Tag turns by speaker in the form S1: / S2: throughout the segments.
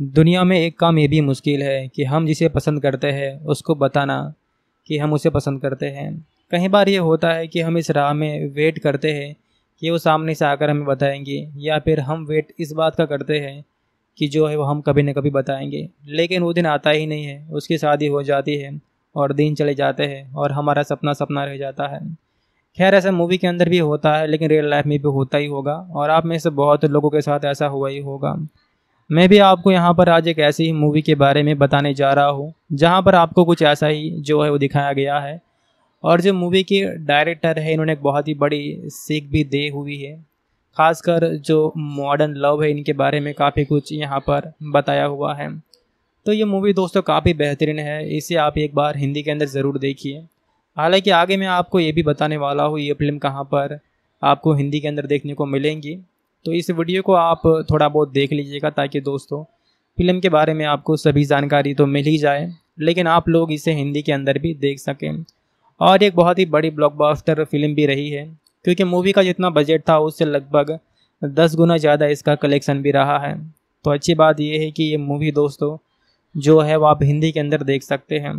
S1: दुनिया में एक काम ये भी मुश्किल है कि हम जिसे पसंद करते हैं उसको बताना कि हम उसे पसंद करते हैं कई बार ये होता है कि हम इस राह में वेट करते हैं कि वो सामने से आकर हमें बताएंगे या फिर हम वेट इस बात का करते हैं कि जो है वो हम कभी न कभी बताएंगे लेकिन वो दिन आता ही नहीं है उसकी शादी हो जाती है और दिन चले जाते हैं और हमारा सपना सपना रह जाता है खैर ऐसा मूवी के अंदर भी होता है लेकिन रियल लाइफ में भी होता ही होगा और आप में से बहुत लोगों के साथ ऐसा हुआ ही होगा मैं भी आपको यहाँ पर आज एक ऐसी मूवी के बारे में बताने जा रहा हूँ जहाँ पर आपको कुछ ऐसा ही जो है वो दिखाया गया है और जो मूवी के डायरेक्टर है इन्होंने एक बहुत ही बड़ी सीख भी दे हुई है खासकर जो मॉडर्न लव है इनके बारे में काफ़ी कुछ यहाँ पर बताया हुआ है तो ये मूवी दोस्तों काफ़ी बेहतरीन है इसे आप एक बार हिंदी के अंदर ज़रूर देखिए हालांकि आगे मैं आपको ये भी बताने वाला हूँ ये फिल्म कहाँ पर आपको हिंदी के अंदर देखने को मिलेंगी तो इस वीडियो को आप थोड़ा बहुत देख लीजिएगा ताकि दोस्तों फिल्म के बारे में आपको सभी जानकारी तो मिल ही जाए लेकिन आप लोग इसे हिंदी के अंदर भी देख सकें और एक बहुत ही बड़ी ब्लॉकबस्टर फिल्म भी रही है क्योंकि मूवी का जितना बजट था उससे लगभग दस गुना ज़्यादा इसका कलेक्शन भी रहा है तो अच्छी बात यह है कि ये मूवी दोस्तों जो है वो आप हिंदी के अंदर देख सकते हैं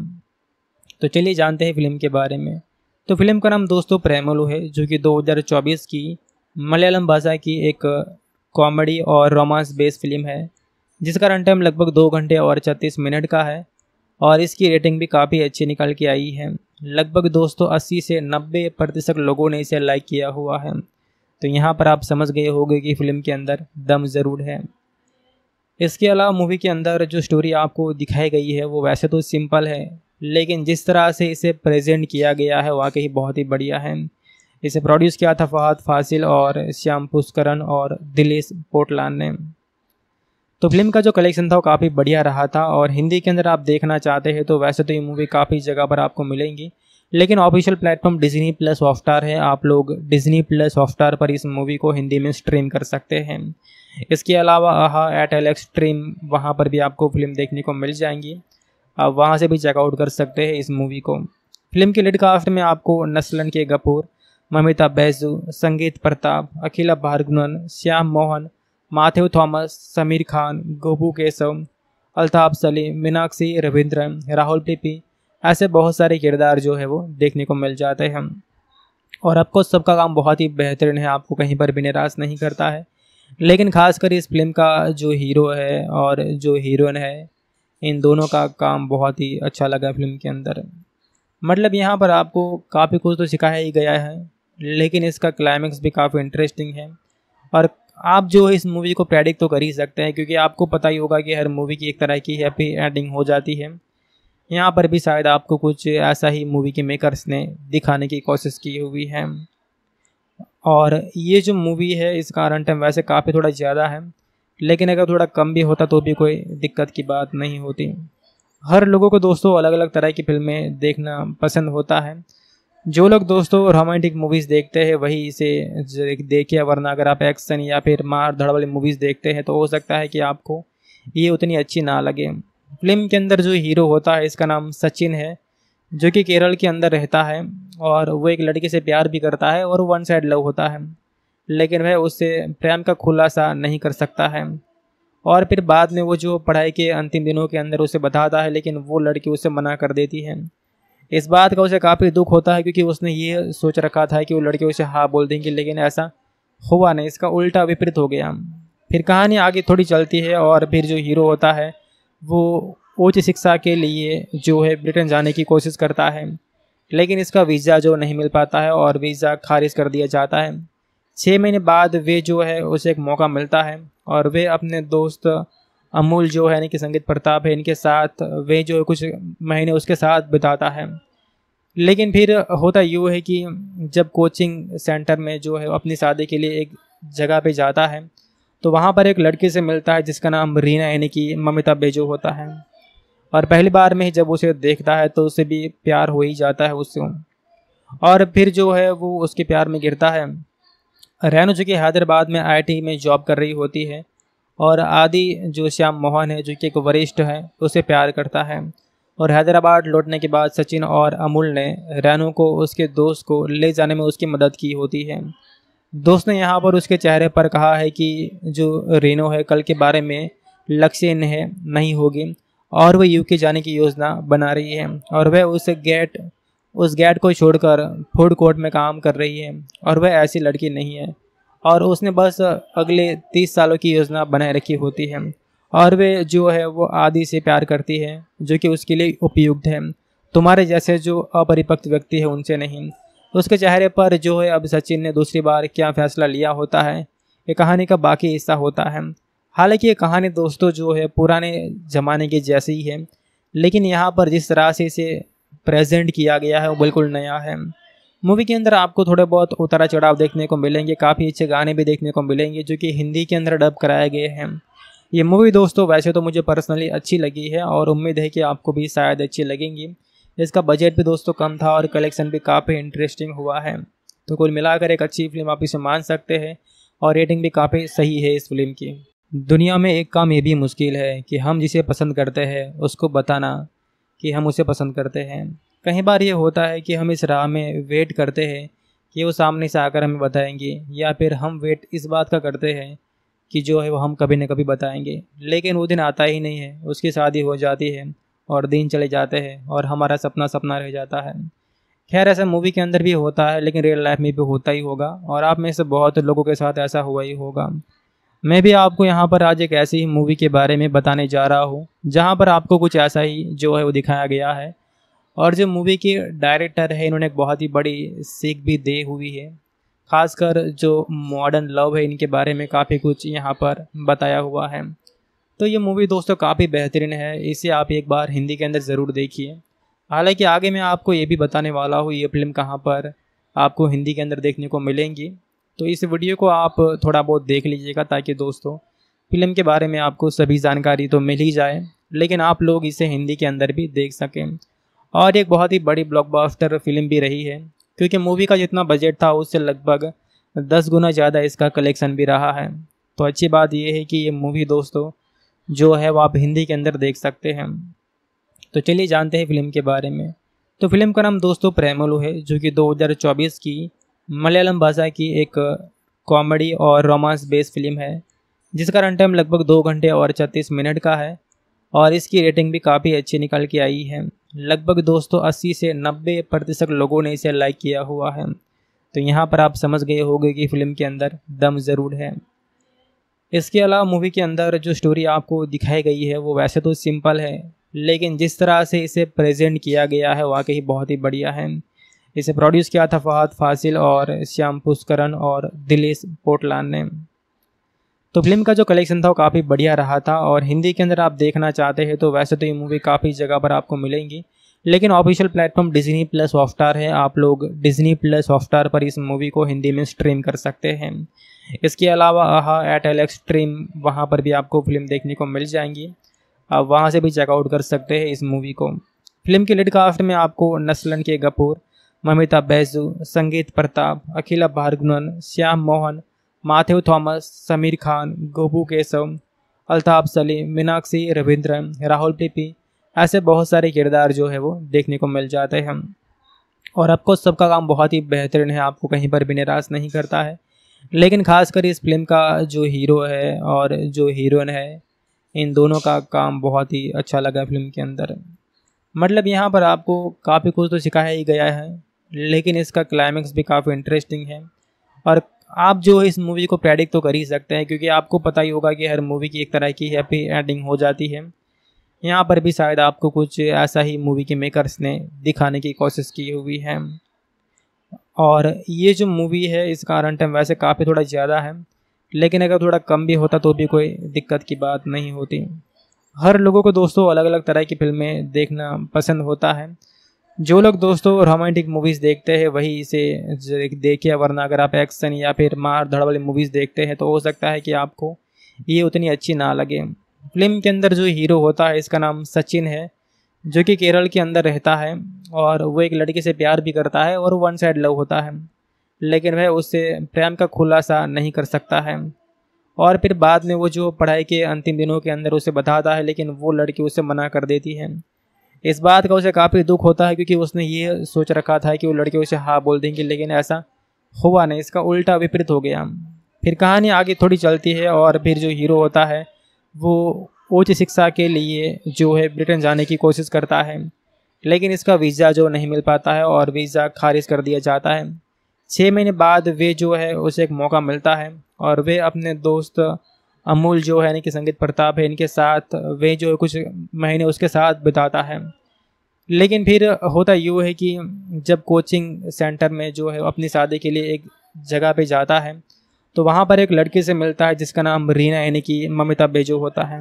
S1: तो चलिए जानते हैं फिल्म के बारे में तो फिल्म का नाम दोस्तों प्रेमलू है जो कि 2024 की मलयालम भाषा की एक कॉमेडी और रोमांस बेस्ड फिल्म है जिसका रन टाइम लगभग दो घंटे और छत्तीस मिनट का है और इसकी रेटिंग भी काफ़ी अच्छी निकल के आई है लगभग दोस्तों अस्सी से नब्बे प्रतिशत लोगों ने इसे लाइक किया हुआ है तो यहाँ पर आप समझ गए होंगे कि फिल्म के अंदर दम ज़रूर है इसके अलावा मूवी के अंदर जो स्टोरी आपको दिखाई गई है वो वैसे तो सिंपल है लेकिन जिस तरह से इसे प्रेजेंट किया गया है वाकई बहुत ही बढ़िया है इसे प्रोड्यूस किया था फहद फासिल और श्याम पुष्करण और दिलेश पोटलान ने तो फिल्म का जो कलेक्शन था वो काफ़ी बढ़िया रहा था और हिंदी के अंदर आप देखना चाहते हैं तो वैसे तो ये मूवी काफ़ी जगह पर आपको मिलेंगी लेकिन official platform Disney plus Hotstar है आप लोग डिज्नी प्लस हॉटस्टार पर इस मूवी को हिंदी में स्ट्रीम कर सकते हैं इसके अलावा आहा एट एल एक्सट्रीम स्ट्रीम वहाँ पर भी आपको फिल्म देखने को मिल जाएंगी आप वहाँ से भी चेकआउट कर सकते हैं इस मूवी को फिल्म के लिड कास्ट में आपको नस्लन के कपूर ममिता बैजू संगीत प्रताप अखिला भारगुनन श्याम मोहन माथ्यू थॉमस समीर खान गोबू केशव अल्ताफ सलीम मीनाक्षी रविंद्रन राहुल पीपी ऐसे बहुत सारे किरदार जो है वो देखने को मिल जाते हैं और आपको सबका काम बहुत ही बेहतरीन है आपको कहीं पर भी निराश नहीं करता है लेकिन खासकर इस फिल्म का जो हीरो है और जो हीरोइन है इन दोनों का काम बहुत ही अच्छा लगा फिल्म के अंदर मतलब यहाँ पर आपको काफ़ी कुछ तो सिखाया ही गया है लेकिन इसका क्लाइमैक्स भी काफ़ी इंटरेस्टिंग है और आप जो है इस मूवी को प्रेडिक्ट तो कर ही सकते हैं क्योंकि आपको पता ही होगा कि हर मूवी की एक तरह की हैप्पी एंडिंग हो जाती है यहाँ पर भी शायद आपको कुछ ऐसा ही मूवी के मेकर्स ने दिखाने की कोशिश की हुई है और ये जो मूवी है इसका रन टाइम वैसे काफ़ी थोड़ा ज़्यादा है लेकिन अगर थोड़ा कम भी होता तो भी कोई दिक्कत की बात नहीं होती हर लोगों को दोस्तों अलग अलग तरह की फिल्में देखना पसंद होता है जो लोग दोस्तों रोमांटिक मूवीज़ देखते हैं वही इसे देखिए वरना अगर आप एक्शन या फिर मार धड़ वाली मूवीज़ देखते हैं तो हो सकता है कि आपको ये उतनी अच्छी ना लगे फिल्म के अंदर जो हीरो होता है इसका नाम सचिन है जो कि केरल के अंदर रहता है और वो एक लड़के से प्यार भी करता है और वन साइड लव होता है लेकिन वह उससे प्रेम का खुलासा नहीं कर सकता है और फिर बाद में वो जो पढ़ाई के अंतिम दिनों के अंदर उसे बताता है लेकिन वो लड़की उसे मना कर देती है इस बात का उसे काफ़ी दुख होता है क्योंकि उसने ये सोच रखा था कि वो लड़के उसे हाँ बोल देंगे लेकिन ऐसा हुआ नहीं इसका उल्टा विपरीत हो गया फिर कहानी आगे थोड़ी चलती है और फिर जो हीरो होता है वो उच्च शिक्षा के लिए जो है ब्रिटेन जाने की कोशिश करता है लेकिन इसका वीज़ा जो नहीं मिल पाता है और वीज़ा खारिज कर दिया जाता है छः महीने बाद वे जो है उसे एक मौका मिलता है और वे अपने दोस्त अमूल जो है यानी कि संगीत प्रताप है इनके साथ वे जो कुछ महीने उसके साथ बिताता है लेकिन फिर होता यूँ है कि जब कोचिंग सेंटर में जो है अपनी शादी के लिए एक जगह पे जाता है तो वहाँ पर एक लड़की से मिलता है जिसका नाम रीना यानी कि ममिता बेजो होता है और पहली बार में ही जब उसे देखता है तो उसे भी प्यार हो ही जाता है उससे और फिर जो है वो उसके प्यार में गिरता है रैनू जो कि हैदराबाद में आईटी में जॉब कर रही होती है और आदि जो श्याम मोहन है जो कि एक वरिष्ठ है उसे प्यार करता है और हैदराबाद लौटने के बाद सचिन और अमूल ने रैनू को उसके दोस्त को ले जाने में उसकी मदद की होती है दोस्त ने यहाँ पर उसके चेहरे पर कहा है कि जो रेनो है कल के बारे में लक्ष्य इन्हें नहीं होगी और वह यूके जाने की योजना बना रही है और वह उस गेट उस गेट को छोड़कर फूड कोर्ट में काम कर रही है और वह ऐसी लड़की नहीं है और उसने बस अगले तीस सालों की योजना बनाए रखी होती है और वे जो है वो आदि से प्यार करती है जो कि उसके लिए उपयुक्त है तुम्हारे जैसे जो अपरिपक्व व्यक्ति है उनसे नहीं उसके चेहरे पर जो है अब सचिन ने दूसरी बार क्या फैसला लिया होता है ये कहानी का बाकी हिस्सा होता है हालांकि ये कहानी दोस्तों जो है पुराने ज़माने की जैसी ही है लेकिन यहाँ पर जिस तरह से इसे प्रेजेंट किया गया है वो बिल्कुल नया है मूवी के अंदर आपको थोड़े बहुत उतारा चढ़ाव देखने को मिलेंगे काफ़ी अच्छे गाने भी देखने को मिलेंगे जो कि हिंदी के अंदर डब कराए गए हैं ये मूवी दोस्तों वैसे तो मुझे पर्सनली अच्छी लगी है और उम्मीद है कि आपको भी शायद अच्छी लगेंगी इसका बजट भी दोस्तों कम था और कलेक्शन भी काफ़ी इंटरेस्टिंग हुआ है तो कुल मिलाकर एक अच्छी फिल्म आप इसे मान सकते हैं और रेटिंग भी काफ़ी सही है इस फिल्म की दुनिया में एक काम ये भी मुश्किल है कि हम जिसे पसंद करते हैं उसको बताना कि हम उसे पसंद करते हैं कई बार ये होता है कि हम इस राह में वेट करते हैं कि वो सामने से आकर हमें बताएंगे या फिर हम वेट इस बात का करते हैं कि जो है वो हम कभी ना कभी बताएंगे लेकिन वो दिन आता ही नहीं है उसकी शादी हो जाती है और दिन चले जाते हैं और हमारा सपना सपना रह जाता है खैर ऐसा मूवी के अंदर भी होता है लेकिन रियल लाइफ में भी होता ही होगा और आप में से बहुत लोगों के साथ ऐसा हुआ ही होगा मैं भी आपको यहाँ पर आज एक ऐसी ही मूवी के बारे में बताने जा रहा हूँ जहाँ पर आपको कुछ ऐसा ही जो है वो दिखाया गया है और जो मूवी के डायरेक्टर है इन्होंने एक बहुत ही बड़ी सीख भी दे हुई है खासकर जो मॉडर्न लव है इनके बारे में काफ़ी कुछ यहाँ पर बताया हुआ है तो ये मूवी दोस्तों काफ़ी बेहतरीन है इसे आप एक बार हिंदी के अंदर ज़रूर देखिए हालांकि आगे मैं आपको ये भी बताने वाला हूँ ये फिल्म कहाँ पर आपको हिंदी के अंदर देखने को मिलेंगी तो इस वीडियो को आप थोड़ा बहुत देख लीजिएगा ताकि दोस्तों फिल्म के बारे में आपको सभी जानकारी तो मिल ही जाए लेकिन आप लोग इसे हिंदी के अंदर भी देख सकें और एक बहुत ही बड़ी ब्लॉकबस्टर फिल्म भी रही है क्योंकि मूवी का जितना बजट था उससे लगभग दस गुना ज़्यादा इसका कलेक्शन भी रहा है तो अच्छी बात यह है कि ये मूवी दोस्तों जो है वो आप हिंदी के अंदर देख सकते हैं तो चलिए जानते हैं फिल्म के बारे में तो फिल्म का नाम दोस्तों प्रेमलू है जो कि 2024 की मलयालम भाषा की एक कॉमेडी और रोमांस बेस्ड फिल्म है जिसका रन टाइम लगभग दो घंटे और छत्तीस मिनट का है और इसकी रेटिंग भी काफ़ी अच्छी निकल के आई है लगभग दोस्तों 80 से 90 प्रतिशत लोगों ने इसे लाइक किया हुआ है तो यहाँ पर आप समझ गए होंगे कि फिल्म के अंदर दम ज़रूर है इसके अलावा मूवी के अंदर जो स्टोरी आपको दिखाई गई है वो वैसे तो सिंपल है लेकिन जिस तरह से इसे प्रेजेंट किया गया है वाकई बहुत ही बढ़िया है इसे प्रोड्यूस किया था फहद फासिल और श्याम पुष्करण और दिलेश पोटलान ने तो फिल्म का जो कलेक्शन था वो काफ़ी बढ़िया रहा था और हिंदी के अंदर आप देखना चाहते हैं तो वैसे तो ये मूवी काफ़ी जगह पर आपको मिलेंगी लेकिन official platform Disney plus Hotstar है आप लोग डिज्नी प्लस हॉटस्टार पर इस मूवी को हिंदी में स्ट्रीम कर सकते हैं इसके अलावा आहा एट एल एक्स स्ट्रीम वहाँ पर भी आपको फिल्म देखने को मिल जाएंगी आप वहाँ से भी चेकआउट कर सकते हैं इस मूवी को फिल्म के लिड कास्ट में आपको नस्लन के कपूर ममिता बैजू संगीत प्रताप अखिला भारगुनन श्याम मोहन माथेव थॉमस समीर खान गोबू केसव अल्ताफ सलीम मीनाक्षी रविंद्रन राहुल टिपी ऐसे बहुत सारे किरदार जो है वो देखने को मिल जाते हैं और आपको सबका काम बहुत ही बेहतरीन है आपको कहीं पर भी निराश नहीं करता है लेकिन खासकर इस फिल्म का जो हीरो है और जो हीरोइन है इन दोनों का काम बहुत ही अच्छा लगा फिल्म के अंदर मतलब यहाँ पर आपको काफ़ी कुछ तो सिखाया ही गया है लेकिन इसका क्लाइमैक्स भी काफ़ी इंटरेस्टिंग है और आप जो इस मूवी को प्रेडिक्ट तो कर ही सकते हैं क्योंकि आपको पता ही होगा कि हर मूवी की एक तरह की हैप्पी एंडिंग हो जाती है यहाँ पर भी शायद आपको कुछ ऐसा ही मूवी के मेकर्स ने दिखाने की कोशिश की हुई है और ये जो मूवी है इसका रन तो टाइम वैसे काफ़ी थोड़ा ज़्यादा है लेकिन अगर थोड़ा कम भी होता तो भी कोई दिक्कत की बात नहीं होती हर लोगों को दोस्तों अलग अलग तरह की फिल्में देखना पसंद होता है जो लोग दोस्तों रोमांटिक मूवीज़ देखते हैं वही इसे देखिए वरना अगर आप एक्शन या फिर मार धड़ वाली मूवीज़ देखते हैं तो हो सकता है कि आपको ये उतनी अच्छी ना लगे फिल्म के अंदर जो हीरो होता है इसका नाम सचिन है जो कि केरल के अंदर रहता है और वो एक लड़की से प्यार भी करता है और वन साइड लव होता है लेकिन वह उससे प्रेम का खुलासा नहीं कर सकता है और फिर बाद में वो जो पढ़ाई के अंतिम दिनों के अंदर उसे बताता है लेकिन वो लड़की उसे मना कर देती है इस बात का उसे काफ़ी दुख होता है क्योंकि उसने ये सोच रखा था कि वो लड़के उसे हाँ बोल देंगे लेकिन ऐसा हुआ नहीं इसका उल्टा विपरीत हो गया फिर कहानी आगे थोड़ी चलती है और फिर जो हीरो होता है वो उच्च शिक्षा के लिए जो है ब्रिटेन जाने की कोशिश करता है लेकिन इसका वीज़ा जो नहीं मिल पाता है और वीज़ा खारिज कर दिया जाता है छः महीने बाद वे जो है उसे एक मौका मिलता है और वे अपने दोस्त अमूल जो है यानी कि संगीत प्रताप है इनके साथ वे जो कुछ महीने उसके साथ बिताता है लेकिन फिर होता यूँ है कि जब कोचिंग सेंटर में जो है अपनी शादी के लिए एक जगह पे जाता है तो वहाँ पर एक लड़की से मिलता है जिसका नाम रीना यानी कि ममिता बेजो होता है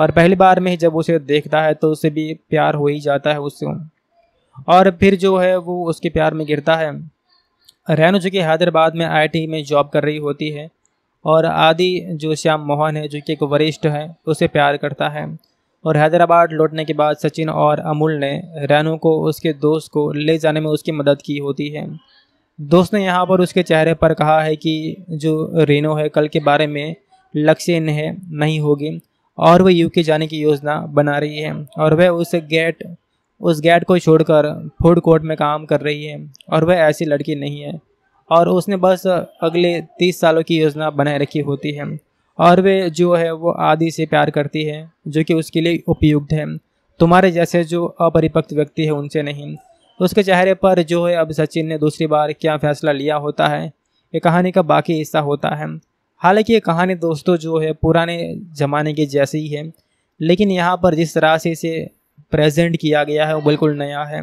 S1: और पहली बार में ही जब उसे देखता है तो उसे भी प्यार हो ही जाता है उससे और फिर जो है वो उसके प्यार में गिरता है रहनु जो कि हैदराबाद में आईटी में जॉब कर रही होती है और आदि जो श्याम मोहन है जो कि एक वरिष्ठ है उसे प्यार करता है और हैदराबाद लौटने के बाद सचिन और अमूल ने रैनू को उसके दोस्त को ले जाने में उसकी मदद की होती है दोस्त ने यहाँ पर उसके चेहरे पर कहा है कि जो रेनो है कल के बारे में लक्ष्य इन्हें नहीं होगी और वह यूके जाने की योजना बना रही है और वह उस गेट उस गेट को छोड़कर फूड कोर्ट में काम कर रही है और वह ऐसी लड़की नहीं है और उसने बस अगले तीस सालों की योजना बनाए रखी होती है और वे जो है वो आदि से प्यार करती है जो कि उसके लिए उपयुक्त है तुम्हारे जैसे जो अपरिपक्व व्यक्ति है उनसे नहीं उसके चेहरे पर जो है अब सचिन ने दूसरी बार क्या फैसला लिया होता है ये कहानी का बाकी हिस्सा होता है हालांकि ये कहानी दोस्तों जो है पुराने ज़माने की जैसी ही है लेकिन यहाँ पर जिस तरह से इसे प्रेजेंट किया गया है वो बिल्कुल नया है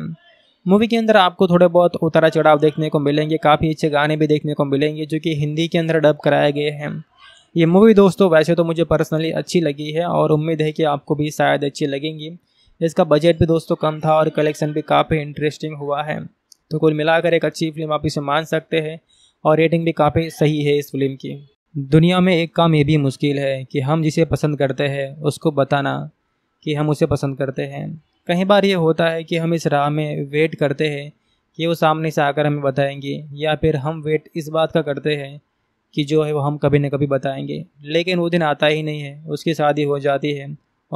S1: मूवी के अंदर आपको थोड़े बहुत उतारा चढ़ाव देखने को मिलेंगे काफ़ी अच्छे गाने भी देखने को मिलेंगे जो कि हिंदी के अंदर डब कराए गए हैं ये मूवी दोस्तों वैसे तो मुझे पर्सनली अच्छी लगी है और उम्मीद है कि आपको भी शायद अच्छी लगेंगी इसका बजट भी दोस्तों कम था और कलेक्शन भी काफ़ी इंटरेस्टिंग हुआ है तो कुल मिलाकर एक अच्छी फिल्म आप इसे मान सकते हैं और रेटिंग भी काफ़ी सही है इस फिल्म की दुनिया में एक काम ये भी मुश्किल है कि हम जिसे पसंद करते हैं उसको बताना कि हम उसे पसंद करते हैं कई बार ये होता है कि हम इस राह में वेट करते हैं कि वो सामने से आकर हमें बताएंगे या फिर हम वेट इस बात का करते हैं कि जो है वो हम कभी ना कभी बताएंगे लेकिन वो दिन आता ही नहीं है उसकी शादी हो जाती है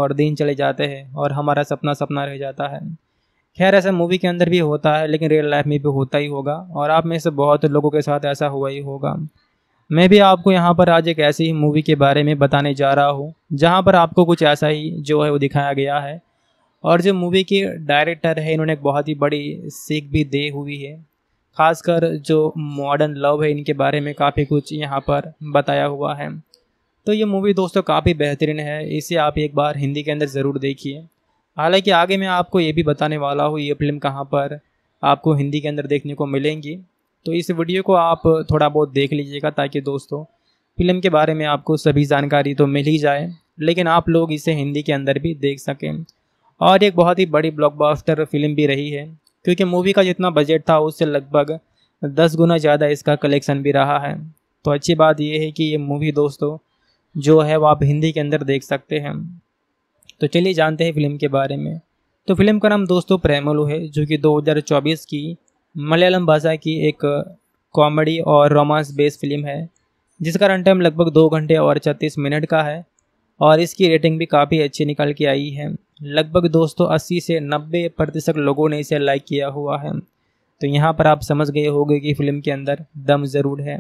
S1: और दिन चले जाते हैं और हमारा सपना सपना रह जाता है खैर ऐसा मूवी के अंदर भी होता है लेकिन रियल लाइफ में भी होता ही होगा और आप में से बहुत लोगों के साथ ऐसा हुआ ही होगा मैं भी आपको यहाँ पर आज एक ऐसी ही मूवी के बारे में बताने जा रहा हूँ जहाँ पर आपको कुछ ऐसा ही जो है वो दिखाया गया है और जो मूवी के डायरेक्टर है इन्होंने एक बहुत ही बड़ी सीख भी दे हुई है खासकर जो मॉडर्न लव है इनके बारे में काफ़ी कुछ यहाँ पर बताया हुआ है तो ये मूवी दोस्तों काफ़ी बेहतरीन है इसे आप एक बार हिंदी के अंदर ज़रूर देखिए हालांकि आगे मैं आपको ये भी बताने वाला हूँ ये फिल्म कहाँ पर आपको हिंदी के अंदर देखने को मिलेंगी तो इस वीडियो को आप थोड़ा बहुत देख लीजिएगा ताकि दोस्तों फिल्म के बारे में आपको सभी जानकारी तो मिल ही जाए लेकिन आप लोग इसे हिंदी के अंदर भी देख सकें और एक बहुत ही बड़ी ब्लॉकबस्टर फिल्म भी रही है क्योंकि मूवी का जितना बजट था उससे लगभग दस गुना ज़्यादा इसका कलेक्शन भी रहा है तो अच्छी बात यह है कि ये मूवी दोस्तों जो है वो आप हिंदी के अंदर देख सकते हैं तो चलिए जानते हैं फिल्म के बारे में तो फिल्म का नाम दोस्तों प्रेमलू है जो कि 2024 की मलयालम भाषा की एक कॉमेडी और रोमांस बेस्ड फिल्म है जिसका रन टाइम लगभग दो घंटे और छत्तीस मिनट का है और इसकी रेटिंग भी काफ़ी अच्छी निकल के आई है लगभग दोस्तों 80 से 90 प्रतिशत लोगों ने इसे लाइक किया हुआ है तो यहाँ पर आप समझ गए होंगे कि फिल्म के अंदर दम ज़रूर है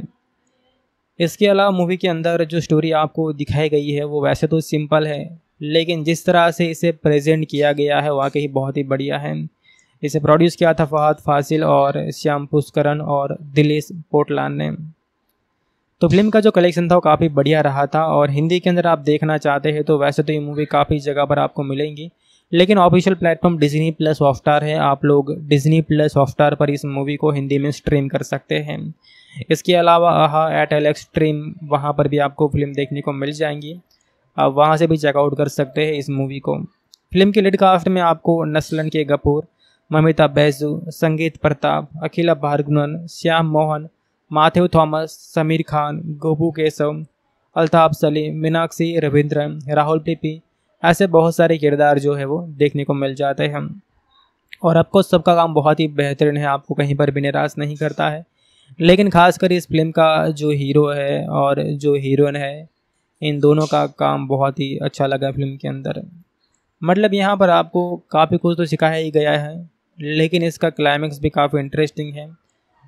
S1: इसके अलावा मूवी के अंदर जो स्टोरी आपको दिखाई गई है वो वैसे तो सिंपल है लेकिन जिस तरह से इसे प्रेजेंट किया गया है वाकई बहुत ही बढ़िया है इसे प्रोड्यूस किया था फहद फासिल और श्याम पुष्करण और दिलेश पोटलान ने तो फिल्म का जो कलेक्शन था वो काफ़ी बढ़िया रहा था और हिंदी के अंदर आप देखना चाहते हैं तो वैसे तो ये मूवी काफ़ी जगह पर आपको मिलेंगी लेकिन official platform Disney plus Hotstar है आप लोग डिज्नी प्लस हॉटस्टार पर इस मूवी को हिंदी में स्ट्रीम कर सकते हैं इसके अलावा आहा एट एल एक्सट्रीम वहाँ पर भी आपको फिल्म देखने को मिल जाएंगी आप वहाँ से भी चेकआउट कर सकते हैं इस मूवी को फिल्म के लेड कास्ट में आपको नस्लन के कपूर ममिता बैजू संगीत प्रताप अखिला भारगुनन श्याम मोहन माथ्यू थॉमस समीर खान गोपू केसव अल्ताफ सलीम मीनाक्षी रविंद्रन राहुल पीपी ऐसे बहुत सारे किरदार जो है वो देखने को मिल जाते हैं और आपको सबका काम बहुत ही बेहतरीन है आपको कहीं पर भी निराश नहीं करता है लेकिन खासकर इस फिल्म का जो हीरो है और जो हीरोइन है इन दोनों का काम बहुत ही अच्छा लगा फिल्म के अंदर मतलब यहाँ पर आपको काफ़ी कुछ तो सिखाया ही गया है लेकिन इसका क्लाइमैक्स भी काफ़ी इंटरेस्टिंग है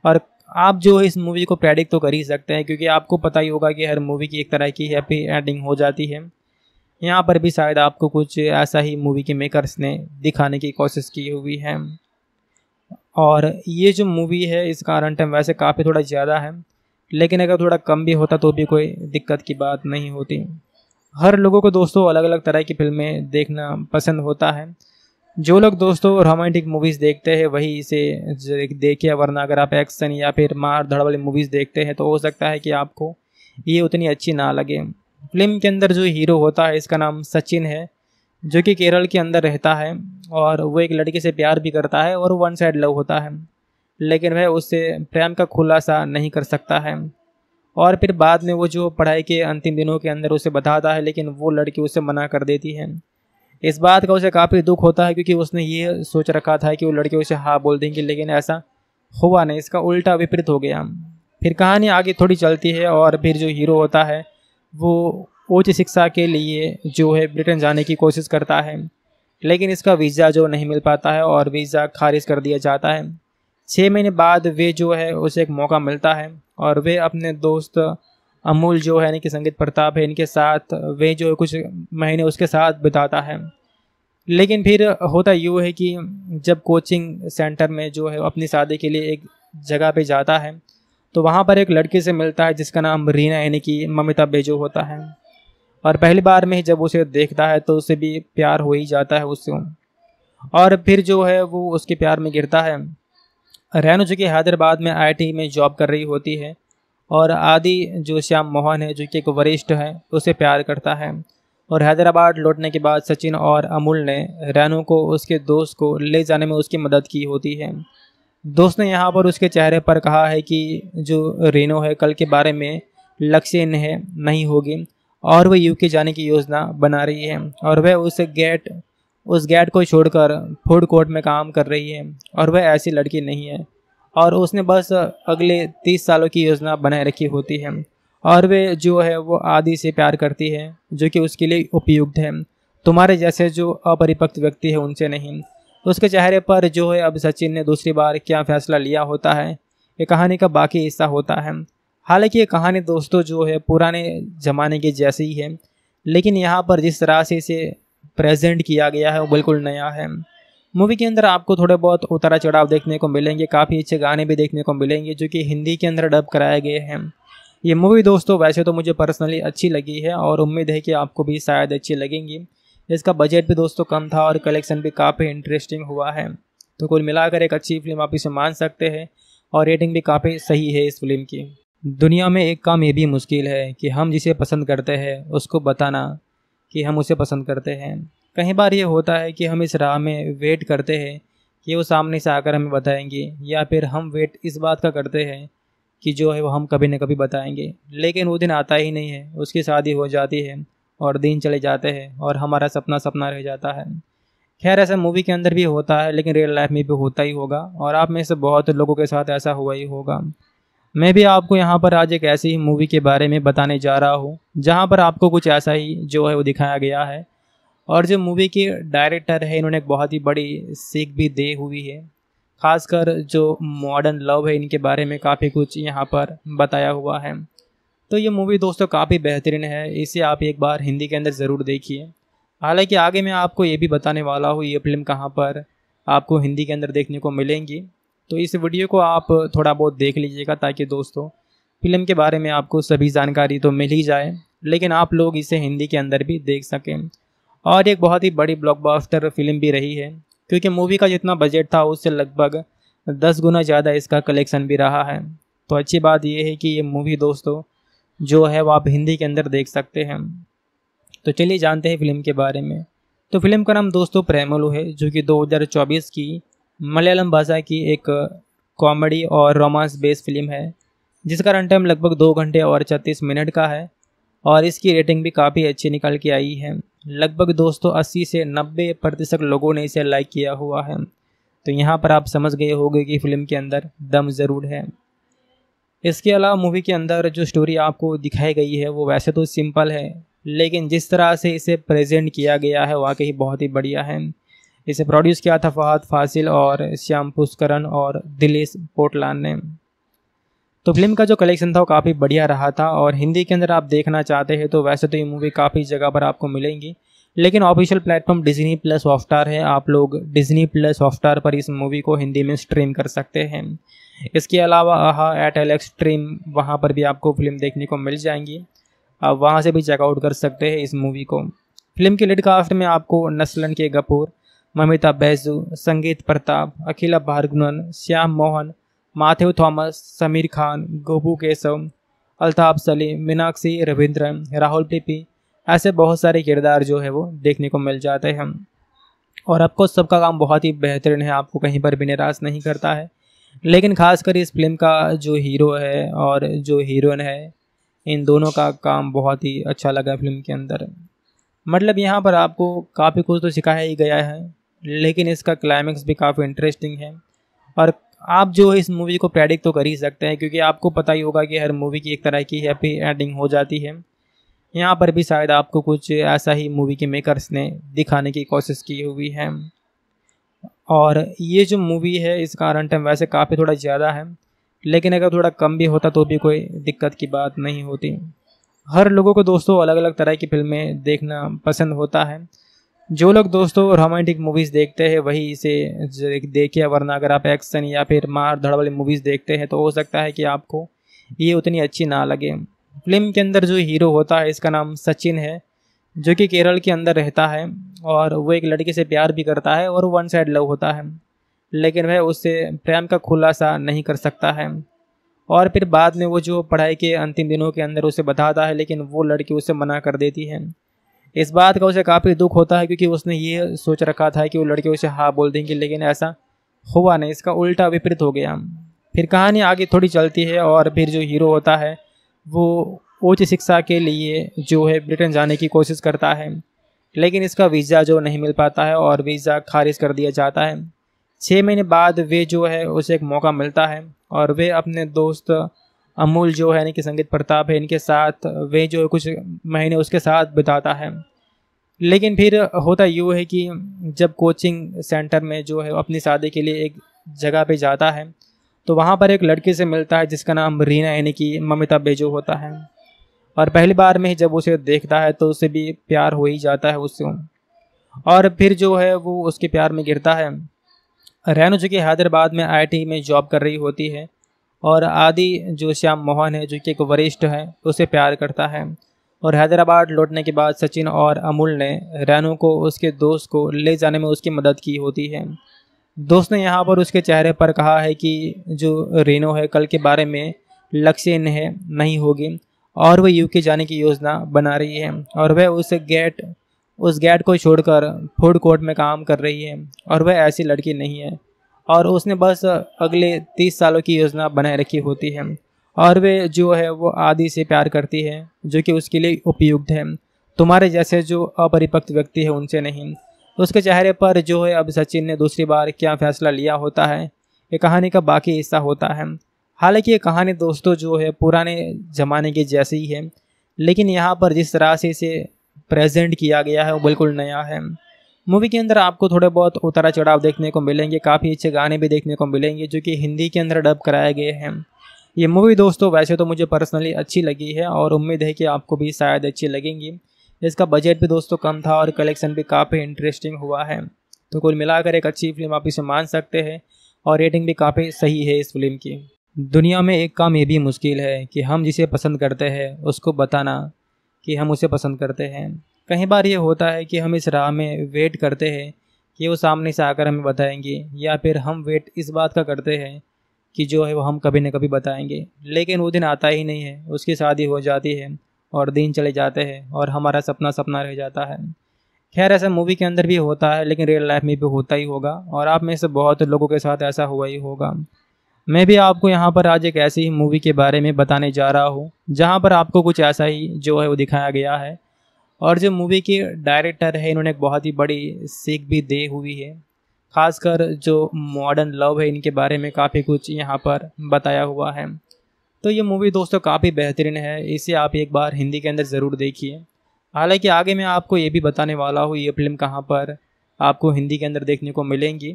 S1: और आप जो इस मूवी को प्रेडिक्ट तो कर ही सकते हैं क्योंकि आपको पता ही होगा कि हर मूवी की एक तरह की हैप्पी एंडिंग हो जाती है यहाँ पर भी शायद आपको कुछ ऐसा ही मूवी के मेकर्स ने दिखाने की कोशिश की हुई है और ये जो मूवी है इसका रन टाइम वैसे काफ़ी थोड़ा ज़्यादा है लेकिन अगर थोड़ा कम भी होता तो भी कोई दिक्कत की बात नहीं होती हर लोगों को दोस्तों अलग अलग तरह की फिल्में देखना पसंद होता है जो लोग दोस्तों रोमांटिक मूवीज़ देखते हैं वही इसे देखिए वरना अगर आप एक्शन या फिर मार धड़ वाली मूवीज़ देखते हैं तो हो सकता है कि आपको ये उतनी अच्छी ना लगे फिल्म के अंदर जो हीरो होता है इसका नाम सचिन है जो कि केरल के अंदर रहता है और वो एक लड़की से प्यार भी करता है और वन साइड लव होता है लेकिन वह उससे प्रेम का खुलासा नहीं कर सकता है और फिर बाद में वो जो पढ़ाई के अंतिम दिनों के अंदर उसे बताता है लेकिन वो लड़की उसे मना कर देती है इस बात का उसे काफ़ी दुख होता है क्योंकि उसने ये सोच रखा था कि वो लड़के उसे हाँ बोल देंगे लेकिन ऐसा हुआ नहीं इसका उल्टा विपरीत हो गया फिर कहानी आगे थोड़ी चलती है और फिर जो हीरो होता है वो उच्च शिक्षा के लिए जो है ब्रिटेन जाने की कोशिश करता है लेकिन इसका वीज़ा जो नहीं मिल पाता है और वीज़ा खारिज कर दिया जाता है छः महीने बाद वे जो है उसे एक मौका मिलता है और वे अपने दोस्त अमूल जो है यानी कि संगीत प्रताप है इनके साथ वे जो कुछ महीने उसके साथ बिताता है लेकिन फिर होता यूँ है कि जब कोचिंग सेंटर में जो है अपनी शादी के लिए एक जगह पे जाता है तो वहाँ पर एक लड़की से मिलता है जिसका नाम रीना यानी कि ममिता बेजो होता है और पहली बार में ही जब उसे देखता है तो उसे भी प्यार हो ही जाता है उससे और फिर जो है वो उसके प्यार में गिरता है रैनू जो कि हैदराबाद में आईटी में जॉब कर रही होती है और आदि जो श्याम मोहन है जो कि एक वरिष्ठ है उसे प्यार करता है और हैदराबाद लौटने के बाद सचिन और अमूल ने रैनू को उसके दोस्त को ले जाने में उसकी मदद की होती है दोस्त ने यहाँ पर उसके चेहरे पर कहा है कि जो रेनो है कल के बारे में लक्ष्य इन्हें नहीं होगी और वह यूके जाने की योजना बना रही है और वह उस गेट उस गेट को छोड़कर फूड कोर्ट में काम कर रही है और वह ऐसी लड़की नहीं है और उसने बस अगले तीस सालों की योजना बनाए रखी होती है और वे जो है वो आदि से प्यार करती है जो कि उसके लिए उपयुक्त है तुम्हारे जैसे जो अपरिपक्व व्यक्ति है उनसे नहीं उसके चेहरे पर जो है अब सचिन ने दूसरी बार क्या फैसला लिया होता है ये कहानी का बाकी हिस्सा होता है हालांकि ये कहानी दोस्तों जो है पुराने ज़माने की जैसी ही है लेकिन यहाँ पर जिस तरह से इसे प्रेजेंट किया गया है वो बिल्कुल नया है मूवी के अंदर आपको थोड़े बहुत उतारा चढ़ाव देखने को मिलेंगे काफ़ी अच्छे गाने भी देखने को मिलेंगे जो कि हिंदी के अंदर डब कराए गए हैं ये मूवी दोस्तों वैसे तो मुझे पर्सनली अच्छी लगी है और उम्मीद है कि आपको भी शायद अच्छी लगेंगी इसका बजट भी दोस्तों कम था और कलेक्शन भी काफ़ी इंटरेस्टिंग हुआ है तो कुल मिलाकर एक अच्छी फिल्म आप इसे मान सकते हैं और रेटिंग भी काफ़ी सही है इस फिल्म की दुनिया में एक काम ये भी मुश्किल है कि हम जिसे पसंद करते हैं उसको बताना कि हम उसे पसंद करते हैं कई बार ये होता है कि हम इस राह में वेट करते हैं कि वो सामने से आकर हमें बताएंगे या फिर हम वेट इस बात का करते हैं कि जो है वो हम कभी ना कभी बताएंगे लेकिन वो दिन आता ही नहीं है उसकी शादी हो जाती है और दिन चले जाते हैं और हमारा सपना सपना रह जाता है खैर ऐसा मूवी के अंदर भी होता है लेकिन रियल लाइफ में भी होता ही होगा और आप में से बहुत लोगों के साथ ऐसा हुआ ही होगा मैं भी आपको यहाँ पर आज एक ऐसी ही मूवी के बारे में बताने जा रहा हूँ जहाँ पर आपको कुछ ऐसा ही जो है वो दिखाया गया है और जो मूवी के डायरेक्टर है इन्होंने एक बहुत ही बड़ी सीख भी दे हुई है खासकर जो मॉडर्न लव है इनके बारे में काफ़ी कुछ यहाँ पर बताया हुआ है तो ये मूवी दोस्तों काफ़ी बेहतरीन है इसे आप एक बार हिंदी के अंदर ज़रूर देखिए हालांकि आगे मैं आपको ये भी बताने वाला हूँ ये फिल्म कहाँ पर आपको हिंदी के अंदर देखने को मिलेंगी तो इस वीडियो को आप थोड़ा बहुत देख लीजिएगा ताकि दोस्तों फिल्म के बारे में आपको सभी जानकारी तो मिल ही जाए लेकिन आप लोग इसे हिंदी के अंदर भी देख सकें और एक बहुत ही बड़ी ब्लॉकबस्टर फिल्म भी रही है क्योंकि मूवी का जितना बजट था उससे लगभग दस गुना ज़्यादा इसका कलेक्शन भी रहा है तो अच्छी बात यह है कि ये मूवी दोस्तों जो है वो आप हिंदी के अंदर देख सकते हैं तो चलिए जानते हैं फिल्म के बारे में तो फिल्म का नाम दोस्तों प्रेमलू है जो कि 2024 की मलयालम भाषा की एक कॉमेडी और रोमांस बेस्ड फिल्म है जिसका रन टाइम लगभग दो घंटे और छत्तीस मिनट का है और इसकी रेटिंग भी काफ़ी अच्छी निकल के आई है लगभग दोस्तों 80 से 90 प्रतिशत लोगों ने इसे लाइक किया हुआ है तो यहाँ पर आप समझ गए होंगे कि फिल्म के अंदर दम ज़रूर है इसके अलावा मूवी के अंदर जो स्टोरी आपको दिखाई गई है वो वैसे तो सिंपल है लेकिन जिस तरह से इसे प्रेजेंट किया गया है वाकई बहुत ही बढ़िया है इसे प्रोड्यूस किया था फहद फासिल और श्याम पुष्करन और दिलेश पोटलान ने तो फिल्म का जो कलेक्शन था वो काफ़ी बढ़िया रहा था और हिंदी के अंदर आप देखना चाहते हैं तो वैसे तो ये मूवी काफ़ी जगह पर आपको मिलेंगी लेकिन official platform Disney plus Hotstar है आप लोग डिज्नी प्लस हॉटस्टार पर इस मूवी को हिंदी में स्ट्रीम कर सकते हैं इसके अलावा आहा एट एल एक्स स्ट्रीम वहाँ पर भी आपको फिल्म देखने को मिल जाएंगी आप वहाँ से भी चेकआउट कर सकते हैं इस मूवी को फिल्म के लीड कास्ट में आपको नस्लन के कपूर ममिता बैजू संगीत प्रताप अखिला भारगुनन श्याम मोहन माथ्यू थॉमस समीर खान गोपू केशव अल्ताफ सलीम मीनाक्षी रविंद्रन राहुल पीपी ऐसे बहुत सारे किरदार जो है वो देखने को मिल जाते हैं और आपको सबका काम बहुत ही बेहतरीन है आपको कहीं पर भी निराश नहीं करता है लेकिन खासकर इस फिल्म का जो हीरो है और जो हीरोइन है इन दोनों का काम बहुत ही अच्छा लगा फिल्म के अंदर मतलब यहाँ पर आपको काफ़ी कुछ तो सिखाया ही गया है लेकिन इसका क्लाइमेक्स भी काफ़ी इंटरेस्टिंग है और आप जो इस मूवी को प्रेडिक्ट तो कर ही सकते हैं क्योंकि आपको पता ही होगा कि हर मूवी की एक तरह की हैप्पी एंडिंग हो जाती है यहाँ पर भी शायद आपको कुछ ऐसा ही मूवी के मेकर्स ने दिखाने की कोशिश की हुई है और ये जो मूवी है इसका रन टाइम वैसे काफ़ी थोड़ा ज़्यादा है लेकिन अगर थोड़ा कम भी होता तो भी कोई दिक्कत की बात नहीं होती हर लोगों को दोस्तों अलग अलग तरह की फिल्में देखना पसंद होता है जो लोग दोस्तों रोमांटिक मूवीज़ देखते हैं वही इसे देखिए वरना अगर आप एक्शन या फिर मार धड़ वाली मूवीज़ देखते हैं तो हो सकता है कि आपको ये उतनी अच्छी ना लगे फिल्म के अंदर जो हीरो होता है इसका नाम सचिन है जो कि केरल के अंदर रहता है और वो एक लड़के से प्यार भी करता है और वन साइड लव होता है लेकिन वह उससे प्रेम का खुलासा नहीं कर सकता है और फिर बाद में वो जो पढ़ाई के अंतिम दिनों के अंदर उसे बताता है लेकिन वो लड़की उसे मना कर देती है इस बात का उसे काफ़ी दुख होता है क्योंकि उसने ये सोच रखा था कि वो लड़के उसे हाँ बोल देंगे लेकिन ऐसा हुआ नहीं इसका उल्टा विपरीत हो गया फिर कहानी आगे थोड़ी चलती है और फिर जो हीरो होता है वो उच्च शिक्षा के लिए जो है ब्रिटेन जाने की कोशिश करता है लेकिन इसका वीज़ा जो नहीं मिल पाता है और वीज़ा खारिज कर दिया जाता है छः महीने बाद वे जो है उसे एक मौका मिलता है और वे अपने दोस्त अमूल जो है यानी कि संगीत प्रताप है इनके साथ वे जो कुछ महीने उसके साथ बिताता है लेकिन फिर होता यूँ है कि जब कोचिंग सेंटर में जो है अपनी शादी के लिए एक जगह पे जाता है तो वहाँ पर एक लड़की से मिलता है जिसका नाम रीना यानी कि ममिता बेजो होता है और पहली बार में ही जब उसे देखता है तो उसे भी प्यार हो ही जाता है उससे और फिर जो है वो उसके प्यार में गिरता है रैनो जो कि हैदराबाद में आईटी में जॉब कर रही होती है और आदि जो श्याम मोहन है जो कि एक वरिष्ठ है उसे प्यार करता है और हैदराबाद लौटने के बाद सचिन और अमूल ने रैनू को उसके दोस्त को ले जाने में उसकी मदद की होती है दोस्त ने यहाँ पर उसके चेहरे पर कहा है कि जो रेनो है कल के बारे में लक्ष्य इन्हें नहीं होगी और वह यूके जाने की योजना बना रही है और वह उस गेट उस गेट को छोड़कर फूड कोर्ट में काम कर रही है और वह ऐसी लड़की नहीं है और उसने बस अगले तीस सालों की योजना बनाए रखी होती है और वे जो है वो आदि से प्यार करती है जो कि उसके लिए उपयुक्त है तुम्हारे जैसे जो अपरिपक्व व्यक्ति है उनसे नहीं उसके चेहरे पर जो है अब सचिन ने दूसरी बार क्या फैसला लिया होता है ये कहानी का बाकी हिस्सा होता है हालांकि ये कहानी दोस्तों जो है पुराने ज़माने की जैसी ही है लेकिन यहाँ पर जिस तरह से इसे प्रेजेंट किया गया है वो बिल्कुल नया है मूवी के अंदर आपको थोड़े बहुत उतारा चढ़ाव देखने को मिलेंगे काफ़ी अच्छे गाने भी देखने को मिलेंगे जो कि हिंदी के अंदर डब कराए गए हैं ये मूवी दोस्तों वैसे तो मुझे पर्सनली अच्छी लगी है और उम्मीद है कि आपको भी शायद अच्छी लगेंगी इसका बजट भी दोस्तों कम था और कलेक्शन भी काफ़ी इंटरेस्टिंग हुआ है तो कुल मिलाकर एक अच्छी फिल्म आप इसे मान सकते हैं और रेटिंग भी काफ़ी सही है इस फिल्म की दुनिया में एक काम ये भी मुश्किल है कि हम जिसे पसंद करते हैं उसको बताना कि हम उसे पसंद करते हैं कई बार ये होता है कि हम इस राह में वेट करते हैं कि वो सामने से आकर हमें बताएंगे या फिर हम वेट इस बात का करते हैं कि जो है वो हम कभी ना कभी बताएंगे लेकिन वो दिन आता ही नहीं है उसकी शादी हो जाती है और दिन चले जाते हैं और हमारा सपना सपना रह जाता है खैर ऐसा मूवी के अंदर भी होता है लेकिन रियल लाइफ में भी होता ही होगा और आप में से बहुत लोगों के साथ ऐसा हुआ ही होगा मैं भी आपको यहाँ पर आज एक ऐसी ही मूवी के बारे में बताने जा रहा हूँ जहाँ पर आपको कुछ ऐसा ही जो है वो दिखाया गया है और जो मूवी के डायरेक्टर है इन्होंने एक बहुत ही बड़ी सीख भी दे हुई है खासकर जो मॉडर्न लव है इनके बारे में काफ़ी कुछ यहाँ पर बताया हुआ है तो ये मूवी दोस्तों काफ़ी बेहतरीन है इसे आप एक बार हिंदी के अंदर ज़रूर देखिए हालांकि आगे मैं आपको ये भी बताने वाला हूँ ये फिल्म कहाँ पर आपको हिंदी के अंदर देखने को मिलेंगी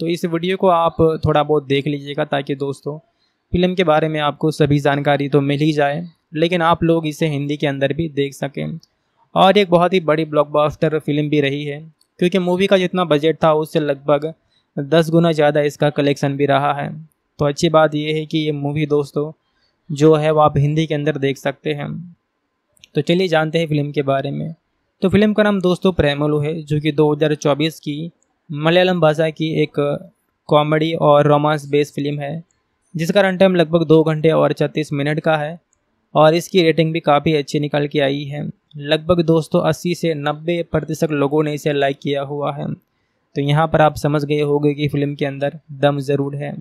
S1: तो इस वीडियो को आप थोड़ा बहुत देख लीजिएगा ताकि दोस्तों फिल्म के बारे में आपको सभी जानकारी तो मिल ही जाए लेकिन आप लोग इसे हिंदी के अंदर भी देख सकें और एक बहुत ही बड़ी ब्लॉकबस्टर फिल्म भी रही है क्योंकि मूवी का जितना बजट था उससे लगभग दस गुना ज़्यादा इसका कलेक्शन भी रहा है तो अच्छी बात यह है कि ये मूवी दोस्तों जो है वो आप हिंदी के अंदर देख सकते हैं तो चलिए जानते हैं फिल्म के बारे में तो फिल्म का नाम दोस्तों प्रेमलू है जो कि 2024 की मलयालम भाषा की एक कॉमेडी और रोमांस बेस्ड फिल्म है जिसका रन टाइम लगभग दो घंटे और छत्तीस मिनट का है और इसकी रेटिंग भी काफ़ी अच्छी निकल के आई है लगभग दोस्तों 80 से 90 प्रतिशत लोगों ने इसे लाइक किया हुआ है तो यहाँ पर आप समझ गए होंगे कि फिल्म के अंदर दम ज़रूर है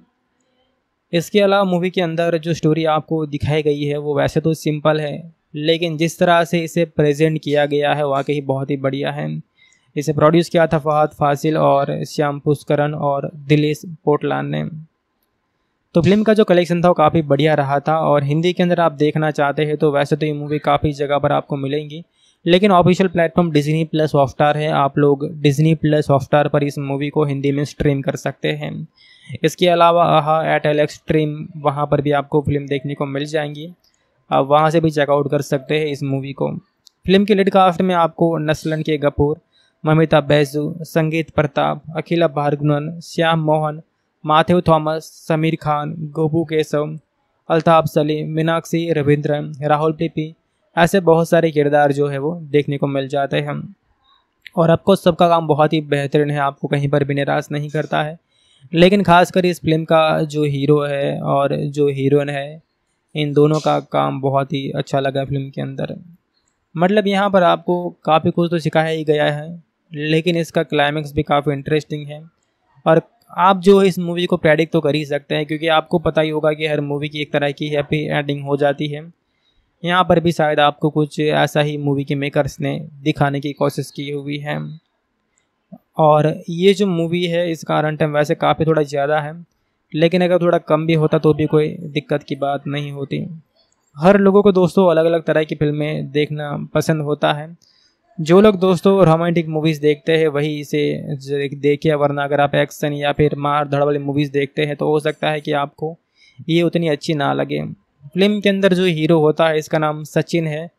S1: इसके अलावा मूवी के अंदर जो स्टोरी आपको दिखाई गई है वो वैसे तो सिंपल है लेकिन जिस तरह से इसे प्रेजेंट किया गया है वाकई बहुत ही बढ़िया है इसे प्रोड्यूस किया था फहद फासिल और श्याम पुष्करन और दिलेश पोटलान ने तो फिल्म का जो कलेक्शन था वो काफ़ी बढ़िया रहा था और हिंदी के अंदर आप देखना चाहते हैं तो वैसे तो ये मूवी काफ़ी जगह पर आपको मिलेंगी लेकिन official platform Disney plus Hotstar है आप लोग डिज्नी प्लस हॉटस्टार पर इस मूवी को हिंदी में स्ट्रीम कर सकते हैं इसके अलावा आहा एट एल एक्स स्ट्रीम वहाँ पर भी आपको फिल्म देखने को मिल जाएंगी आप वहाँ से भी चेकआउट कर सकते हैं इस मूवी को फिल्म के लीड कास्ट में आपको नस्लन के कपूर ममिता बैजू संगीत प्रताप अखिला भारगुनन श्याम मोहन माथ्यू थॉमस समीर खान गोबू केसव अल्ताफ सलीम मीनाक्षी रविंद्रन राहुल पीपी ऐसे बहुत सारे किरदार जो है वो देखने को मिल जाते हैं और आपको सबका काम बहुत ही बेहतरीन है आपको कहीं पर भी निराश नहीं करता है लेकिन खासकर इस फिल्म का जो हीरो है और जो हीरोइन है इन दोनों का काम बहुत ही अच्छा लगा फिल्म के अंदर मतलब यहाँ पर आपको काफ़ी कुछ तो सिखाया ही गया है लेकिन इसका क्लाइमैक्स भी काफ़ी इंटरेस्टिंग है और आप जो इस मूवी को प्रेडिक्ट तो कर ही सकते हैं क्योंकि आपको पता ही होगा कि हर मूवी की एक तरह की हैप्पी एंडिंग हो जाती है यहाँ पर भी शायद आपको कुछ ऐसा ही मूवी के मेकर्स ने दिखाने की कोशिश की हुई है और ये जो मूवी है इसका रन टाइम वैसे काफ़ी थोड़ा ज़्यादा है लेकिन अगर थोड़ा कम भी होता तो भी कोई दिक्कत की बात नहीं होती हर लोगों को दोस्तों अलग अलग तरह की फिल्में देखना पसंद होता है जो लोग दोस्तों रोमांटिक मूवीज़ देखते हैं वही इसे देखिए वरना अगर आप एक्शन या फिर मार धड़ वाली मूवीज़ देखते हैं तो हो सकता है कि आपको ये उतनी अच्छी ना लगे फिल्म के अंदर जो हीरो होता है इसका नाम सचिन है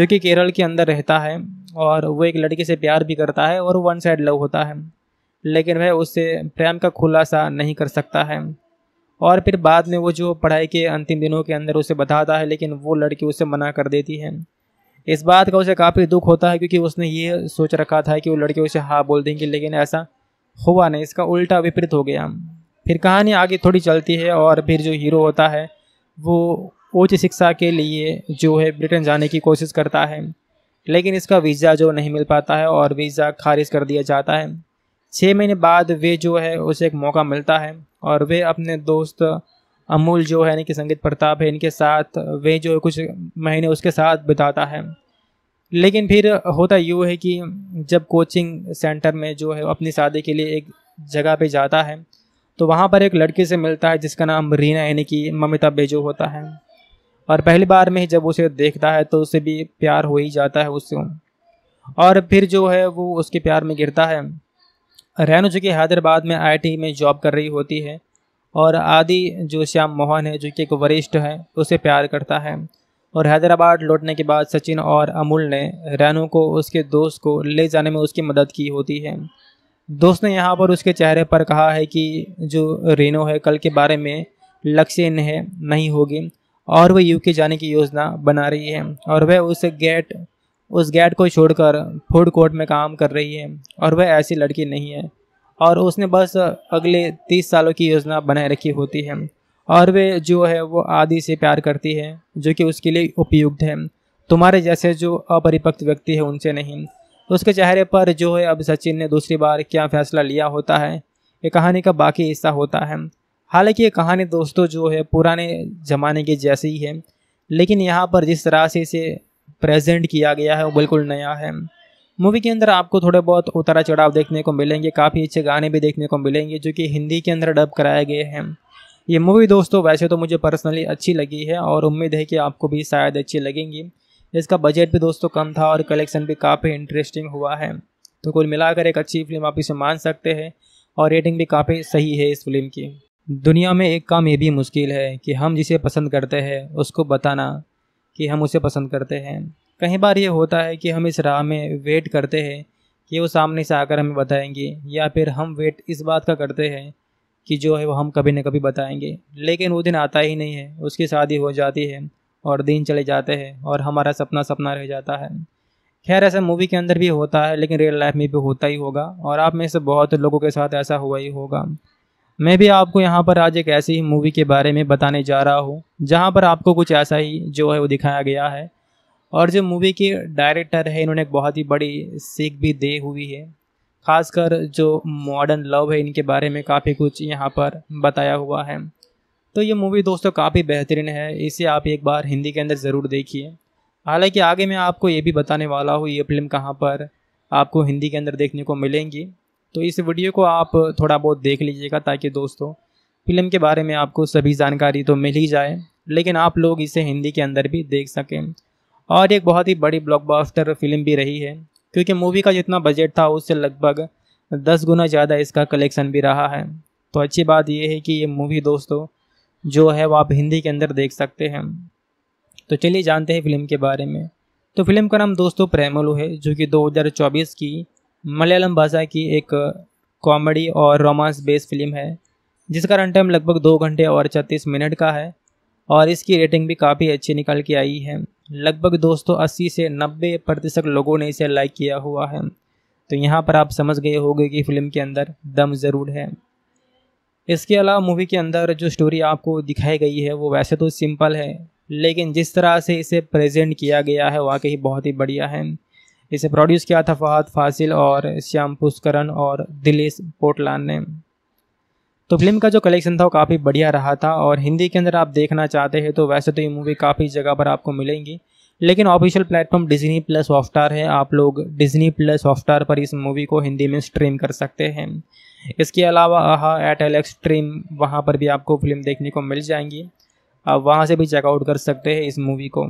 S1: जो कि केरल के अंदर रहता है और वो एक लड़की से प्यार भी करता है और वन साइड लव होता है लेकिन वह उससे प्रेम का खुलासा नहीं कर सकता है और फिर बाद में वो जो पढ़ाई के अंतिम दिनों के अंदर उसे बताता है लेकिन वो लड़की उसे मना कर देती है इस बात का उसे काफ़ी दुख होता है क्योंकि उसने ये सोच रखा था कि वो लड़के उसे हाँ बोल देंगे लेकिन ऐसा हुआ नहीं इसका उल्टा विपरीत हो गया फिर कहानी आगे थोड़ी चलती है और फिर जो हीरो होता है वो उच्च शिक्षा के लिए जो है ब्रिटेन जाने की कोशिश करता है लेकिन इसका वीज़ा जो नहीं मिल पाता है और वीज़ा खारिज कर दिया जाता है छः महीने बाद वे जो है उसे एक मौका मिलता है और वे अपने दोस्त अमूल जो है यानी कि संगीत प्रताप है इनके साथ वे जो कुछ महीने उसके साथ बिताता है लेकिन फिर होता यूँ है कि जब कोचिंग सेंटर में जो है अपनी शादी के लिए एक जगह पे जाता है तो वहाँ पर एक लड़की से मिलता है जिसका नाम रीना यानी कि ममिता बेजो होता है और पहली बार में ही जब उसे देखता है तो उसे भी प्यार हो ही जाता है उससे और फिर जो है वो उसके प्यार में गिरता है रहनु जो कि हैदराबाद में आईटी में जॉब कर रही होती है और आदि जो श्याम मोहन है जो कि एक वरिष्ठ है उसे प्यार करता है और हैदराबाद लौटने के बाद सचिन और अमूल ने रैनू को उसके दोस्त को ले जाने में उसकी मदद की होती है दोस्त ने यहाँ पर उसके चेहरे पर कहा है कि जो रेनो है कल के बारे में लक्ष्य इन्हें नहीं होगी और वह यूके जाने की योजना बना रही है और वह उस गेट उस गेट को छोड़कर फूड कोर्ट में काम कर रही है और वह ऐसी लड़की नहीं है और उसने बस अगले तीस सालों की योजना बनाए रखी होती है और वे जो है वो आदि से प्यार करती है जो कि उसके लिए उपयुक्त है तुम्हारे जैसे जो अपरिपक्व व्यक्ति है उनसे नहीं उसके चेहरे पर जो है अब सचिन ने दूसरी बार क्या फैसला लिया होता है ये कहानी का बाकी हिस्सा होता है हालांकि ये कहानी दोस्तों जो है पुराने ज़माने की जैसी ही है लेकिन यहाँ पर जिस तरह से इसे प्रेजेंट किया गया है वो बिल्कुल नया है मूवी के अंदर आपको थोड़े बहुत उतारा चढ़ाव देखने को मिलेंगे काफ़ी अच्छे गाने भी देखने को मिलेंगे जो कि हिंदी के अंदर डब कराए गए हैं ये मूवी दोस्तों वैसे तो मुझे पर्सनली अच्छी लगी है और उम्मीद है कि आपको भी शायद अच्छी लगेंगी इसका बजट भी दोस्तों कम था और कलेक्शन भी काफ़ी इंटरेस्टिंग हुआ है तो कुल मिलाकर एक अच्छी फिल्म आप इसे मान सकते हैं और रेटिंग भी काफ़ी सही है इस फिल्म की दुनिया में एक काम ये भी मुश्किल है कि हम जिसे पसंद करते हैं उसको बताना कि हम उसे पसंद करते हैं कई बार ये होता है कि हम इस राह में वेट करते हैं कि वो सामने से आकर हमें बताएंगे या फिर हम वेट इस बात का करते हैं कि जो है वो हम कभी ना कभी बताएंगे लेकिन वो दिन आता ही नहीं है उसकी शादी हो जाती है और दिन चले जाते हैं और हमारा सपना सपना रह जाता है खैर ऐसा मूवी के अंदर भी होता है लेकिन रियल लाइफ में भी होता ही होगा और आप में से बहुत लोगों के साथ ऐसा हुआ ही होगा मैं भी आपको यहाँ पर आज एक ऐसी ही मूवी के बारे में बताने जा रहा हूँ जहाँ पर आपको कुछ ऐसा ही जो है वो दिखाया गया है और जो मूवी के डायरेक्टर है इन्होंने एक बहुत ही बड़ी सीख भी दे हुई है खासकर जो मॉडर्न लव है इनके बारे में काफ़ी कुछ यहाँ पर बताया हुआ है तो ये मूवी दोस्तों काफ़ी बेहतरीन है इसे आप एक बार हिंदी के अंदर ज़रूर देखिए हालांकि आगे मैं आपको ये भी बताने वाला हूँ ये फिल्म कहाँ पर आपको हिंदी के अंदर देखने को मिलेंगी तो इस वीडियो को आप थोड़ा बहुत देख लीजिएगा ताकि दोस्तों फिल्म के बारे में आपको सभी जानकारी तो मिल ही जाए लेकिन आप लोग इसे हिंदी के अंदर भी देख सकें और एक बहुत ही बड़ी ब्लॉकबस्टर फिल्म भी रही है क्योंकि मूवी का जितना बजट था उससे लगभग दस गुना ज़्यादा इसका कलेक्शन भी रहा है तो अच्छी बात यह है कि ये मूवी दोस्तों जो है वो आप हिंदी के अंदर देख सकते हैं तो चलिए जानते हैं फिल्म के बारे में तो फिल्म का नाम दोस्तों प्रेमलू है जो कि 2024 की मलयालम भाषा की एक कॉमेडी और रोमांस बेस्ड फिल्म है जिसका रन टाइम लगभग दो घंटे और छत्तीस मिनट का है और इसकी रेटिंग भी काफ़ी अच्छी निकल के आई है लगभग दोस्तों 80 से 90 प्रतिशत लोगों ने इसे लाइक किया हुआ है तो यहाँ पर आप समझ गए होंगे कि फिल्म के अंदर दम ज़रूर है इसके अलावा मूवी के अंदर जो स्टोरी आपको दिखाई गई है वो वैसे तो सिंपल है लेकिन जिस तरह से इसे प्रेजेंट किया गया है वाकई बहुत ही बढ़िया है इसे प्रोड्यूस किया था फहद फासिल और श्याम पुष्करण और दिलेश पोटलान ने तो फिल्म का जो कलेक्शन था वो काफ़ी बढ़िया रहा था और हिंदी के अंदर आप देखना चाहते हैं तो वैसे तो ये मूवी काफ़ी जगह पर आपको मिलेंगी लेकिन official platform Disney plus Hotstar है आप लोग डिज्नी प्लस हॉटस्टार पर इस मूवी को हिंदी में स्ट्रीम कर सकते हैं इसके अलावा आहा एट एल एक्स स्ट्रीम वहाँ पर भी आपको फिल्म देखने को मिल जाएंगी आप वहाँ से भी चेकआउट कर सकते हैं इस मूवी को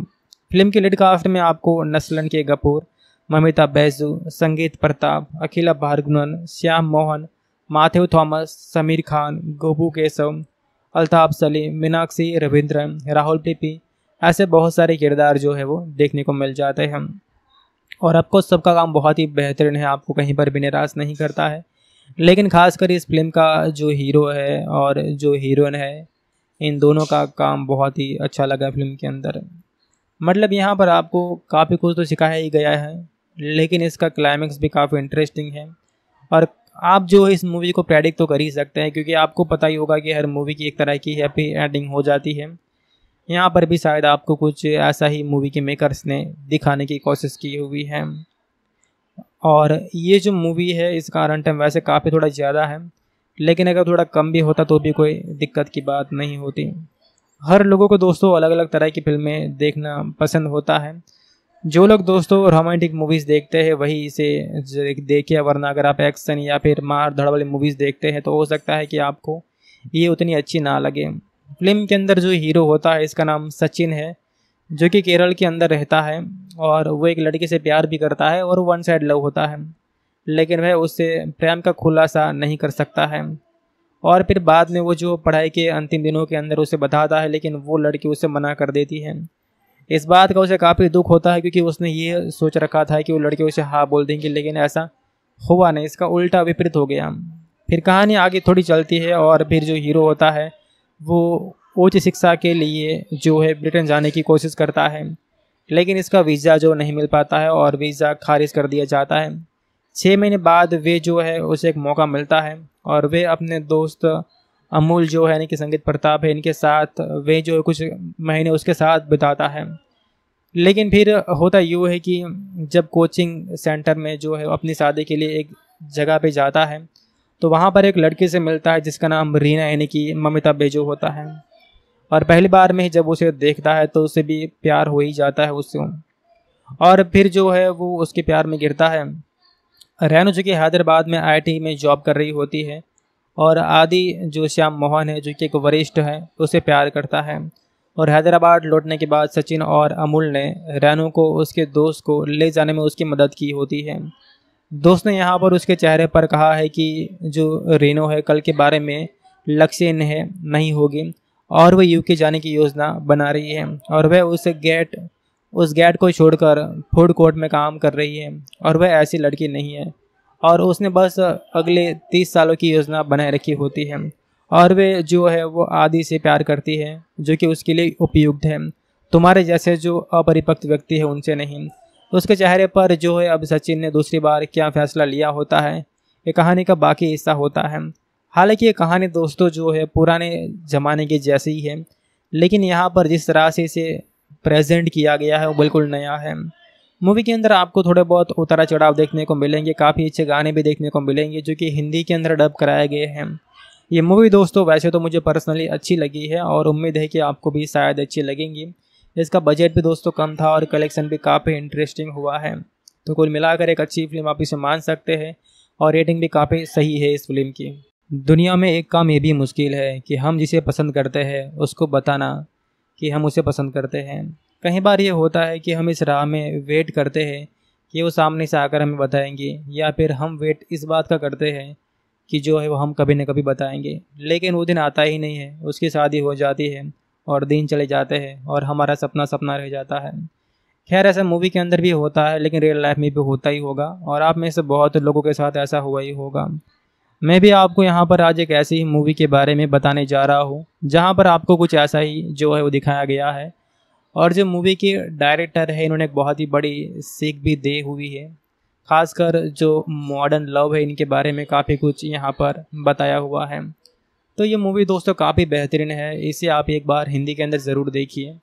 S1: फिल्म के लिड कास्ट में आपको नस्लन के कपूर ममिता बैजू संगीत प्रताप अखिला भारगुनन श्याम मोहन माथ्यू थॉमस समीर खान गोबू केसव अल्ताफ सलीम मीनाक्षी रविंद्रन राहुल टिपी ऐसे बहुत सारे किरदार जो है वो देखने को मिल जाते हैं और आपको सबका काम बहुत ही बेहतरीन है आपको कहीं पर भी निराश नहीं करता है लेकिन खासकर इस फिल्म का जो हीरो है और जो हीरोइन है इन दोनों का काम बहुत ही अच्छा लगा फिल्म के अंदर मतलब यहाँ पर आपको काफ़ी कुछ तो सिखाया ही गया है लेकिन इसका क्लाइमैक्स भी काफ़ी इंटरेस्टिंग है और आप जो इस मूवी को प्रेडिक्ट तो कर ही सकते हैं क्योंकि आपको पता ही होगा कि हर मूवी की एक तरह की हैप्पी एंडिंग हो जाती है यहाँ पर भी शायद आपको कुछ ऐसा ही मूवी के मेकर्स ने दिखाने की कोशिश की हुई है और ये जो मूवी है इसका रन तो टाइम वैसे काफ़ी थोड़ा ज़्यादा है लेकिन अगर थोड़ा कम भी होता तो भी कोई दिक्कत की बात नहीं होती हर लोगों को दोस्तों अलग अलग तरह की फिल्में देखना पसंद होता है जो लोग दोस्तों रोमांटिक मूवीज़ देखते हैं वही इसे देखे वरना अगर आप एक्शन या फिर मार धड़ वाली मूवीज़ देखते हैं तो हो सकता है कि आपको ये उतनी अच्छी ना लगे फिल्म के अंदर जो हीरो होता है इसका नाम सचिन है जो कि केरल के अंदर रहता है और वो एक लड़की से प्यार भी करता है और वन साइड लव होता है लेकिन वह उससे प्रेम का खुलासा नहीं कर सकता है और फिर बाद में वो जो पढ़ाई के अंतिम दिनों के अंदर उसे बताता है लेकिन वो लड़की उसे मना कर देती है इस बात का उसे काफ़ी दुख होता है क्योंकि उसने ये सोच रखा था कि वो लड़के उसे हाँ बोल देंगे लेकिन ऐसा हुआ नहीं इसका उल्टा विपरीत हो गया फिर कहानी आगे थोड़ी चलती है और फिर जो हीरो होता है वो उच्च शिक्षा के लिए जो है ब्रिटेन जाने की कोशिश करता है लेकिन इसका वीज़ा जो नहीं मिल पाता है और वीज़ा खारिज कर दिया जाता है छः महीने बाद वे जो है उसे एक मौका मिलता है और वे अपने दोस्त अमूल जो है यानी कि संगीत प्रताप है इनके साथ वे जो कुछ महीने उसके साथ बिताता है लेकिन फिर होता यूँ है कि जब कोचिंग सेंटर में जो है अपनी शादी के लिए एक जगह पे जाता है तो वहाँ पर एक लड़की से मिलता है जिसका नाम रीना यानी कि ममिता बेजो होता है और पहली बार में ही जब उसे देखता है तो उसे भी प्यार हो ही जाता है उससे और फिर जो है वो उसके प्यार में गिरता है रैनो जो कि हैदराबाद में आईटी में जॉब कर रही होती है और आदि जो श्याम मोहन है जो कि एक वरिष्ठ है उसे प्यार करता है और हैदराबाद लौटने के बाद सचिन और अमूल ने रैनू को उसके दोस्त को ले जाने में उसकी मदद की होती है दोस्त ने यहाँ पर उसके चेहरे पर कहा है कि जो रेनो है कल के बारे में लक्ष्य इन्हें नहीं होगी और वह यूके जाने की योजना बना रही है और वह उस गेट उस गेट को छोड़कर फूड कोर्ट में काम कर रही है और वह ऐसी लड़की नहीं है और उसने बस अगले तीस सालों की योजना बनाए रखी होती है और वे जो है वो आदि से प्यार करती है जो कि उसके लिए उपयुक्त है तुम्हारे जैसे जो अपरिपक्व व्यक्ति है उनसे नहीं उसके चेहरे पर जो है अब सचिन ने दूसरी बार क्या फैसला लिया होता है ये कहानी का बाकी हिस्सा होता है हालांकि ये कहानी दोस्तों जो है पुराने ज़माने की जैसी ही है लेकिन यहाँ पर जिस तरह से इसे प्रेजेंट किया गया है वो बिल्कुल नया है मूवी के अंदर आपको थोड़े बहुत उतारा चढ़ाव देखने को मिलेंगे काफ़ी अच्छे गाने भी देखने को मिलेंगे जो कि हिंदी के अंदर डब कराए गए हैं ये मूवी दोस्तों वैसे तो मुझे पर्सनली अच्छी लगी है और उम्मीद है कि आपको भी शायद अच्छी लगेंगी इसका बजट भी दोस्तों कम था और कलेक्शन भी काफ़ी इंटरेस्टिंग हुआ है तो कुल मिलाकर एक अच्छी फिल्म आप इसे मान सकते हैं और रेटिंग भी काफ़ी सही है इस फिल्म की दुनिया में एक काम ये भी मुश्किल है कि हम जिसे पसंद करते हैं उसको बताना कि हम उसे पसंद करते हैं कई बार ये होता है कि हम इस राह में वेट करते हैं कि वो सामने से आकर हमें बताएंगे या फिर हम वेट इस बात का करते हैं कि जो है वो हम कभी ना कभी बताएंगे लेकिन वो दिन आता ही नहीं है उसकी शादी हो जाती है और दिन चले जाते हैं और हमारा सपना सपना रह जाता है खैर ऐसा मूवी के अंदर भी होता है लेकिन रियल लाइफ में भी होता ही होगा और आप में से बहुत लोगों के साथ ऐसा हुआ ही होगा मैं भी आपको यहाँ पर आज एक ऐसी ही मूवी के बारे में बताने जा रहा हूँ जहाँ पर आपको कुछ ऐसा ही जो है वो दिखाया गया है और जो मूवी के डायरेक्टर है इन्होंने बहुत ही बड़ी सीख भी दे हुई है खासकर जो मॉडर्न लव है इनके बारे में काफ़ी कुछ यहाँ पर बताया हुआ है तो ये मूवी दोस्तों काफ़ी बेहतरीन है इसे आप एक बार हिंदी के अंदर ज़रूर देखिए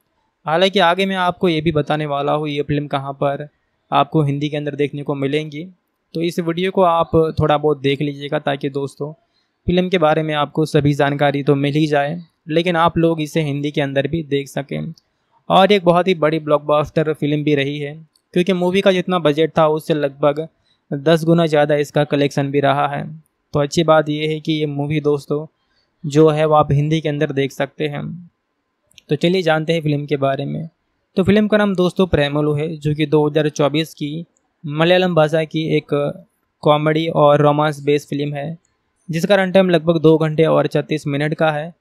S1: हालांकि आगे मैं आपको ये भी बताने वाला हूँ ये फिल्म कहाँ पर आपको हिंदी के अंदर देखने को मिलेंगी तो इस वीडियो को आप थोड़ा बहुत देख लीजिएगा ताकि दोस्तों फिल्म के बारे में आपको सभी जानकारी तो मिल ही जाए लेकिन आप लोग इसे हिंदी के अंदर भी देख सकें और एक बहुत ही बड़ी ब्लॉकबस्टर फिल्म भी रही है क्योंकि मूवी का जितना बजट था उससे लगभग दस गुना ज़्यादा इसका कलेक्शन भी रहा है तो अच्छी बात यह है कि ये मूवी दोस्तों जो है वो आप हिंदी के अंदर देख सकते हैं तो चलिए जानते हैं फिल्म के बारे में तो फिल्म का नाम दोस्तों प्रेमलू है जो कि 2024 की मलयालम भाषा की एक कॉमेडी और रोमांस बेस्ड फिल्म है जिसका रन टाइम लगभग दो घंटे और छत्तीस मिनट का है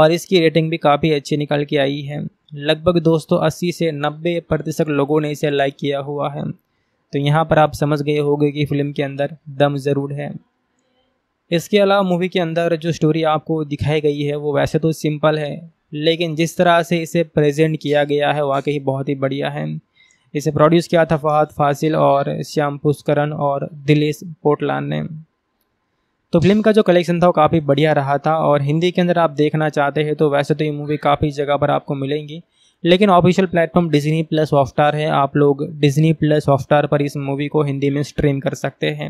S1: और इसकी रेटिंग भी काफ़ी अच्छी निकल के आई है लगभग दोस्तों 80 से 90 प्रतिशत लोगों ने इसे लाइक किया हुआ है तो यहाँ पर आप समझ गए होंगे कि फिल्म के अंदर दम ज़रूर है इसके अलावा मूवी के अंदर जो स्टोरी आपको दिखाई गई है वो वैसे तो सिंपल है लेकिन जिस तरह से इसे प्रेजेंट किया गया है वाकई बहुत ही बढ़िया है इसे प्रोड्यूस किया था फहद फासिल और श्याम पुष्करण और दिलेश पोटलान ने तो फिल्म का जो कलेक्शन था वो काफ़ी बढ़िया रहा था और हिंदी के अंदर आप देखना चाहते हैं तो वैसे तो ये मूवी काफ़ी जगह पर आपको मिलेंगी लेकिन official platform Disney plus Hotstar है आप लोग डिज्नी प्लस हॉटस्टार पर इस मूवी को हिंदी में स्ट्रीम कर सकते हैं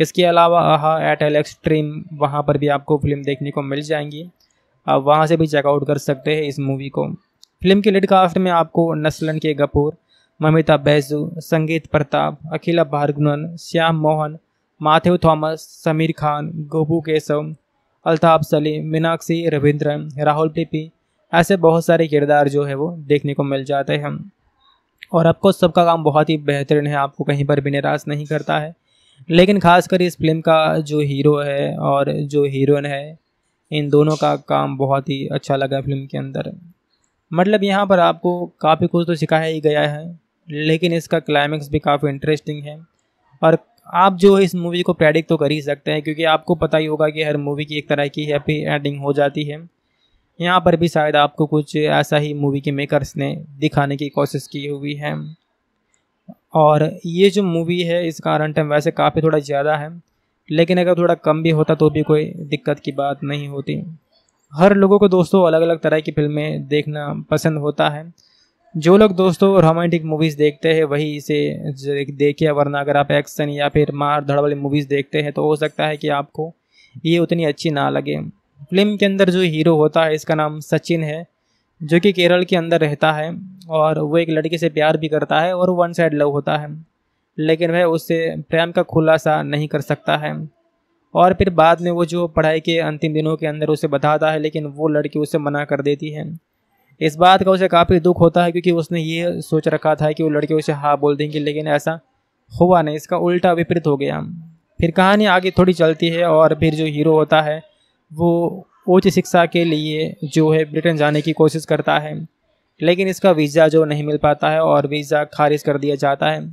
S1: इसके अलावा आह एट एल एक्सट्रीम स्ट्रीम वहाँ पर भी आपको फिल्म देखने को मिल जाएंगी आप वहाँ से भी चेकआउट कर सकते हैं इस मूवी को फिल्म के लीड कास्ट में आपको नस्लन के कपूर ममिता बैजू संगीत प्रताप अखिला भारगुनन श्याम मोहन माथ्यू थॉमस समीर खान गोपू केशव अल्ताफ सलीम मीनाक्षी रविंद्रन राहुल पीपी ऐसे बहुत सारे किरदार जो है वो देखने को मिल जाते हैं और आपको सबका काम बहुत ही बेहतरीन है आपको कहीं पर भी निराश नहीं करता है लेकिन खासकर इस फिल्म का जो हीरो है और जो हीरोइन है इन दोनों का काम बहुत ही अच्छा लगा फिल्म के अंदर मतलब यहाँ पर आपको काफ़ी कुछ तो सिखाया ही गया है लेकिन इसका क्लाइमैक्स भी काफ़ी इंटरेस्टिंग है और आप जो इस मूवी को प्रेडिक्ट तो कर ही सकते हैं क्योंकि आपको पता ही होगा कि हर मूवी की एक तरह की हैप्पी एंडिंग हो जाती है यहाँ पर भी शायद आपको कुछ ऐसा ही मूवी के मेकर्स ने दिखाने की कोशिश की हुई है और ये जो मूवी है इसका रन टाइम वैसे काफ़ी थोड़ा ज़्यादा है लेकिन अगर थोड़ा कम भी होता तो भी कोई दिक्कत की बात नहीं होती हर लोगों को दोस्तों अलग अलग तरह की फिल्में देखना पसंद होता है जो लोग दोस्तों रोमांटिक मूवीज़ देखते हैं वही इसे देखिए वरना अगर आप एक्शन या फिर मार धड़ वाली मूवीज़ देखते हैं तो हो सकता है कि आपको ये उतनी अच्छी ना लगे फिल्म के अंदर जो हीरो होता है इसका नाम सचिन है जो कि केरल के अंदर रहता है और वो एक लड़के से प्यार भी करता है और वन साइड लव होता है लेकिन वह उससे प्रेम का खुलासा नहीं कर सकता है और फिर बाद में वो जो पढ़ाई के अंतिम दिनों के अंदर उसे बताता है लेकिन वो लड़की उसे मना कर देती है इस बात का उसे काफ़ी दुख होता है क्योंकि उसने ये सोच रखा था कि वो लड़के उसे हाँ बोल देंगे लेकिन ऐसा हुआ नहीं इसका उल्टा विपरीत हो गया फिर कहानी आगे थोड़ी चलती है और फिर जो हीरो होता है वो उच्च शिक्षा के लिए जो है ब्रिटेन जाने की कोशिश करता है लेकिन इसका वीज़ा जो नहीं मिल पाता है और वीज़ा खारिज कर दिया जाता है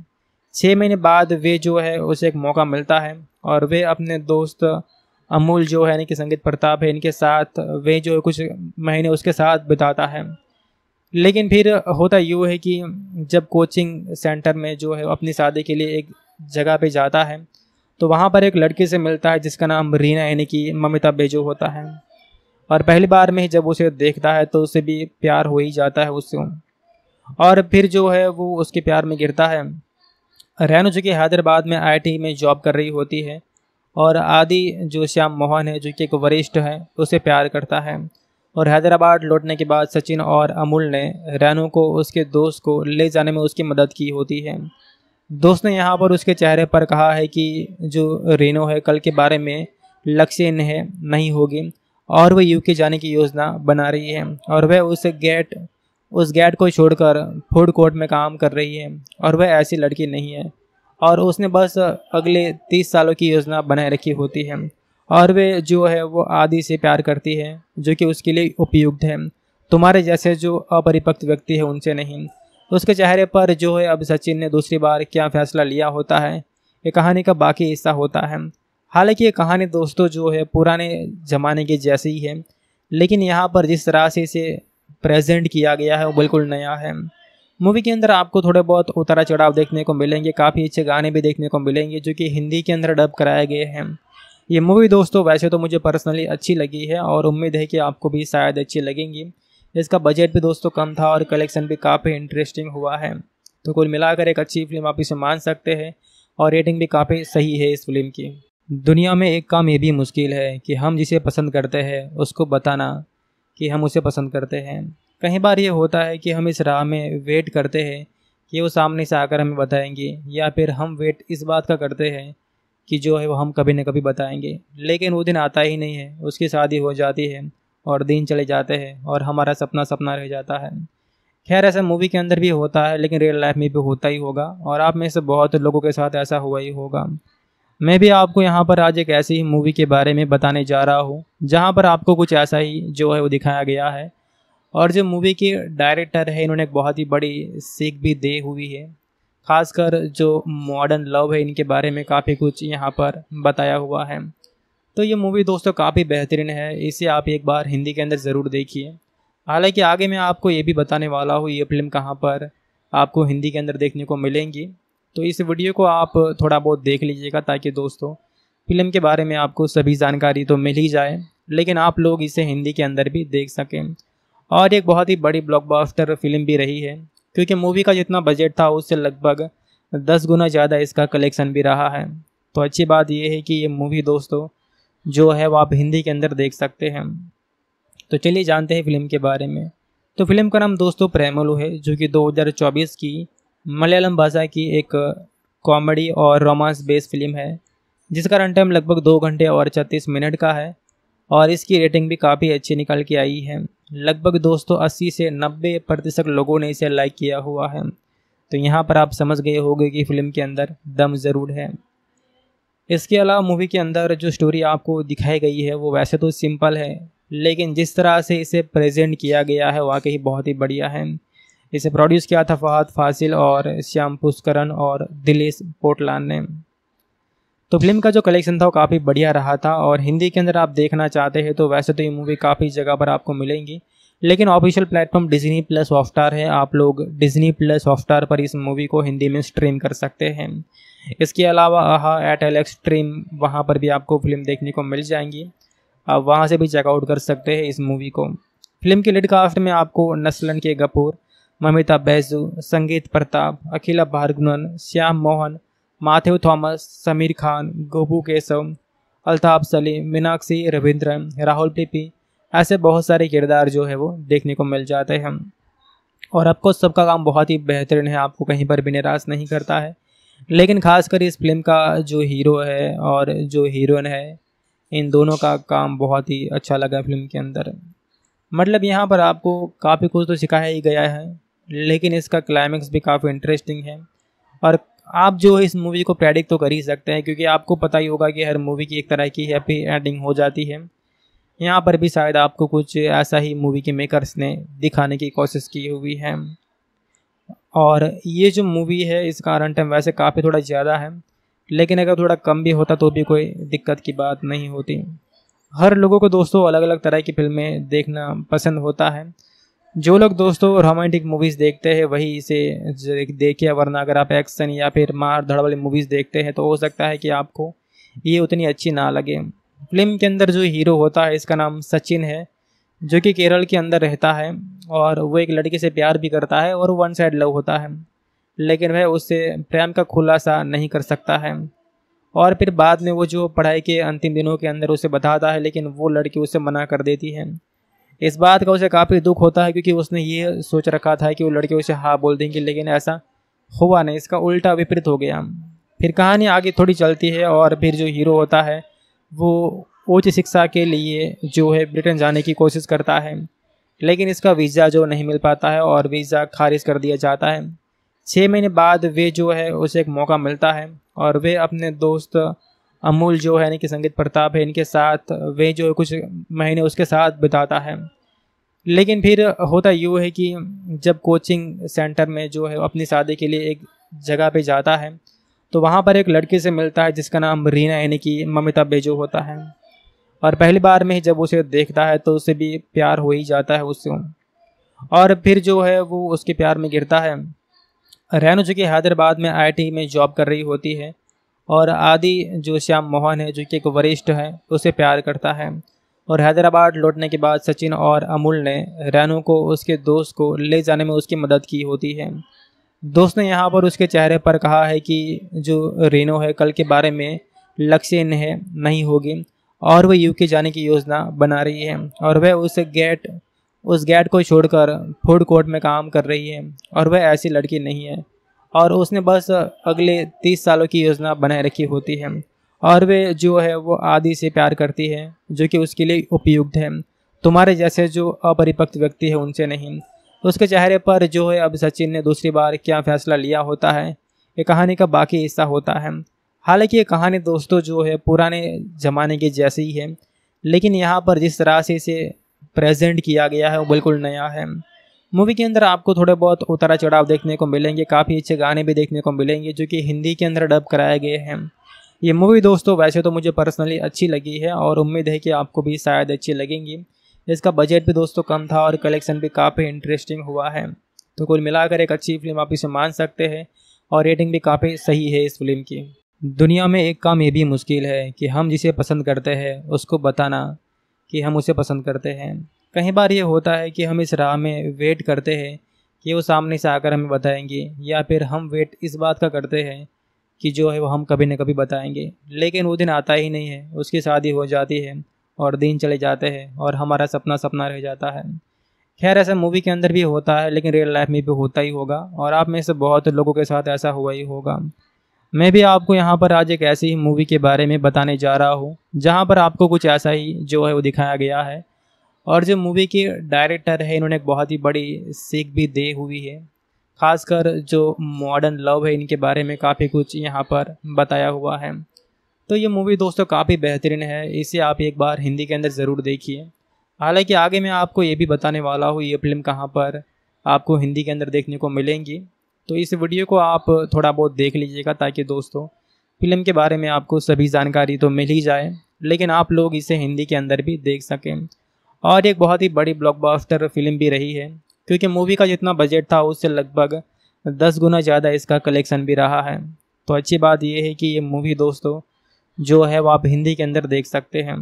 S1: छः महीने बाद वे जो है उसे एक मौका मिलता है और वे अपने दोस्त अमूल जो है यानी कि संगीत प्रताप है इनके साथ वे जो कुछ महीने उसके साथ बिताता है लेकिन फिर होता यूँ है कि जब कोचिंग सेंटर में जो है अपनी शादी के लिए एक जगह पे जाता है तो वहाँ पर एक लड़की से मिलता है जिसका नाम रीना यानी कि ममिता बेजो होता है और पहली बार में ही जब उसे देखता है तो उसे भी प्यार हो ही जाता है उससे और फिर जो है वो उसके प्यार में गिरता है रैनू जो कि हैदराबाद में आईटी में जॉब कर रही होती है और आदि जो श्याम मोहन है जो कि एक वरिष्ठ है उसे प्यार करता है और हैदराबाद लौटने के बाद सचिन और अमूल ने रैनू को उसके दोस्त को ले जाने में उसकी मदद की होती है दोस्त ने यहाँ पर उसके चेहरे पर कहा है कि जो रेनो है कल के बारे में लक्ष्य इन्हें नहीं होगी और वह यूके जाने की योजना बना रही है और वह उस गेट उस गेट को छोड़कर फूड कोर्ट में काम कर रही है और वह ऐसी लड़की नहीं है और उसने बस अगले तीस सालों की योजना बनाए रखी होती है और वे जो है वो आदि से प्यार करती है जो कि उसके लिए उपयुक्त है तुम्हारे जैसे जो अपरिपक्व व्यक्ति है उनसे नहीं उसके चेहरे पर जो है अब सचिन ने दूसरी बार क्या फैसला लिया होता है ये कहानी का बाकी हिस्सा होता है हालांकि ये कहानी दोस्तों जो है पुराने ज़माने की जैसी ही है लेकिन यहाँ पर जिस तरह से इसे प्रेजेंट किया गया है वो बिल्कुल नया है मूवी के अंदर आपको थोड़े बहुत उतारा चढ़ाव देखने को मिलेंगे काफ़ी अच्छे गाने भी देखने को मिलेंगे जो कि हिंदी के अंदर डब कराए गए हैं ये मूवी दोस्तों वैसे तो मुझे पर्सनली अच्छी लगी है और उम्मीद है कि आपको भी शायद अच्छी लगेंगी इसका बजट भी दोस्तों कम था और कलेक्शन भी काफ़ी इंटरेस्टिंग हुआ है तो कुल मिलाकर एक अच्छी फिल्म आप इसे मान सकते हैं और रेटिंग भी काफ़ी सही है इस फिल्म की दुनिया में एक काम ये भी मुश्किल है कि हम जिसे पसंद करते हैं उसको बताना कि हम उसे पसंद करते हैं कई बार ये होता है कि हम इस राह में वेट करते हैं कि वो सामने से आकर हमें बताएंगे या फिर हम वेट इस बात का करते हैं कि जो है वो हम कभी ना कभी बताएंगे लेकिन वो दिन आता ही नहीं है उसकी शादी हो जाती है और दिन चले जाते हैं और हमारा सपना सपना रह जाता है खैर ऐसा मूवी के अंदर भी होता है लेकिन रियल लाइफ में भी होता ही होगा और आप में से बहुत लोगों के साथ ऐसा हुआ ही होगा मैं भी आपको यहाँ पर आज एक ऐसी ही मूवी के बारे में बताने जा रहा हूँ जहाँ पर आपको कुछ ऐसा ही जो है वो दिखाया गया है और जो मूवी के डायरेक्टर है इन्होंने एक बहुत ही बड़ी सीख भी दे हुई है खासकर जो मॉडर्न लव है इनके बारे में काफ़ी कुछ यहाँ पर बताया हुआ है तो ये मूवी दोस्तों काफ़ी बेहतरीन है इसे आप एक बार हिंदी के अंदर ज़रूर देखिए हालांकि आगे मैं आपको ये भी बताने वाला हूँ ये फिल्म कहाँ पर आपको हिंदी के अंदर देखने को मिलेंगी तो इस वीडियो को आप थोड़ा बहुत देख लीजिएगा ताकि दोस्तों फिल्म के बारे में आपको सभी जानकारी तो मिल ही जाए लेकिन आप लोग इसे हिंदी के अंदर भी देख सकें और एक बहुत ही बड़ी ब्लॉकबस्टर फिल्म भी रही है क्योंकि मूवी का जितना बजट था उससे लगभग दस गुना ज़्यादा इसका कलेक्शन भी रहा है तो अच्छी बात यह है कि ये मूवी दोस्तों जो है वो आप हिंदी के अंदर देख सकते हैं तो चलिए जानते हैं फिल्म के बारे में तो फिल्म का नाम दोस्तों प्रेमलू है जो कि 2024 की मलयालम भाषा की एक कॉमेडी और रोमांस बेस्ड फिल्म है जिसका रन टाइम लगभग दो घंटे और छत्तीस मिनट का है और इसकी रेटिंग भी काफ़ी अच्छी निकल के आई है लगभग दोस्तों 80 से 90 प्रतिशत लोगों ने इसे लाइक किया हुआ है तो यहाँ पर आप समझ गए होंगे कि फिल्म के अंदर दम ज़रूर है इसके अलावा मूवी के अंदर जो स्टोरी आपको दिखाई गई है वो वैसे तो सिंपल है लेकिन जिस तरह से इसे प्रेजेंट किया गया है वाकई बहुत ही बढ़िया है इसे प्रोड्यूस किया था फहद फासिल और श्याम पुष्करन और दिलेश पोटलान ने तो फिल्म का जो कलेक्शन था वो काफ़ी बढ़िया रहा था और हिंदी के अंदर आप देखना चाहते हैं तो वैसे तो ये मूवी काफ़ी जगह पर आपको मिलेंगी लेकिन official platform Disney plus Hotstar है आप लोग डिज्नी प्लस हॉटस्टार पर इस मूवी को हिंदी में स्ट्रीम कर सकते हैं इसके अलावा आहा एट एल एक्स स्ट्रीम वहाँ पर भी आपको फिल्म देखने को मिल जाएंगी आप वहाँ से भी चेकआउट कर सकते हैं इस मूवी को फिल्म के लीड कास्ट में आपको नस्लन के कपूर ममिता बैजू संगीत प्रताप अखिला भारगुनन श्याम मोहन माथ्यू थॉमस समीर खान गोपू केशव अल्ताफ सलीम मीनाक्षी रविंद्रन राहुल पीपी ऐसे बहुत सारे किरदार जो है वो देखने को मिल जाते हैं और आपको सबका काम बहुत ही बेहतरीन है आपको कहीं पर भी निराश नहीं करता है लेकिन खासकर इस फिल्म का जो हीरो है और जो हीरोइन है इन दोनों का काम बहुत ही अच्छा लगा फिल्म के अंदर मतलब यहाँ पर आपको काफ़ी कुछ तो सिखाया ही गया है लेकिन इसका क्लाइमैक्स भी काफ़ी इंटरेस्टिंग है और आप जो इस मूवी को प्रेडिक्ट तो कर ही सकते हैं क्योंकि आपको पता ही होगा कि हर मूवी की एक तरह की हैप्पी एंडिंग हो जाती है यहाँ पर भी शायद आपको कुछ ऐसा ही मूवी के मेकर्स ने दिखाने की कोशिश की हुई है और ये जो मूवी है इसका रन टाइम वैसे काफ़ी थोड़ा ज़्यादा है लेकिन अगर थोड़ा कम भी होता तो भी कोई दिक्कत की बात नहीं होती हर लोगों को दोस्तों अलग अलग तरह की फिल्में देखना पसंद होता है जो लोग दोस्तों रोमांटिक मूवीज़ देखते हैं वही इसे देखिए वरना अगर आप एक्शन या फिर मार धड़ वाली मूवीज़ देखते हैं तो हो सकता है कि आपको ये उतनी अच्छी ना लगे फिल्म के अंदर जो हीरो होता है इसका नाम सचिन है जो कि केरल के अंदर रहता है और वो एक लड़की से प्यार भी करता है और वन साइड लव होता है लेकिन वह उससे प्रेम का खुलासा नहीं कर सकता है और फिर बाद में वो जो पढ़ाई के अंतिम दिनों के अंदर उसे बताता है लेकिन वो लड़की उसे मना कर देती है इस बात का उसे काफ़ी दुख होता है क्योंकि उसने ये सोच रखा था कि वो लड़के उसे हाँ बोल देंगे लेकिन ऐसा हुआ नहीं इसका उल्टा विपरीत हो गया फिर कहानी आगे थोड़ी चलती है और फिर जो हीरो होता है वो उच्च शिक्षा के लिए जो है ब्रिटेन जाने की कोशिश करता है लेकिन इसका वीज़ा जो नहीं मिल पाता है और वीज़ा खारिज कर दिया जाता है छः महीने बाद वे जो है उसे एक मौका मिलता है और वे अपने दोस्त अमूल जो है यानी कि संगीत प्रताप है इनके साथ वे जो कुछ महीने उसके साथ बिताता है लेकिन फिर होता यूँ है कि जब कोचिंग सेंटर में जो है अपनी शादी के लिए एक जगह पे जाता है तो वहाँ पर एक लड़की से मिलता है जिसका नाम रीना यानी कि ममिता बेजो होता है और पहली बार में ही जब उसे देखता है तो उससे भी प्यार हो ही जाता है उससे और फिर जो है वो उसके प्यार में गिरता है रैनू जो कि हैदराबाद में आईटी में जॉब कर रही होती है और आदि जो श्याम मोहन है जो कि एक वरिष्ठ है उसे प्यार करता है और हैदराबाद लौटने के बाद सचिन और अमूल ने रैनू को उसके दोस्त को ले जाने में उसकी मदद की होती है दोस्त ने यहाँ पर उसके चेहरे पर कहा है कि जो रेनो है कल के बारे में लक्ष्य इन्हें नहीं होगी और वह यूके जाने की योजना बना रही है और वह उस गेट उस गेट को छोड़कर फूड कोर्ट में काम कर रही है और वह ऐसी लड़की नहीं है और उसने बस अगले तीस सालों की योजना बनाए रखी होती है और वे जो है वो आदि से प्यार करती है जो कि उसके लिए उपयुक्त है तुम्हारे जैसे जो अपरिपक्व व्यक्ति है उनसे नहीं उसके चेहरे पर जो है अब सचिन ने दूसरी बार क्या फैसला लिया होता है ये कहानी का बाकी हिस्सा होता है हालांकि ये कहानी दोस्तों जो है पुराने ज़माने की जैसी ही है लेकिन यहाँ पर जिस तरह से इसे प्रेजेंट किया गया है वो बिल्कुल नया है मूवी के अंदर आपको थोड़े बहुत उतारा चढ़ाव देखने को मिलेंगे काफ़ी अच्छे गाने भी देखने को मिलेंगे जो कि हिंदी के अंदर डब कराए गए हैं ये मूवी दोस्तों वैसे तो मुझे पर्सनली अच्छी लगी है और उम्मीद है कि आपको भी शायद अच्छी लगेंगी इसका बजट भी दोस्तों कम था और कलेक्शन भी काफ़ी इंटरेस्टिंग हुआ है तो कुल मिलाकर एक अच्छी फिल्म आप इसे मान सकते हैं और रेटिंग भी काफ़ी सही है इस फिल्म की दुनिया में एक काम ये भी मुश्किल है कि हम जिसे पसंद करते हैं उसको बताना कि हम उसे पसंद करते हैं कई बार ये होता है कि हम इस राह में वेट करते हैं कि वो सामने से आकर हमें बताएंगे या फिर हम वेट इस बात का करते हैं कि जो है वो हम कभी ना कभी बताएंगे लेकिन वो दिन आता ही नहीं है उसकी शादी हो जाती है और दिन चले जाते हैं और हमारा सपना सपना रह जाता है खैर ऐसा मूवी के अंदर भी होता है लेकिन रियल लाइफ में भी होता ही होगा और आप में से बहुत लोगों के साथ ऐसा हुआ ही होगा मैं भी आपको यहाँ पर आज एक ऐसी ही मूवी के बारे में बताने जा रहा हूँ जहाँ पर आपको कुछ ऐसा ही जो है वो दिखाया गया है और जो मूवी के डायरेक्टर है इन्होंने एक बहुत ही बड़ी सीख भी दे हुई है खासकर जो मॉडर्न लव है इनके बारे में काफ़ी कुछ यहाँ पर बताया हुआ है तो ये मूवी दोस्तों काफ़ी बेहतरीन है इसे आप एक बार हिंदी के अंदर ज़रूर देखिए हालांकि आगे मैं आपको ये भी बताने वाला हूँ ये फिल्म कहाँ पर आपको हिंदी के अंदर देखने को मिलेंगी तो इस वीडियो को आप थोड़ा बहुत देख लीजिएगा ताकि दोस्तों फिल्म के बारे में आपको सभी जानकारी तो मिल ही जाए लेकिन आप लोग इसे हिंदी के अंदर भी देख सकें और एक बहुत ही बड़ी ब्लॉकबस्टर फिल्म भी रही है क्योंकि मूवी का जितना बजट था उससे लगभग दस गुना ज़्यादा इसका कलेक्शन भी रहा है तो अच्छी बात यह है कि ये मूवी दोस्तों जो है वो आप हिंदी के अंदर देख सकते हैं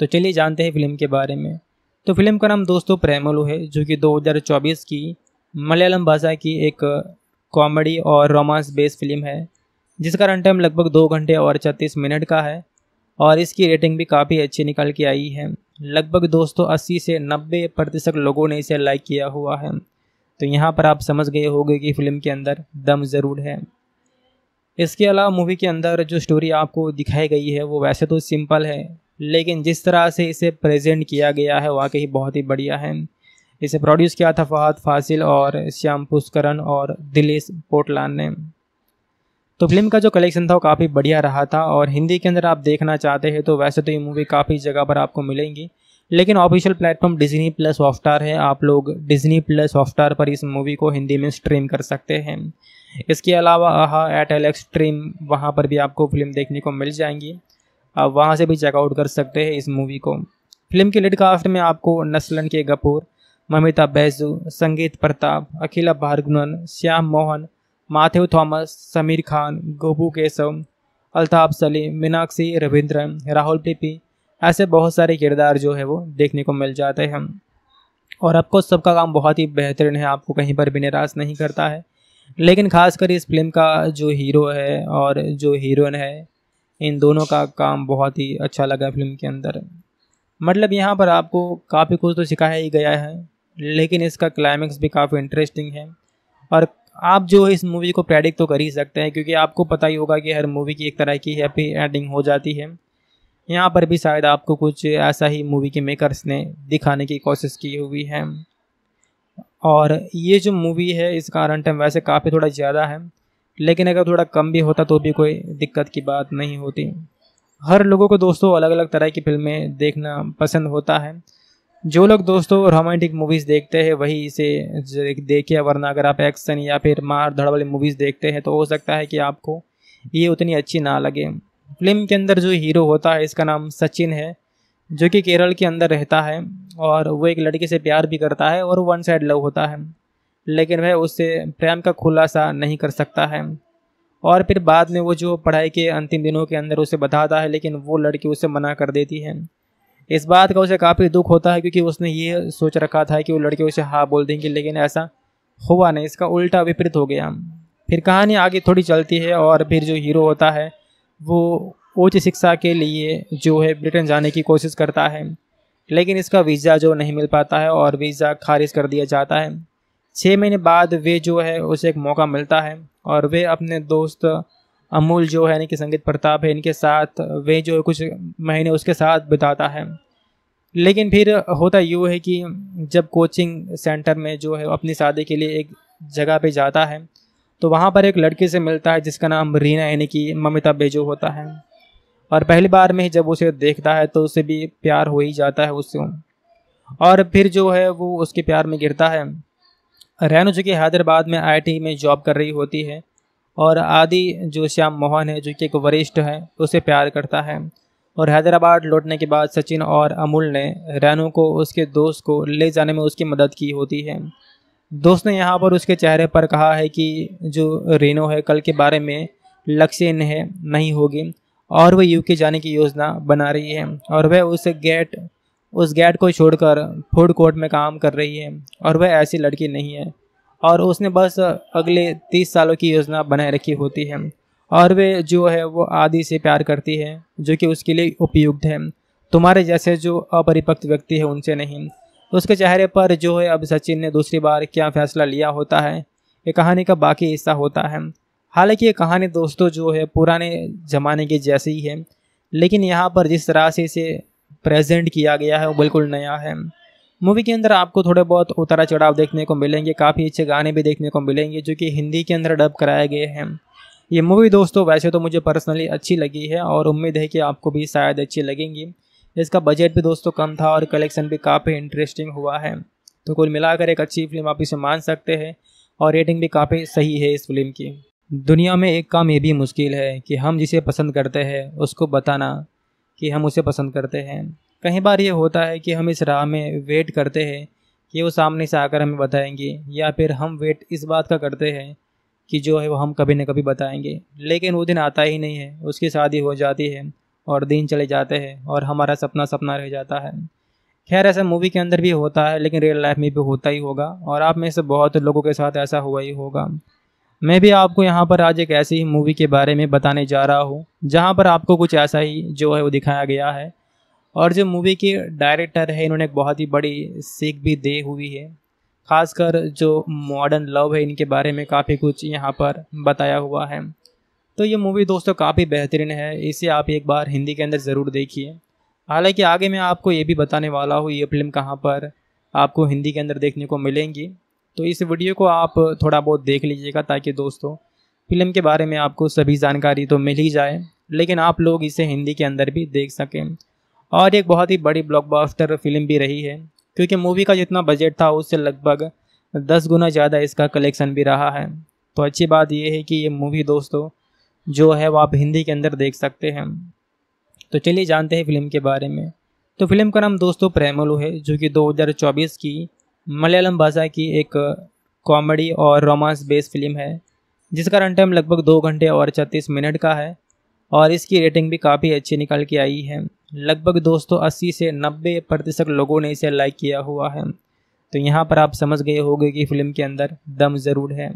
S1: तो चलिए जानते हैं फिल्म के बारे में तो फिल्म का नाम दोस्तों प्रेमलू है जो कि 2024 की मलयालम भाषा की एक कॉमेडी और रोमांस बेस्ड फिल्म है जिसका रन टाइम लगभग दो घंटे और छत्तीस मिनट का है और इसकी रेटिंग भी काफ़ी अच्छी निकल के आई है लगभग दोस्तों 80 से 90 प्रतिशत लोगों ने इसे लाइक किया हुआ है तो यहाँ पर आप समझ गए होंगे कि फिल्म के अंदर दम ज़रूर है इसके अलावा मूवी के अंदर जो स्टोरी आपको दिखाई गई है वो वैसे तो सिंपल है लेकिन जिस तरह से इसे प्रेजेंट किया गया है वाकई बहुत ही बढ़िया है इसे प्रोड्यूस किया था फहद फासिल और श्याम पुष्करन और दिलेश पोटलान ने तो फिल्म का जो कलेक्शन था वो काफ़ी बढ़िया रहा था और हिंदी के अंदर आप देखना चाहते हैं तो वैसे तो ये मूवी काफ़ी जगह पर आपको मिलेंगी लेकिन official platform Disney plus Hotstar है आप लोग डिज्नी प्लस हॉटस्टार पर इस मूवी को हिंदी में स्ट्रीम कर सकते हैं इसके अलावा आहा एट एल एक्स स्ट्रीम वहाँ पर भी आपको फिल्म देखने को मिल जाएंगी आप वहाँ से भी चेकआउट कर सकते हैं इस मूवी को फिल्म के लिड कास्ट में आपको नस्लन के कपूर ममिता बैजू संगीत प्रताप अखिला भारगुनन श्याम मोहन माथ्यू थॉमस समीर खान गोबू केसव अल्ताफ सलीम मीनाक्षी रविंद्रन राहुल पीपी ऐसे बहुत सारे किरदार जो है वो देखने को मिल जाते हैं और आपको तो सबका काम बहुत ही बेहतरीन है आपको कहीं पर भी निराश नहीं करता है लेकिन खासकर इस फिल्म का जो हीरो है और जो हीरोइन है इन दोनों का काम बहुत ही अच्छा लगा फिल्म के अंदर मतलब यहाँ पर आपको काफ़ी कुछ तो सिखाया ही गया है लेकिन इसका क्लाइमैक्स भी काफ़ी इंटरेस्टिंग है और आप जो इस मूवी को प्रेडिक्ट तो कर ही सकते हैं क्योंकि आपको पता ही होगा कि हर मूवी की एक तरह की हैप्पी एंडिंग हो जाती है यहाँ पर भी शायद आपको कुछ ऐसा ही मूवी के मेकर्स ने दिखाने की कोशिश की हुई है और ये जो मूवी है इसका रन तो टाइम वैसे काफ़ी थोड़ा ज़्यादा है लेकिन अगर थोड़ा कम भी होता तो भी कोई दिक्कत की बात नहीं होती हर लोगों को दोस्तों अलग अलग तरह की फिल्में देखना पसंद होता है जो लोग दोस्तों रोमांटिक मूवीज़ देखते हैं वही इसे देखिए वरना अगर आप एक्शन या फिर मार धड़ वाली मूवीज़ देखते हैं तो हो सकता है कि आपको ये उतनी अच्छी ना लगे फिल्म के अंदर जो हीरो होता है इसका नाम सचिन है जो कि केरल के अंदर रहता है और वो एक लड़के से प्यार भी करता है और वन साइड लव होता है लेकिन वह उससे प्रेम का खुलासा नहीं कर सकता है और फिर बाद में वो जो पढ़ाई के अंतिम दिनों के अंदर उसे बताता है लेकिन वो लड़की उसे मना कर देती है इस बात का उसे काफ़ी दुख होता है क्योंकि उसने ये सोच रखा था कि वो लड़के उसे हाँ बोल देंगे लेकिन ऐसा हुआ नहीं इसका उल्टा विपरीत हो गया फिर कहानी आगे थोड़ी चलती है और फिर जो हीरो होता है वो उच्च शिक्षा के लिए जो है ब्रिटेन जाने की कोशिश करता है लेकिन इसका वीज़ा जो नहीं मिल पाता है और वीज़ा खारिज कर दिया जाता है छः महीने बाद वे जो है उसे एक मौका मिलता है और वे अपने दोस्त अमूल जो है यानी कि संगीत प्रताप है इनके साथ वे जो कुछ महीने उसके साथ बिताता है लेकिन फिर होता यूँ है कि जब कोचिंग सेंटर में जो है अपनी शादी के लिए एक जगह पे जाता है तो वहाँ पर एक लड़की से मिलता है जिसका नाम रीना यानी कि ममिता बेजो होता है और पहली बार में ही जब उसे देखता है तो उसे भी प्यार हो ही जाता है उससे और फिर जो है वो उसके प्यार में गिरता है रैनो जो कि हैदराबाद में आईटी में जॉब कर रही होती है और आदि जो श्याम मोहन है जो कि एक वरिष्ठ है उसे प्यार करता है और हैदराबाद लौटने के बाद सचिन और अमूल ने रैनू को उसके दोस्त को ले जाने में उसकी मदद की होती है दोस्त ने यहाँ पर उसके चेहरे पर कहा है कि जो रेनो है कल के बारे में लक्ष्य इन्हें नहीं होगी और वह यूके जाने की योजना बना रही है और वह उस गेट उस गेट को छोड़कर फूड कोर्ट में काम कर रही है और वह ऐसी लड़की नहीं है और उसने बस अगले तीस सालों की योजना बनाए रखी होती है और वे जो है वो आदि से प्यार करती है जो कि उसके लिए उपयुक्त है तुम्हारे जैसे जो अपरिपक्व व्यक्ति है उनसे नहीं उसके चेहरे पर जो है अब सचिन ने दूसरी बार क्या फैसला लिया होता है ये कहानी का बाकी हिस्सा होता है हालांकि ये कहानी दोस्तों जो है पुराने ज़माने की जैसी ही है लेकिन यहाँ पर जिस तरह से इसे प्रेजेंट किया गया है वो बिल्कुल नया है मूवी के अंदर आपको थोड़े बहुत उतारा चढ़ाव देखने को मिलेंगे काफ़ी अच्छे गाने भी देखने को मिलेंगे जो कि हिंदी के अंदर डब कराए गए हैं ये मूवी दोस्तों वैसे तो मुझे पर्सनली अच्छी लगी है और उम्मीद है कि आपको भी शायद अच्छी लगेंगी इसका बजट भी दोस्तों कम था और कलेक्शन भी काफ़ी इंटरेस्टिंग हुआ है तो कुल मिलाकर एक अच्छी फिल्म आप इसे मान सकते हैं और रेटिंग भी काफ़ी सही है इस फिल्म की दुनिया में एक काम ये भी मुश्किल है कि हम जिसे पसंद करते हैं उसको बताना कि हम उसे पसंद करते हैं कई बार ये होता है कि हम इस राह में वेट करते हैं कि वो सामने से आकर हमें बताएंगे या फिर हम वेट इस बात का करते हैं कि जो है वो हम कभी ना कभी बताएंगे लेकिन वो दिन आता ही नहीं है उसकी शादी हो जाती है और दिन चले जाते हैं और हमारा सपना सपना रह जाता है खैर ऐसा मूवी के अंदर भी होता है लेकिन रियल लाइफ में भी होता ही होगा और आप में से बहुत लोगों के साथ ऐसा हुआ ही होगा मैं भी आपको यहाँ पर आज एक ऐसी ही मूवी के बारे में बताने जा रहा हूँ जहाँ पर आपको कुछ ऐसा ही जो है वो दिखाया गया है और जो मूवी के डायरेक्टर है इन्होंने एक बहुत ही बड़ी सीख भी दे हुई है खासकर जो मॉडर्न लव है इनके बारे में काफ़ी कुछ यहाँ पर बताया हुआ है तो ये मूवी दोस्तों काफ़ी बेहतरीन है इसे आप एक बार हिंदी के अंदर ज़रूर देखिए हालांकि आगे मैं आपको ये भी बताने वाला हूँ ये फिल्म कहाँ पर आपको हिंदी के अंदर देखने को मिलेंगी तो इस वीडियो को आप थोड़ा बहुत देख लीजिएगा ताकि दोस्तों फिल्म के बारे में आपको सभी जानकारी तो मिल ही जाए लेकिन आप लोग इसे हिंदी के अंदर भी देख सकें और एक बहुत ही बड़ी ब्लॉकबस्टर फिल्म भी रही है क्योंकि मूवी का जितना बजट था उससे लगभग दस गुना ज़्यादा इसका कलेक्शन भी रहा है तो अच्छी बात यह है कि ये मूवी दोस्तों जो है वो आप हिंदी के अंदर देख सकते हैं तो चलिए जानते हैं फिल्म के बारे में तो फिल्म का नाम दोस्तों प्रेमलू है जो कि 2024 की मलयालम भाषा की एक कॉमेडी और रोमांस बेस्ड फिल्म है जिसका रन टाइम लगभग दो घंटे और छत्तीस मिनट का है और इसकी रेटिंग भी काफ़ी अच्छी निकल के आई है लगभग दोस्तों 80 से 90 प्रतिशत लोगों ने इसे लाइक किया हुआ है तो यहाँ पर आप समझ गए होंगे कि फिल्म के अंदर दम ज़रूर है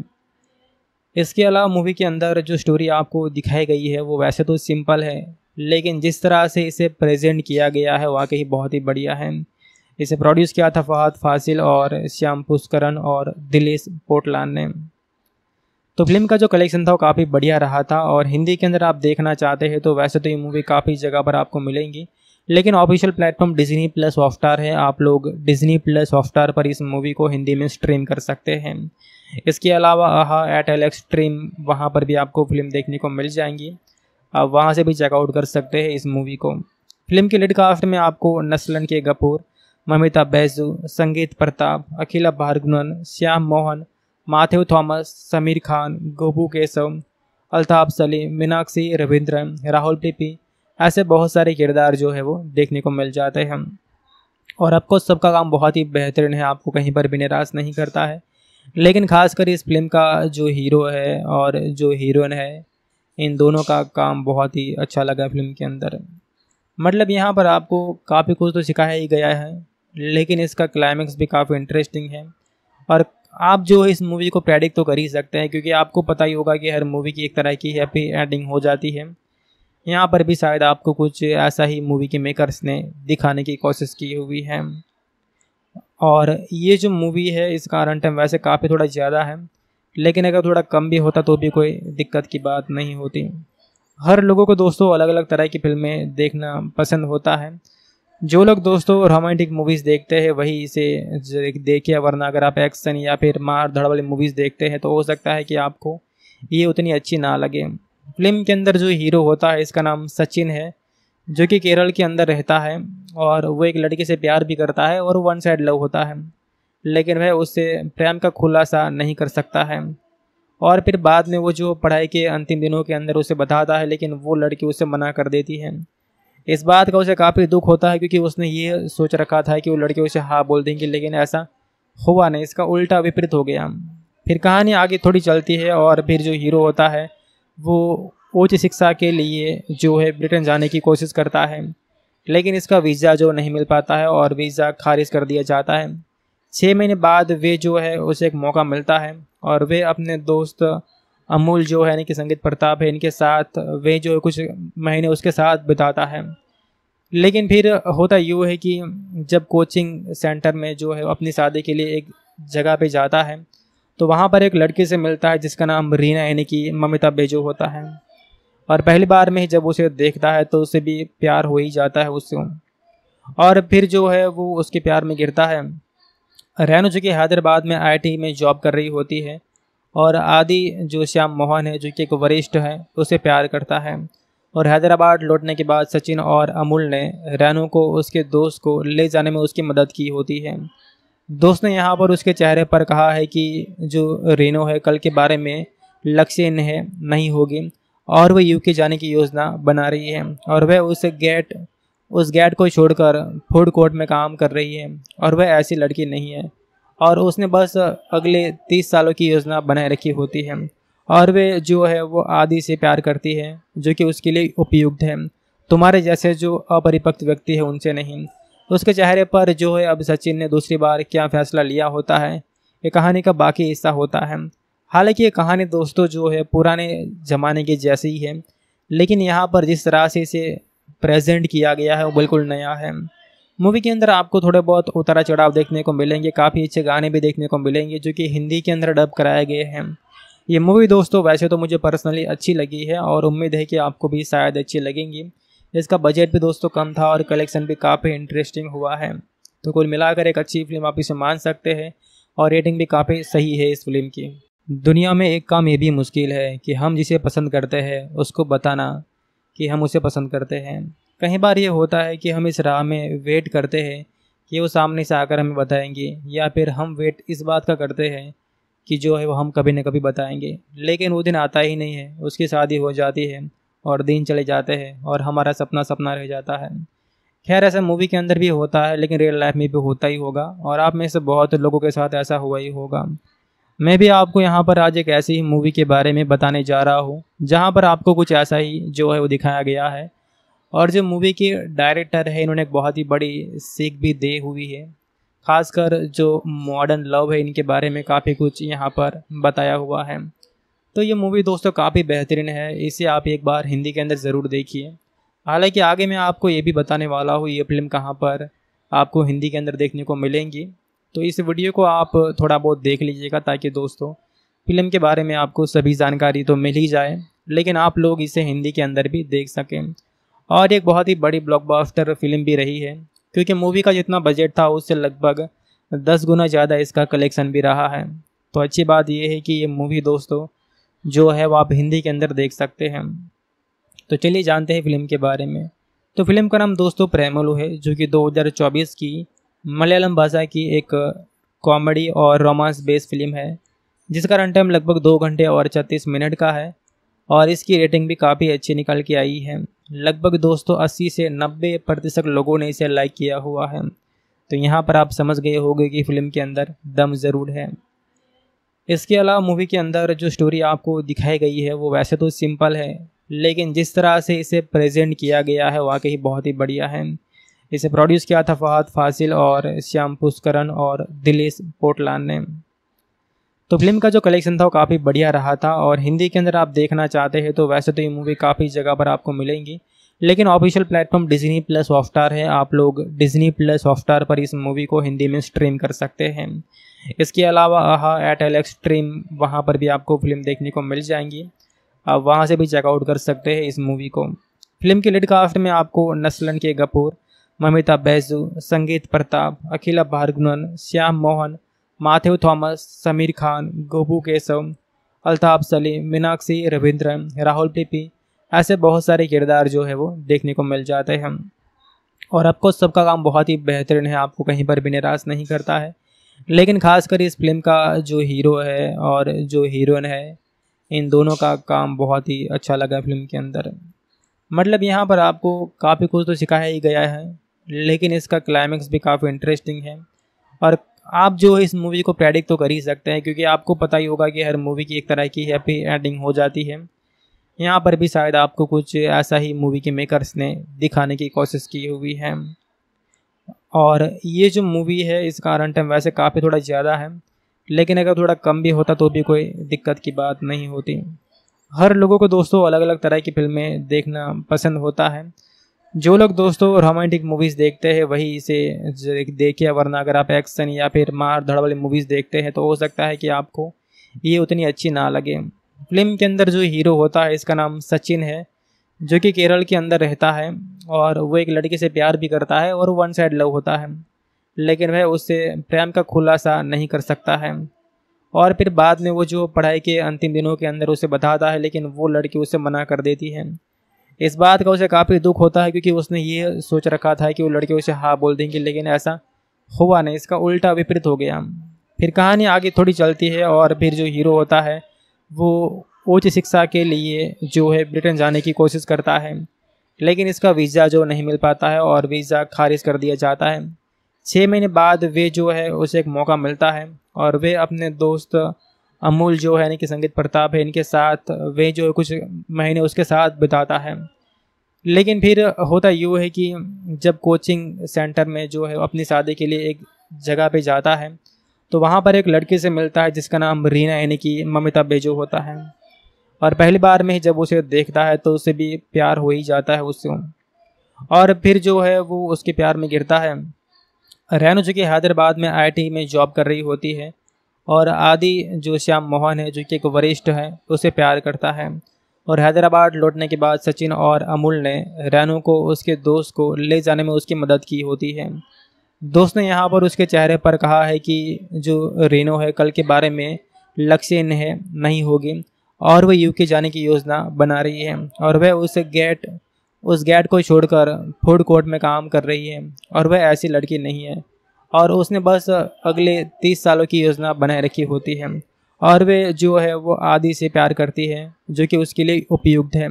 S1: इसके अलावा मूवी के अंदर जो स्टोरी आपको दिखाई गई है वो वैसे तो सिंपल है लेकिन जिस तरह से इसे प्रेजेंट किया गया है वाकई बहुत ही बढ़िया है इसे प्रोड्यूस किया था फहद फासिल और श्याम पुष्करन और दिलेश पोटलान ने तो फिल्म का जो कलेक्शन था वो काफ़ी बढ़िया रहा था और हिंदी के अंदर आप देखना चाहते हैं तो वैसे तो ये मूवी काफ़ी जगह पर आपको मिलेंगी लेकिन official platform Disney plus Hotstar है आप लोग डिज्नी प्लस हॉटस्टार पर इस मूवी को हिंदी में स्ट्रीम कर सकते हैं इसके अलावा आहा एट एल एक्स स्ट्रीम वहाँ पर भी आपको फिल्म देखने को मिल जाएंगी आप वहाँ से भी चेकआउट कर सकते हैं इस मूवी को फिल्म के लिड कास्ट में आपको नस्लन के कपूर ममिता बैजू संगीत प्रताप अखिला भारगुनन श्याम मोहन माथ्यू थॉमस समीर खान गोबू केसव अल्ताफ सलीम मीनाक्षी रविंद्रन राहुल पीपी ऐसे बहुत सारे किरदार जो है वो देखने को मिल जाते हैं और आपको सबका काम बहुत ही बेहतरीन है आपको कहीं पर भी निराश नहीं करता है लेकिन खासकर इस फिल्म का जो हीरो है और जो हीरोइन है इन दोनों का काम बहुत ही अच्छा लगा फिल्म के अंदर मतलब यहाँ पर आपको काफ़ी कुछ तो सिखाया ही गया है लेकिन इसका क्लाइमैक्स भी काफ़ी इंटरेस्टिंग है और आप जो इस मूवी को प्रेडिक्ट तो कर ही सकते हैं क्योंकि आपको पता ही होगा कि हर मूवी की एक तरह की हैप्पी एंडिंग हो जाती है यहाँ पर भी शायद आपको कुछ ऐसा ही मूवी के मेकर्स ने दिखाने की कोशिश की हुई है और ये जो मूवी है इसका रन तो टाइम वैसे काफ़ी थोड़ा ज़्यादा है लेकिन अगर थोड़ा कम भी होता तो भी कोई दिक्कत की बात नहीं होती हर लोगों को दोस्तों अलग अलग तरह की फिल्में देखना पसंद होता है जो लोग दोस्तों रोमांटिक मूवीज़ देखते हैं वही इसे देखिए वरना अगर आप एक्शन या फिर मार धड़ वाली मूवीज़ देखते हैं तो हो सकता है कि आपको ये उतनी अच्छी ना लगे फिल्म के अंदर जो हीरो होता है इसका नाम सचिन है जो कि केरल के अंदर रहता है और वो एक लड़की से प्यार भी करता है और वन साइड लव होता है लेकिन वह उससे प्रेम का खुलासा नहीं कर सकता है और फिर बाद में वो जो पढ़ाई के अंतिम दिनों के अंदर उसे बताता है लेकिन वो लड़की उसे मना कर देती है इस बात का उसे काफ़ी दुख होता है क्योंकि उसने ये सोच रखा था कि वो लड़के उसे हाँ बोल देंगे लेकिन ऐसा हुआ नहीं इसका उल्टा विपरीत हो गया फिर कहानी आगे थोड़ी चलती है और फिर जो हीरो होता है वो उच्च शिक्षा के लिए जो है ब्रिटेन जाने की कोशिश करता है लेकिन इसका वीज़ा जो नहीं मिल पाता है और वीज़ा खारिज कर दिया जाता है छः महीने बाद वे जो है उसे एक मौका मिलता है और वे अपने दोस्त अमूल जो है यानी कि संगीत प्रताप है इनके साथ वे जो कुछ महीने उसके साथ बिताता है लेकिन फिर होता यूँ है कि जब कोचिंग सेंटर में जो है अपनी शादी के लिए एक जगह पे जाता है तो वहाँ पर एक लड़की से मिलता है जिसका नाम रीना यानी कि ममिता बेजो होता है और पहली बार में ही जब उसे देखता है तो उसे भी प्यार हो ही जाता है उससे और फिर जो है वो उसके प्यार में गिरता है रैनो जो कि हैदराबाद में आईटी में जॉब कर रही होती है और आदि जो श्याम मोहन है जो कि एक वरिष्ठ है उसे प्यार करता है और हैदराबाद लौटने के बाद सचिन और अमूल ने रैनू को उसके दोस्त को ले जाने में उसकी मदद की होती है दोस्त ने यहाँ पर उसके चेहरे पर कहा है कि जो रेनो है कल के बारे में लक्ष्य इन्हें नहीं होगी और वह यूके जाने की योजना बना रही है और वह उस गेट उस गेट को छोड़कर फूड कोर्ट में काम कर रही है और वह ऐसी लड़की नहीं है और उसने बस अगले तीस सालों की योजना बनाए रखी होती है और वे जो है वो आदि से प्यार करती है जो कि उसके लिए उपयुक्त है तुम्हारे जैसे जो अपरिपक्व व्यक्ति है उनसे नहीं उसके चेहरे पर जो है अब सचिन ने दूसरी बार क्या फैसला लिया होता है ये कहानी का बाकी हिस्सा होता है हालांकि ये कहानी दोस्तों जो है पुराने ज़माने की जैसी ही है लेकिन यहाँ पर जिस तरह से इसे प्रेजेंट किया गया है वो बिल्कुल नया है मूवी के अंदर आपको थोड़े बहुत उतारा चढ़ाव देखने को मिलेंगे काफ़ी अच्छे गाने भी देखने को मिलेंगे जो कि हिंदी के अंदर डब कराए गए हैं ये मूवी दोस्तों वैसे तो मुझे पर्सनली अच्छी लगी है और उम्मीद है कि आपको भी शायद अच्छी लगेंगी इसका बजट भी दोस्तों कम था और कलेक्शन भी काफ़ी इंटरेस्टिंग हुआ है तो कुल मिलाकर एक अच्छी फिल्म आप इसे मान सकते हैं और रेटिंग भी काफ़ी सही है इस फिल्म की दुनिया में एक काम ये भी मुश्किल है कि हम जिसे पसंद करते हैं उसको बताना कि हम उसे पसंद करते हैं कई बार ये होता है कि हम इस राह में वेट करते हैं कि वो सामने से आकर हमें बताएंगे या फिर हम वेट इस बात का करते हैं कि जो है वो हम कभी ना कभी बताएंगे लेकिन वो दिन आता ही नहीं है उसकी शादी हो जाती है और दिन चले जाते हैं और हमारा सपना सपना रह जाता है खैर ऐसा मूवी के अंदर भी होता है लेकिन रियल लाइफ में भी होता ही होगा और आप में से बहुत लोगों के साथ ऐसा हुआ ही होगा मैं भी आपको यहाँ पर आज एक ऐसी ही मूवी के बारे में बताने जा रहा हूँ जहाँ पर आपको कुछ ऐसा ही जो है वो दिखाया गया है और जो मूवी के डायरेक्टर है इन्होंने एक बहुत ही बड़ी सीख भी दे हुई है खासकर जो मॉडर्न लव है इनके बारे में काफ़ी कुछ यहाँ पर बताया हुआ है तो ये मूवी दोस्तों काफ़ी बेहतरीन है इसे आप एक बार हिंदी के अंदर ज़रूर देखिए हालांकि आगे मैं आपको ये भी बताने वाला हूँ ये फिल्म कहाँ पर आपको हिंदी के अंदर देखने को मिलेंगी तो इस वीडियो को आप थोड़ा बहुत देख लीजिएगा ताकि दोस्तों फिल्म के बारे में आपको सभी जानकारी तो मिल ही जाए लेकिन आप लोग इसे हिंदी के अंदर भी देख सकें और एक बहुत ही बड़ी ब्लॉकबस्टर फिल्म भी रही है क्योंकि मूवी का जितना बजट था उससे लगभग दस गुना ज़्यादा इसका कलेक्शन भी रहा है तो अच्छी बात यह है कि ये मूवी दोस्तों जो है वो आप हिंदी के अंदर देख सकते हैं तो चलिए जानते हैं फिल्म के बारे में तो फिल्म का नाम दोस्तों प्रेमलू है जो कि 2024 की मलयालम भाषा की एक कॉमेडी और रोमांस बेस्ड फिल्म है जिसका रन टाइम लगभग दो घंटे और छत्तीस मिनट का है और इसकी रेटिंग भी काफ़ी अच्छी निकल के आई है लगभग दोस्तों अस्सी से नब्बे प्रतिशत लोगों ने इसे लाइक किया हुआ है तो यहाँ पर आप समझ गए होंगे कि फ़िल्म के अंदर दम ज़रूर है इसके अलावा मूवी के अंदर जो स्टोरी आपको दिखाई गई है वो वैसे तो सिंपल है लेकिन जिस तरह से इसे प्रेजेंट किया गया है वाकई बहुत ही बढ़िया है इसे प्रोड्यूस किया था फहद फासिल और श्याम पुष्करन और दिलेश पोटलान ने तो फिल्म का जो कलेक्शन था वो काफ़ी बढ़िया रहा था और हिंदी के अंदर आप देखना चाहते हैं तो वैसे तो ये मूवी काफ़ी जगह पर आपको मिलेंगी लेकिन official platform Disney plus Hotstar है आप लोग डिज्नी प्लस हॉटस्टार पर इस मूवी को हिंदी में स्ट्रीम कर सकते हैं इसके अलावा आहा एट एल एक्सट्रीम स्ट्रीम वहाँ पर भी आपको फिल्म देखने को मिल जाएंगी आप वहाँ से भी चेकआउट कर सकते हैं इस मूवी को फिल्म के लिड कास्ट में आपको नस्लन के कपूर ममिता बैजू संगीत प्रताप अखिला भारगुनन श्याम मोहन माथ्यू थॉमस समीर खान गोपू केशव अल्ताफ सलीम मीनाक्षी रविंद्रन राहुल पीपी ऐसे बहुत सारे किरदार जो है वो देखने को मिल जाते हैं और आपको सबका काम बहुत ही बेहतरीन है आपको कहीं पर भी निराश नहीं करता है लेकिन खासकर इस फिल्म का जो हीरो है और जो हीरोइन है इन दोनों का काम बहुत ही अच्छा लगा फिल्म के अंदर मतलब यहाँ पर आपको काफ़ी कुछ तो सिखाया ही गया है लेकिन इसका क्लाइमैक्स भी काफ़ी इंटरेस्टिंग है और आप जो इस मूवी को प्रेडिक्ट तो कर ही सकते हैं क्योंकि आपको पता ही होगा कि हर मूवी की एक तरह की हैप्पी एंडिंग हो जाती है यहाँ पर भी शायद आपको कुछ ऐसा ही मूवी के मेकर्स ने दिखाने की कोशिश की हुई है और ये जो मूवी है इसका रन टाइम वैसे काफ़ी थोड़ा ज़्यादा है लेकिन अगर थोड़ा कम भी होता तो भी कोई दिक्कत की बात नहीं होती हर लोगों को दोस्तों अलग अलग तरह की फिल्में देखना पसंद होता है जो लोग दोस्तों रोमांटिक मूवीज़ देखते हैं वही इसे देखिए वरना अगर आप एक्शन या फिर मार धड़ वाली मूवीज़ देखते हैं तो हो सकता है कि आपको ये उतनी अच्छी ना लगे फिल्म के अंदर जो हीरो होता है इसका नाम सचिन है जो कि केरल के अंदर रहता है और वो एक लड़के से प्यार भी करता है और वन साइड लव होता है लेकिन वह उससे प्रेम का खुलासा नहीं कर सकता है और फिर बाद में वो जो पढ़ाई के अंतिम दिनों के अंदर उसे बताता है लेकिन वो लड़की उसे मना कर देती है इस बात का उसे काफ़ी दुख होता है क्योंकि उसने ये सोच रखा था कि वो लड़के उसे हाँ बोल देंगे लेकिन ऐसा हुआ नहीं इसका उल्टा विपरीत हो गया फिर कहानी आगे थोड़ी चलती है और फिर जो हीरो होता है वो उच्च शिक्षा के लिए जो है ब्रिटेन जाने की कोशिश करता है लेकिन इसका वीज़ा जो नहीं मिल पाता है और वीज़ा खारिज कर दिया जाता है छः महीने बाद वे जो है उसे एक मौका मिलता है और वे अपने दोस्त अमूल जो है यानी कि संगीत प्रताप है इनके साथ वे जो कुछ महीने उसके साथ बिताता है लेकिन फिर होता यूँ है कि जब कोचिंग सेंटर में जो है अपनी शादी के लिए एक जगह पे जाता है तो वहाँ पर एक लड़की से मिलता है जिसका नाम रीना यानी कि ममिता बेजो होता है और पहली बार में जब उसे देखता है तो उसे भी प्यार हो ही जाता है उससे और फिर जो है वो उसके प्यार में गिरता है जो की हैदराबाद में आईटी में जॉब कर रही होती है और आदि जो श्याम मोहन है जो कि एक वरिष्ठ हैं उसे प्यार करता है और हैदराबाद लौटने के बाद सचिन और अमूल ने रैनू को उसके दोस्त को ले जाने में उसकी मदद की होती है दोस्त ने यहाँ पर उसके चेहरे पर कहा है कि जो रेनो है कल के बारे में लक्ष्य इन्हें नहीं होगी और वह यूके जाने की योजना बना रही है और वह उस गेट उस गेट को छोड़कर फूड कोर्ट में काम कर रही है और वह ऐसी लड़की नहीं है और उसने बस अगले तीस सालों की योजना बनाए रखी होती है और वे जो है वो आदि से प्यार करती है जो कि उसके लिए उपयुक्त है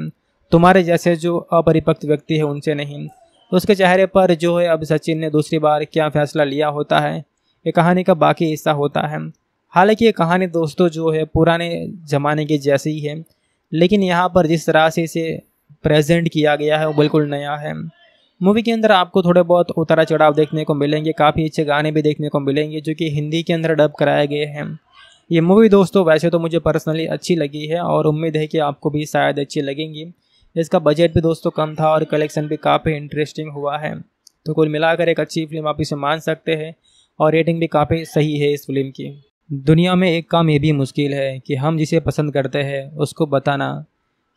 S1: तुम्हारे जैसे जो अपरिपक्व व्यक्ति है उनसे नहीं उसके चेहरे पर जो है अब सचिन ने दूसरी बार क्या फैसला लिया होता है ये कहानी का बाकी हिस्सा होता है हालांकि ये कहानी दोस्तों जो है पुराने ज़माने की जैसी ही है लेकिन यहाँ पर जिस तरह से इसे प्रेजेंट किया गया है वो बिल्कुल नया है मूवी के अंदर आपको थोड़े बहुत उतारा चढ़ाव देखने को मिलेंगे काफ़ी अच्छे गाने भी देखने को मिलेंगे जो कि हिंदी के अंदर डब कराए गए हैं ये मूवी दोस्तों वैसे तो मुझे पर्सनली अच्छी लगी है और उम्मीद है कि आपको भी शायद अच्छी लगेंगी इसका बजट भी दोस्तों कम था और कलेक्शन भी काफ़ी इंटरेस्टिंग हुआ है तो कुल मिलाकर एक अच्छी फिल्म आप इसे मान सकते हैं और रेटिंग भी काफ़ी सही है इस फिल्म की दुनिया में एक काम ये भी मुश्किल है कि हम जिसे पसंद करते हैं उसको बताना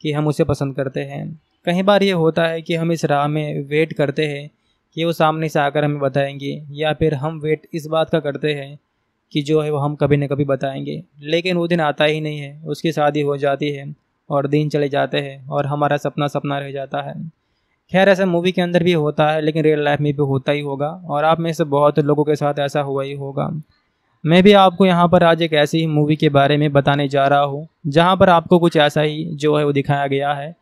S1: कि हम उसे पसंद करते हैं कई बार ये होता है कि हम इस राह में वेट करते हैं कि वो सामने से आकर हमें बताएंगे या फिर हम वेट इस बात का करते हैं कि जो है वो हम कभी ना कभी बताएंगे लेकिन वो दिन आता ही नहीं है उसकी शादी हो जाती है और दिन चले जाते हैं और हमारा सपना सपना रह जाता है खैर ऐसा मूवी के अंदर भी होता है लेकिन रियल लाइफ में भी होता ही होगा और आप में से बहुत लोगों के साथ ऐसा हुआ ही होगा मैं भी आपको यहाँ पर आज एक ऐसी ही मूवी के बारे में बताने जा रहा हूँ जहाँ पर आपको कुछ ऐसा ही जो है वो दिखाया गया है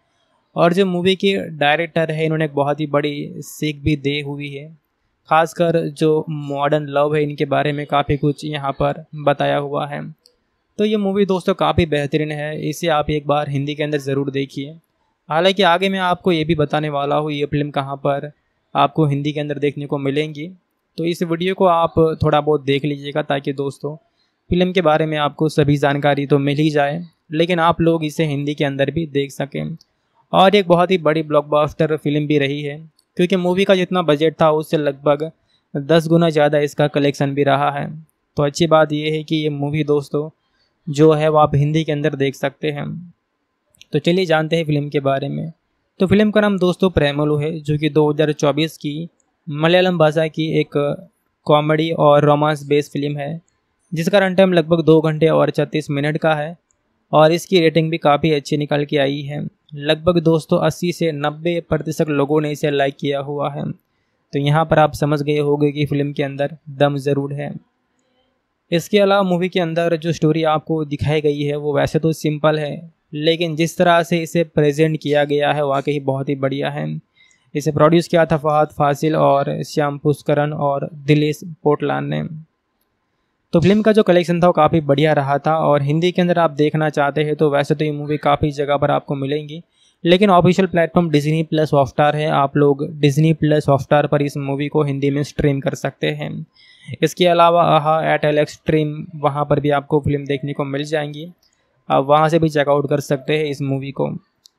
S1: और जो मूवी के डायरेक्टर है इन्होंने एक बहुत ही बड़ी सीख भी दे हुई है खासकर जो मॉडर्न लव है इनके बारे में काफ़ी कुछ यहाँ पर बताया हुआ है तो ये मूवी दोस्तों काफ़ी बेहतरीन है इसे आप एक बार हिंदी के अंदर ज़रूर देखिए हालांकि आगे मैं आपको ये भी बताने वाला हूँ ये फिल्म कहाँ पर आपको हिंदी के अंदर देखने को मिलेंगी तो इस वीडियो को आप थोड़ा बहुत देख लीजिएगा ताकि दोस्तों फिल्म के बारे में आपको सभी जानकारी तो मिल ही जाए लेकिन आप लोग इसे हिंदी के अंदर भी देख सकें और एक बहुत ही बड़ी ब्लॉकबस्टर फिल्म भी रही है क्योंकि मूवी का जितना बजट था उससे लगभग दस गुना ज़्यादा इसका कलेक्शन भी रहा है तो अच्छी बात यह है कि ये मूवी दोस्तों जो है वो आप हिंदी के अंदर देख सकते हैं तो चलिए जानते हैं फिल्म के बारे में तो फिल्म का नाम दोस्तों प्रेमलू है जो कि 2024 की मलयालम भाषा की एक कॉमेडी और रोमांस बेस्ड फिल्म है जिसका रन टाइम लगभग दो घंटे और छत्तीस मिनट का है और इसकी रेटिंग भी काफ़ी अच्छी निकल के आई है लगभग दोस्तों 80 से 90 प्रतिशत लोगों ने इसे लाइक किया हुआ है तो यहाँ पर आप समझ गए होंगे कि फिल्म के अंदर दम ज़रूर है इसके अलावा मूवी के अंदर जो स्टोरी आपको दिखाई गई है वो वैसे तो सिंपल है लेकिन जिस तरह से इसे प्रेजेंट किया गया है वाकई बहुत ही बढ़िया है इसे प्रोड्यूस किया था फहद फासिल और श्याम पुष्करण और दिलेश पोटलान ने तो फिल्म का जो कलेक्शन था वो काफ़ी बढ़िया रहा था और हिंदी के अंदर आप देखना चाहते हैं तो वैसे तो ये मूवी काफ़ी जगह पर आपको मिलेंगी लेकिन official platform Disney plus Hotstar है आप लोग डिज्नी प्लस हॉटस्टार पर इस मूवी को हिंदी में स्ट्रीम कर सकते हैं इसके अलावा आहा एट एल एक्स स्ट्रीम वहाँ पर भी आपको फिल्म देखने को मिल जाएंगी आप वहाँ से भी चेकआउट कर सकते हैं इस मूवी को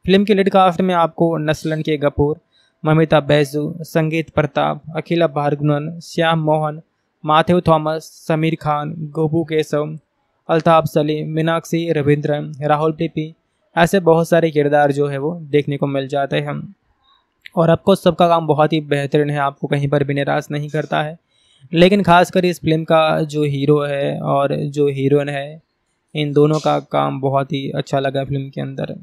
S1: फिल्म के लिड कास्ट में आपको नस्लन के कपूर ममिता बैजू संगीत प्रताप अखिला भार्गुनन श्याम मोहन माथ्यू थॉमस समीर खान गोबू केसव अल्ताफ सलीम मीनाक्षी रविंद्रन राहुल पीपी ऐसे बहुत सारे किरदार जो है वो देखने को मिल जाते हैं और आपको सबका काम बहुत ही बेहतरीन है आपको कहीं पर भी निराश नहीं करता है लेकिन खासकर इस फिल्म का जो हीरो है और जो हीरोइन है इन दोनों का काम बहुत ही अच्छा लगा फिल्म के अंदर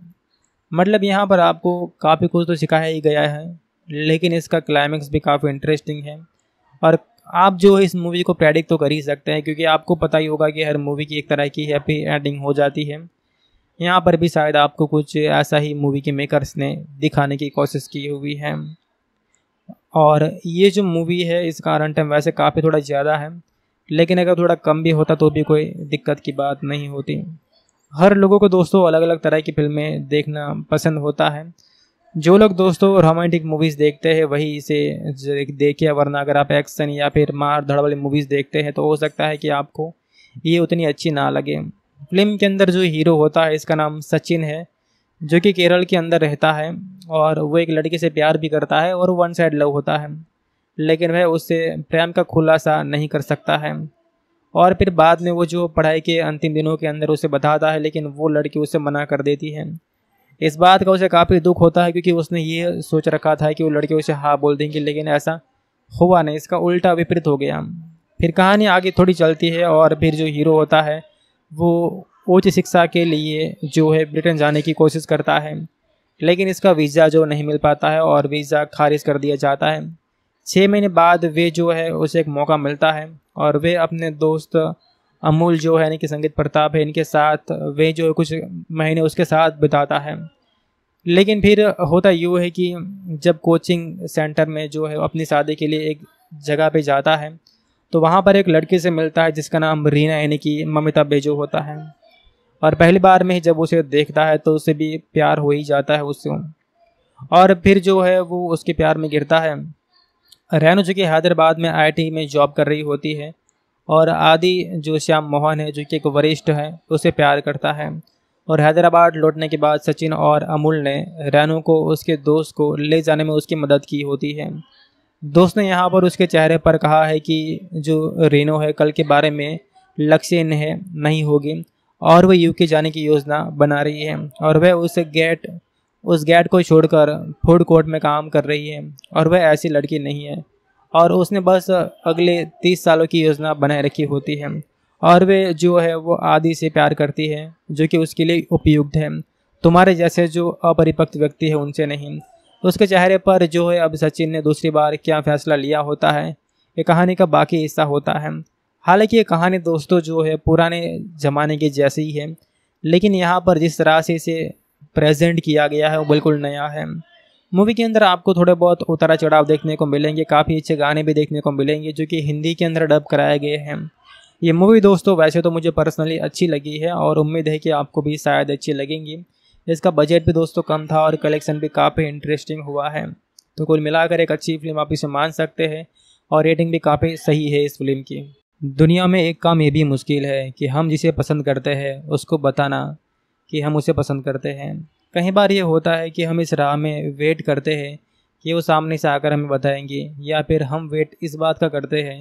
S1: मतलब यहाँ पर आपको काफ़ी कुछ तो सिखाया ही गया है लेकिन इसका क्लाइमेक्स भी काफ़ी इंटरेस्टिंग है और आप जो इस मूवी को प्रेडिक्ट तो कर ही सकते हैं क्योंकि आपको पता ही होगा कि हर मूवी की एक तरह की हैप्पी एंडिंग हो जाती है यहाँ पर भी शायद आपको कुछ ऐसा ही मूवी के मेकर्स ने दिखाने की कोशिश की हुई है और ये जो मूवी है इसका रन तो टाइम वैसे काफ़ी थोड़ा ज़्यादा है लेकिन अगर थोड़ा कम भी होता तो भी कोई दिक्कत की बात नहीं होती हर लोगों को दोस्तों अलग अलग तरह की फिल्में देखना पसंद होता है जो लोग दोस्तों रोमांटिक मूवीज़ देखते हैं वही इसे देखिए वरना अगर आप एक्शन या फिर मार धड़ वाली मूवीज़ देखते हैं तो हो सकता है कि आपको ये उतनी अच्छी ना लगे फिल्म के अंदर जो हीरो होता है इसका नाम सचिन है जो कि केरल के अंदर रहता है और वो एक लड़के से प्यार भी करता है और वन साइड लव होता है लेकिन वह उससे प्रेम का खुलासा नहीं कर सकता है और फिर बाद में वो जो पढ़ाई के अंतिम दिनों के अंदर उसे बताता है लेकिन वो लड़की उसे मना कर देती है इस बात का उसे काफ़ी दुख होता है क्योंकि उसने ये सोच रखा था कि वो लड़के उसे हाँ बोल देंगे लेकिन ऐसा हुआ नहीं इसका उल्टा विपरीत हो गया फिर कहानी आगे थोड़ी चलती है और फिर जो हीरो होता है वो उच्च शिक्षा के लिए जो है ब्रिटेन जाने की कोशिश करता है लेकिन इसका वीज़ा जो नहीं मिल पाता है और वीज़ा खारिज कर दिया जाता है छः महीने बाद वे जो है उसे एक मौका मिलता है और वे अपने दोस्त अमूल जो है यानी कि संगीत प्रताप है इनके साथ वे जो कुछ महीने उसके साथ बिताता है लेकिन फिर होता यूँ है कि जब कोचिंग सेंटर में जो है अपनी शादी के लिए एक जगह पे जाता है तो वहाँ पर एक लड़की से मिलता है जिसका नाम रीना यानी कि ममिता बेजो होता है और पहली बार में ही जब उसे देखता है तो उसे भी प्यार हो ही जाता है उससे और फिर जो है वो उसके प्यार में गिरता है रैनो जो कि हैदराबाद में आईटी में जॉब कर रही होती है और आदि जो श्याम मोहन है जो कि एक वरिष्ठ है उसे प्यार करता है और हैदराबाद लौटने के बाद सचिन और अमूल ने रैनू को उसके दोस्त को ले जाने में उसकी मदद की होती है दोस्त ने यहाँ पर उसके चेहरे पर कहा है कि जो रेनो है कल के बारे में लक्ष्य इन्हें नहीं होगी और वह यूके जाने की योजना बना रही है और वह उस गेट उस गेट को छोड़कर फूड कोर्ट में काम कर रही है और वह ऐसी लड़की नहीं है और उसने बस अगले तीस सालों की योजना बनाए रखी होती है और वे जो है वो आदि से प्यार करती है जो कि उसके लिए उपयुक्त है तुम्हारे जैसे जो अपरिपक्व व्यक्ति है उनसे नहीं उसके चेहरे पर जो है अब सचिन ने दूसरी बार क्या फैसला लिया होता है ये कहानी का बाकी हिस्सा होता है हालांकि ये कहानी दोस्तों जो है पुराने ज़माने की जैसी ही है लेकिन यहाँ पर जिस तरह से इसे प्रेजेंट किया गया है वो बिल्कुल नया है मूवी के अंदर आपको थोड़े बहुत उतारा चढ़ाव देखने को मिलेंगे काफ़ी अच्छे गाने भी देखने को मिलेंगे जो कि हिंदी के अंदर डब कराए गए हैं ये मूवी दोस्तों वैसे तो मुझे पर्सनली अच्छी लगी है और उम्मीद है कि आपको भी शायद अच्छी लगेंगी इसका बजट भी दोस्तों कम था और कलेक्शन भी काफ़ी इंटरेस्टिंग हुआ है तो कुल मिलाकर एक अच्छी फिल्म आप इसे मान सकते हैं और रेटिंग भी काफ़ी सही है इस फिल्म की दुनिया में एक काम ये भी मुश्किल है कि हम जिसे पसंद करते हैं उसको बताना कि हम उसे पसंद करते हैं कई बार ये होता है कि हम इस राह में वेट करते हैं कि वो सामने से आकर हमें बताएंगे या फिर हम वेट इस बात का करते हैं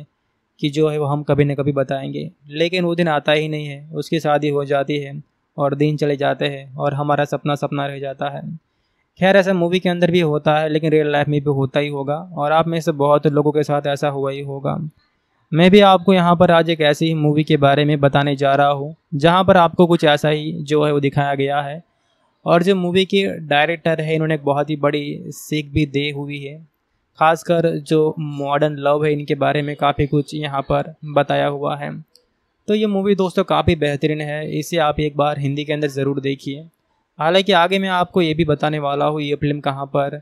S1: कि जो है वो हम कभी ना कभी बताएंगे लेकिन वो दिन आता ही नहीं है उसकी शादी हो जाती है और दिन चले जाते हैं और हमारा सपना सपना रह जाता है खैर ऐसा मूवी के अंदर भी होता है लेकिन रियल लाइफ में भी होता ही होगा और आप में से बहुत लोगों के साथ ऐसा हुआ ही होगा मैं भी आपको यहाँ पर आज एक ऐसी ही मूवी के बारे में बताने जा रहा हूँ जहाँ पर आपको कुछ ऐसा ही जो है वो दिखाया गया है और जो मूवी के डायरेक्टर है इन्होंने एक बहुत ही बड़ी सीख भी दे हुई है खासकर जो मॉडर्न लव है इनके बारे में काफ़ी कुछ यहाँ पर बताया हुआ है तो ये मूवी दोस्तों काफ़ी बेहतरीन है इसे आप एक बार हिंदी के अंदर ज़रूर देखिए हालांकि आगे मैं आपको ये भी बताने वाला हूँ ये फिल्म कहाँ पर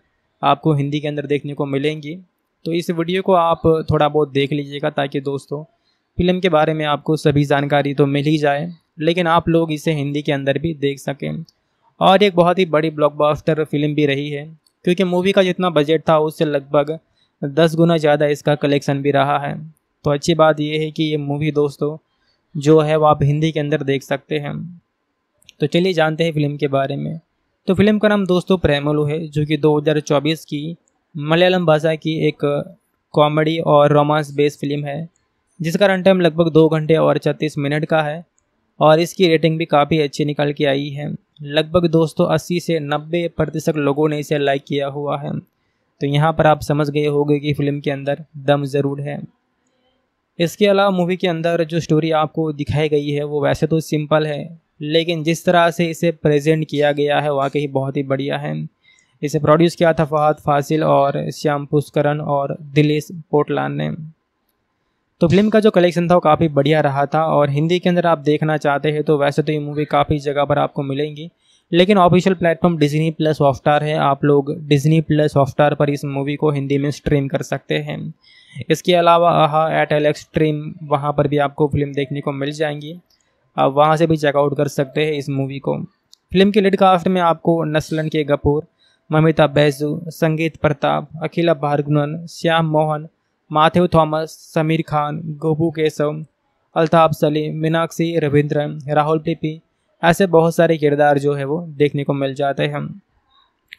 S1: आपको हिंदी के अंदर देखने को मिलेंगी तो इस वीडियो को आप थोड़ा बहुत देख लीजिएगा ताकि दोस्तों फिल्म के बारे में आपको सभी जानकारी तो मिल ही जाए लेकिन आप लोग इसे हिंदी के अंदर भी देख सकें और एक बहुत ही बड़ी ब्लॉकबस्टर फिल्म भी रही है क्योंकि मूवी का जितना बजट था उससे लगभग दस गुना ज़्यादा इसका कलेक्शन भी रहा है तो अच्छी बात यह है कि ये मूवी दोस्तों जो है वो आप हिंदी के अंदर देख सकते हैं तो चलिए जानते हैं फिल्म के बारे में तो फिल्म का नाम दोस्तों प्रेमलु है जो कि 2024 की मलयालम भाषा की एक कॉमेडी और रोमांस बेस्ड फिल्म है जिसका रन टाइम लगभग दो घंटे और छत्तीस मिनट का है और इसकी रेटिंग भी काफ़ी अच्छी निकल के आई है लगभग दोस्तों अस्सी से नब्बे प्रतिशत लोगों ने इसे लाइक किया हुआ है तो यहाँ पर आप समझ गए होंगे कि फिल्म के अंदर दम ज़रूर है इसके अलावा मूवी के अंदर जो स्टोरी आपको दिखाई गई है वो वैसे तो सिंपल है लेकिन जिस तरह से इसे प्रेजेंट किया गया है वाकई बहुत ही बढ़िया है इसे प्रोड्यूस किया था फहद फासिल और श्याम पुष्करन और दिलेश पोटलान ने तो फिल्म का जो कलेक्शन था वो काफ़ी बढ़िया रहा था और हिंदी के अंदर आप देखना चाहते हैं तो वैसे तो ये मूवी काफ़ी जगह पर आपको मिलेंगी लेकिन official platform Disney plus Hotstar है आप लोग डिज्नी प्लस हॉटस्टार पर इस मूवी को हिंदी में स्ट्रीम कर सकते हैं इसके अलावा आहा एट एल एक्स स्ट्रीम वहाँ पर भी आपको फिल्म देखने को मिल जाएंगी आप वहाँ से भी चेकआउट कर सकते हैं इस मूवी को फिल्म के लिड कास्ट में आपको नस्लन के कपूर ममिता बैजू संगीत प्रताप अखिला भारगुनन श्याम मोहन माथ्यू थॉमस समीर खान गोबू केसव अल्ताफ सलीम मीनाक्षी रविंद्रन राहुल पीपी ऐसे बहुत सारे किरदार जो है वो देखने को मिल जाते हैं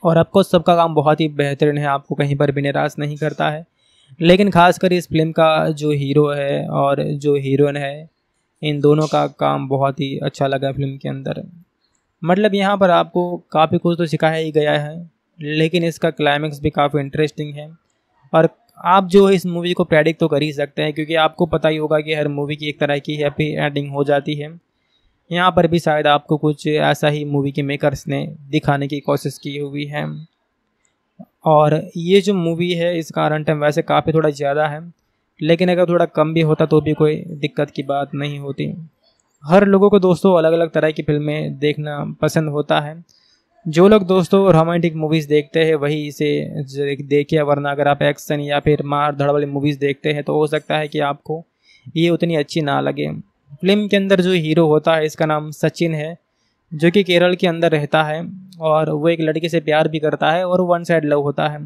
S1: और आपको सबका काम बहुत ही बेहतरीन है आपको कहीं पर भी निराश नहीं करता है लेकिन खासकर इस फिल्म का जो हीरो है और जो हीरोइन है इन दोनों का काम बहुत ही अच्छा लगा फिल्म के अंदर मतलब यहाँ पर आपको काफ़ी कुछ तो सिखाया ही गया है लेकिन इसका क्लाइमैक्स भी काफ़ी इंटरेस्टिंग है और आप जो है इस मूवी को प्रेडिक्ट तो कर ही सकते हैं क्योंकि आपको पता ही होगा कि हर मूवी की एक तरह की हैप्पी एंडिंग हो जाती है यहाँ पर भी शायद आपको कुछ ऐसा ही मूवी के मेकर्स ने दिखाने की कोशिश की हुई है और ये जो मूवी है इसका रन तो टाइम वैसे काफ़ी थोड़ा ज़्यादा है लेकिन अगर थोड़ा कम भी होता तो भी कोई दिक्कत की बात नहीं होती हर लोगों को दोस्तों अलग अलग तरह की फिल्में देखना पसंद होता है जो लोग दोस्तों रोमांटिक मूवीज़ देखते हैं वही इसे देखिए वरना अगर आप एक्शन या फिर मार धड़ वाली मूवीज़ देखते हैं तो हो सकता है कि आपको ये उतनी अच्छी ना लगे फिल्म के अंदर जो हीरो होता है इसका नाम सचिन है जो कि केरल के अंदर रहता है और वो एक लड़की से प्यार भी करता है और वन साइड लव होता है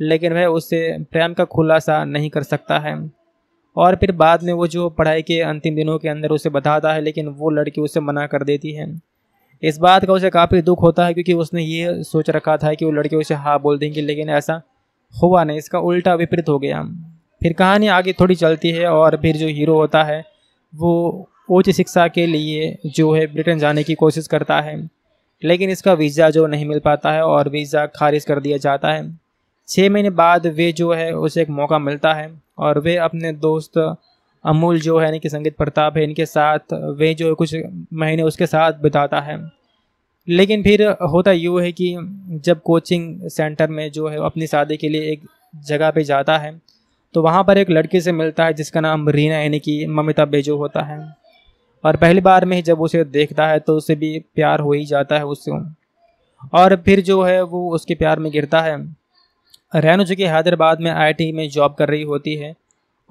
S1: लेकिन वह उससे प्रेम का खुलासा नहीं कर सकता है और फिर बाद में वो जो पढ़ाई के अंतिम दिनों के अंदर उसे बताता है लेकिन वो लड़की उसे मना कर देती है इस बात का उसे काफ़ी दुख होता है क्योंकि उसने ये सोच रखा था कि वो लड़के उसे हाँ बोल देंगे लेकिन ऐसा हुआ नहीं इसका उल्टा विपरीत हो गया फिर कहानी आगे थोड़ी चलती है और फिर जो हीरो होता है वो उच्च शिक्षा के लिए जो है ब्रिटेन जाने की कोशिश करता है लेकिन इसका वीज़ा जो नहीं मिल पाता है और वीज़ा खारिज कर दिया जाता है छः महीने बाद वे जो है उसे एक मौका मिलता है और वे अपने दोस्त अमूल जो है यानी कि संगीत प्रताप है इनके साथ वे जो कुछ महीने उसके साथ बिताता है लेकिन फिर होता यूँ है कि जब कोचिंग सेंटर में जो है अपनी शादी के लिए एक जगह पे जाता है तो वहाँ पर एक लड़की से मिलता है जिसका नाम रीना यानी कि ममिता बेजो होता है और पहली बार में ही जब उसे देखता है तो उसे भी प्यार हो ही जाता है उससे और फिर जो है वो उसके प्यार में गिरता है रैनो जो कि हैदराबाद में आईटी में जॉब कर रही होती है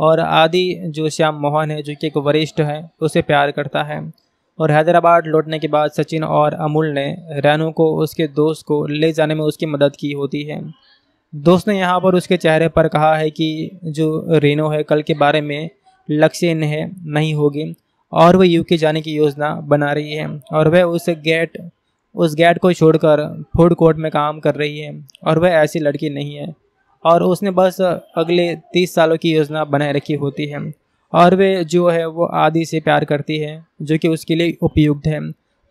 S1: और आदि जो श्याम मोहन है जो कि एक वरिष्ठ है उसे प्यार करता है और हैदराबाद लौटने के बाद सचिन और अमूल ने रैनू को उसके दोस्त को ले जाने में उसकी मदद की होती है दोस्त ने यहाँ पर उसके चेहरे पर कहा है कि जो रेनो है कल के बारे में लक्ष्य इन्हें नहीं होगी और वह यूके जाने की योजना बना रही है और वह उस गेट उस गेट को छोड़कर फूड कोर्ट में काम कर रही है और वह ऐसी लड़की नहीं है और उसने बस अगले तीस सालों की योजना बनाए रखी होती है और वे जो है वो आदि से प्यार करती है जो कि उसके लिए उपयुक्त है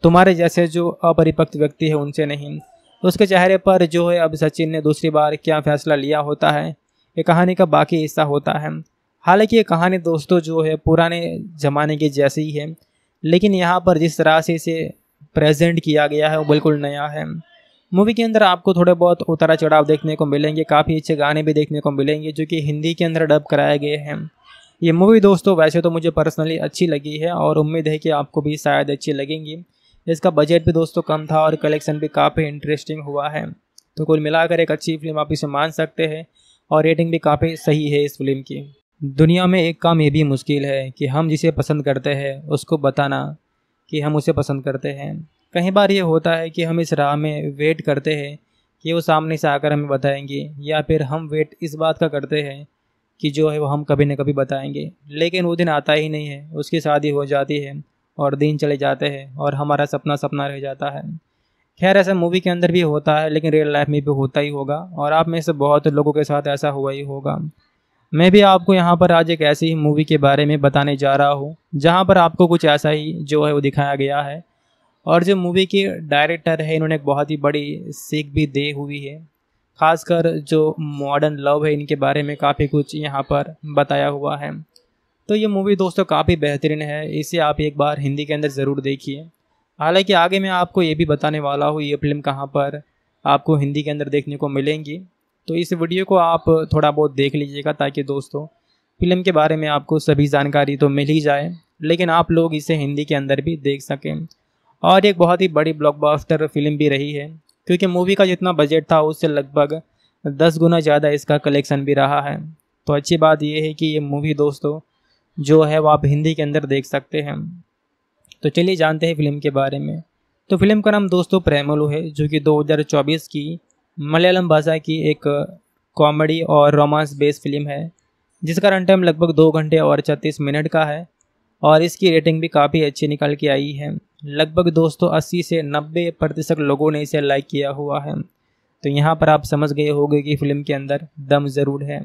S1: तुम्हारे जैसे जो अपरिपक्व व्यक्ति है उनसे नहीं उसके चेहरे पर जो है अब सचिन ने दूसरी बार क्या फैसला लिया होता है ये कहानी का बाकी हिस्सा होता है हालांकि ये कहानी दोस्तों जो है पुराने ज़माने की जैसी ही है लेकिन यहाँ पर जिस तरह से इसे प्रेजेंट किया गया है वो बिल्कुल नया है मूवी के अंदर आपको थोड़े बहुत उतारा चढ़ाव देखने को मिलेंगे काफ़ी अच्छे गाने भी देखने को मिलेंगे जो कि हिंदी के अंदर डब कराए गए हैं ये मूवी दोस्तों वैसे तो मुझे पर्सनली अच्छी लगी है और उम्मीद है कि आपको भी शायद अच्छी लगेंगी इसका बजट भी दोस्तों कम था और कलेक्शन भी काफ़ी इंटरेस्टिंग हुआ है तो कुल मिलाकर एक अच्छी फिल्म आप इसे मान सकते हैं और रेटिंग भी काफ़ी सही है इस फिल्म की दुनिया में एक काम ये भी मुश्किल है कि हम जिसे पसंद करते हैं उसको बताना कि हम उसे पसंद करते हैं कई बार ये होता है कि हम इस राह में वेट करते हैं कि वो सामने से आकर हमें बताएंगे या फिर हम वेट इस बात का करते हैं कि जो है वो हम कभी ना कभी बताएंगे लेकिन वो दिन आता ही नहीं है उसकी शादी हो जाती है और दिन चले जाते हैं और हमारा सपना सपना रह जाता है खैर ऐसा मूवी के अंदर भी होता है लेकिन रियल लाइफ में भी होता ही होगा और आप में से बहुत लोगों के साथ ऐसा हुआ ही होगा मैं भी आपको यहाँ पर आज एक ऐसी ही मूवी के बारे में बताने जा रहा हूँ जहाँ पर आपको कुछ ऐसा ही जो है वो दिखाया गया है और जो मूवी के डायरेक्टर है इन्होंने बहुत ही बड़ी सीख भी दे हुई है खासकर जो मॉडर्न लव है इनके बारे में काफ़ी कुछ यहाँ पर बताया हुआ है तो ये मूवी दोस्तों काफ़ी बेहतरीन है इसे आप एक बार हिंदी के अंदर ज़रूर देखिए हालांकि आगे मैं आपको ये भी बताने वाला हूँ ये फिल्म कहाँ पर आपको हिंदी के अंदर देखने को मिलेंगी तो इस वीडियो को आप थोड़ा बहुत देख लीजिएगा ताकि दोस्तों फिल्म के बारे में आपको सभी जानकारी तो मिल ही जाए लेकिन आप लोग इसे हिंदी के अंदर भी देख सकें और एक बहुत ही बड़ी ब्लॉकबस्टर फिल्म भी रही है क्योंकि मूवी का जितना बजट था उससे लगभग दस गुना ज़्यादा इसका कलेक्शन भी रहा है तो अच्छी बात यह है कि ये मूवी दोस्तों जो है वो आप हिंदी के अंदर देख सकते हैं तो चलिए जानते हैं फिल्म के बारे में तो फिल्म का नाम दोस्तों प्रेमलू है जो कि 2024 की मलयालम भाषा की एक कॉमेडी और रोमांस बेस्ड फिल्म है जिसका रन टाइम लगभग दो घंटे और छत्तीस मिनट का है और इसकी रेटिंग भी काफ़ी अच्छी निकल के आई है लगभग दोस्तों अस्सी से नब्बे प्रतिशत लोगों ने इसे लाइक किया हुआ है तो यहाँ पर आप समझ गए होंगे कि फिल्म के अंदर दम ज़रूर है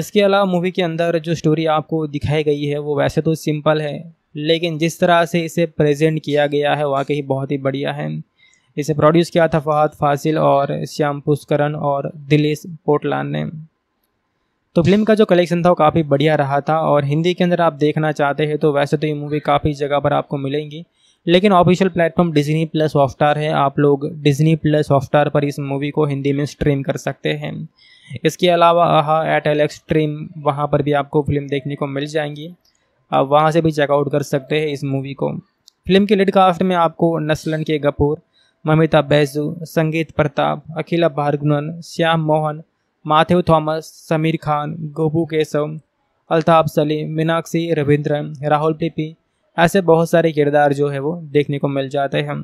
S1: इसके अलावा मूवी के अंदर जो स्टोरी आपको दिखाई गई है वो वैसे तो सिंपल है लेकिन जिस तरह से इसे प्रेजेंट किया गया है वाकई बहुत ही बढ़िया है इसे प्रोड्यूस किया था फहद फासिल और श्याम पुष्करन और दिलेश पोटलान ने तो फिल्म का जो कलेक्शन था वो काफ़ी बढ़िया रहा था और हिंदी के अंदर आप देखना चाहते हैं तो वैसे तो ये मूवी काफ़ी जगह पर आपको मिलेंगी लेकिन official platform Disney plus Hotstar है आप लोग डिज्नी प्लस हॉटस्टार पर इस मूवी को हिंदी में स्ट्रीम कर सकते हैं इसके अलावा आहा एट एल एक्स स्ट्रीम वहाँ पर भी आपको फिल्म देखने को मिल जाएंगी आप वहाँ से भी चेकआउट कर सकते हैं इस मूवी को फिल्म के लिड कास्ट में आपको नस्लन के कपूर ममिता बैजू संगीत प्रताप अखिला भारगुनन श्याम मोहन माथ्यू थॉमस समीर खान गोपू केशव अल्ताफ सलीम मीनाक्षी रविंद्रन राहुल पीपी ऐसे बहुत सारे किरदार जो है वो देखने को मिल जाते हैं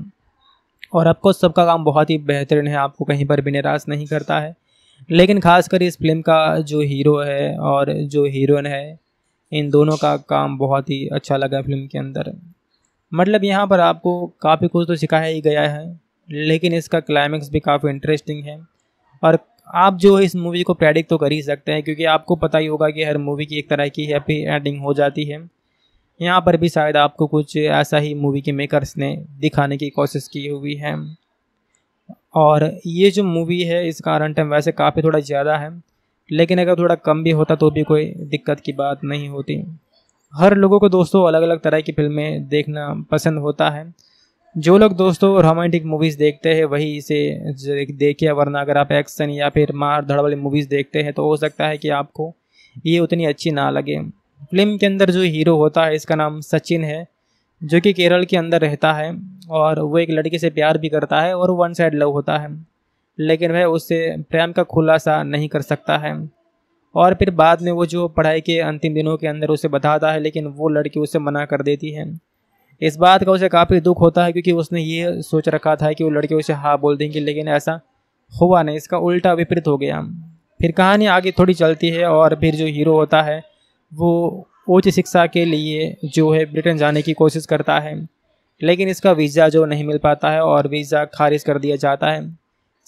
S1: और आपको सबका काम बहुत ही बेहतरीन है आपको कहीं पर भी निराश नहीं करता है लेकिन खासकर इस फिल्म का जो हीरो है और जो हीरोइन है इन दोनों का काम बहुत ही अच्छा लगा फिल्म के अंदर मतलब यहाँ पर आपको काफ़ी कुछ तो सिखाया ही गया है लेकिन इसका क्लाइमैक्स भी काफ़ी इंटरेस्टिंग है और आप जो इस मूवी को प्रेडिक्ट तो कर ही सकते हैं क्योंकि आपको पता ही होगा कि हर मूवी की एक तरह की हैप्पी एंडिंग हो जाती है यहाँ पर भी शायद आपको कुछ ऐसा ही मूवी के मेकर्स ने दिखाने की कोशिश की हुई है और ये जो मूवी है इसका रन तो टाइम वैसे काफ़ी थोड़ा ज़्यादा है लेकिन अगर थोड़ा कम भी होता तो भी कोई दिक्कत की बात नहीं होती हर लोगों को दोस्तों अलग अलग तरह की फिल्में देखना पसंद होता है जो लोग दोस्तों रोमांटिक मूवीज़ देखते हैं वही इसे देखिए वरना अगर आप एक्शन या फिर मार धड़ वाली मूवीज़ देखते हैं तो हो सकता है कि आपको ये उतनी अच्छी ना लगे फिल्म के अंदर जो हीरो होता है इसका नाम सचिन है जो कि केरल के अंदर रहता है और वो एक लड़की से प्यार भी करता है और वन साइड लव होता है लेकिन वह उससे प्रेम का खुलासा नहीं कर सकता है और फिर बाद में वो जो पढ़ाई के अंतिम दिनों के अंदर उसे बताता है लेकिन वो लड़की उसे मना कर देती है इस बात का उसे काफ़ी दुख होता है क्योंकि उसने ये सोच रखा था कि वो लड़के उसे हाँ बोल देंगे लेकिन ऐसा हुआ नहीं इसका उल्टा विपरीत हो गया फिर कहानी आगे थोड़ी चलती है और फिर जो हीरो होता है वो उच्च शिक्षा के लिए जो है ब्रिटेन जाने की कोशिश करता है लेकिन इसका वीज़ा जो नहीं मिल पाता है और वीज़ा खारिज कर दिया जाता है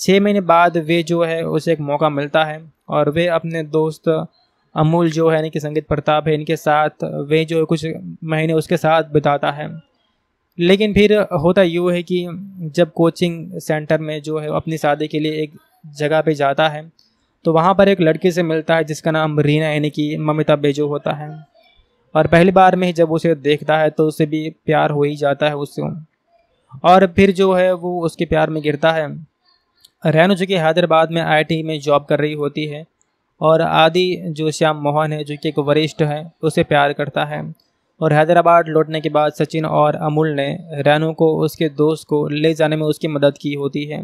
S1: छः महीने बाद वे जो है उसे एक मौका मिलता है और वे अपने दोस्त अमूल जो है यानी कि संगीत प्रताप है इनके साथ वे जो कुछ महीने उसके साथ बिताता है लेकिन फिर होता यूँ है कि जब कोचिंग सेंटर में जो है अपनी शादी के लिए एक जगह पे जाता है तो वहाँ पर एक लड़की से मिलता है जिसका नाम रीना यानी कि ममिता बेजो होता है और पहली बार में ही जब उसे देखता है तो उसे भी प्यार हो ही जाता है उससे और फिर जो है वो उसके प्यार में गिरता है जो कि हैदराबाद में आईटी में जॉब कर रही होती है और आदि जो श्याम मोहन है जो कि एक वरिष्ठ है उसे प्यार करता है और हैदराबाद लौटने के बाद सचिन और अमूल ने रैनू को उसके दोस्त को ले जाने में उसकी मदद की होती है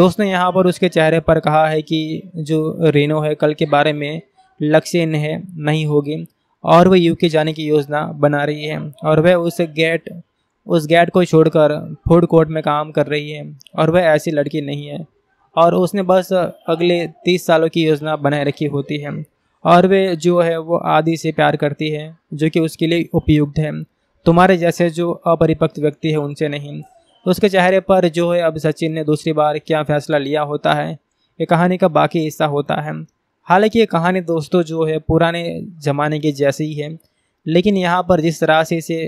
S1: दोस्त ने यहाँ पर उसके चेहरे पर कहा है कि जो रेनो है कल के बारे में लक्ष्य इन्हें नहीं होगी और वह यूके जाने की योजना बना रही है और वह उस गेट उस गेट को छोड़कर फूड कोर्ट में काम कर रही है और वह ऐसी लड़की नहीं है और उसने बस अगले तीस सालों की योजना बनाए रखी होती है और वे जो है वो आदि से प्यार करती है जो कि उसके लिए उपयुक्त है तुम्हारे जैसे जो अपरिपक्व व्यक्ति है उनसे नहीं उसके चेहरे पर जो है अब सचिन ने दूसरी बार क्या फैसला लिया होता है ये कहानी का बाकी हिस्सा होता है हालांकि ये कहानी दोस्तों जो है पुराने ज़माने की जैसी ही है लेकिन यहाँ पर जिस तरह से इसे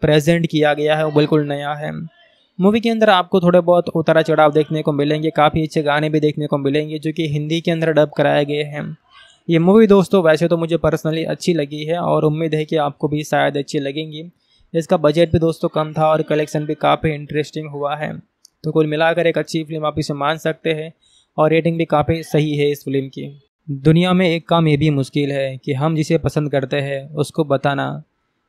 S1: प्रेजेंट किया गया है वो बिल्कुल नया है मूवी के अंदर आपको थोड़े बहुत उतारा चढ़ाव देखने को मिलेंगे काफ़ी अच्छे गाने भी देखने को मिलेंगे जो कि हिंदी के अंदर डब कराए गए हैं ये मूवी दोस्तों वैसे तो मुझे पर्सनली अच्छी लगी है और उम्मीद है कि आपको भी शायद अच्छी लगेंगी इसका बजट भी दोस्तों कम था और कलेक्शन भी काफ़ी इंटरेस्टिंग हुआ है तो कुल मिलाकर एक अच्छी फिल्म आप इसे मान सकते हैं और रेटिंग भी काफ़ी सही है इस फिल्म की दुनिया में एक काम ये भी मुश्किल है कि हम जिसे पसंद करते हैं उसको बताना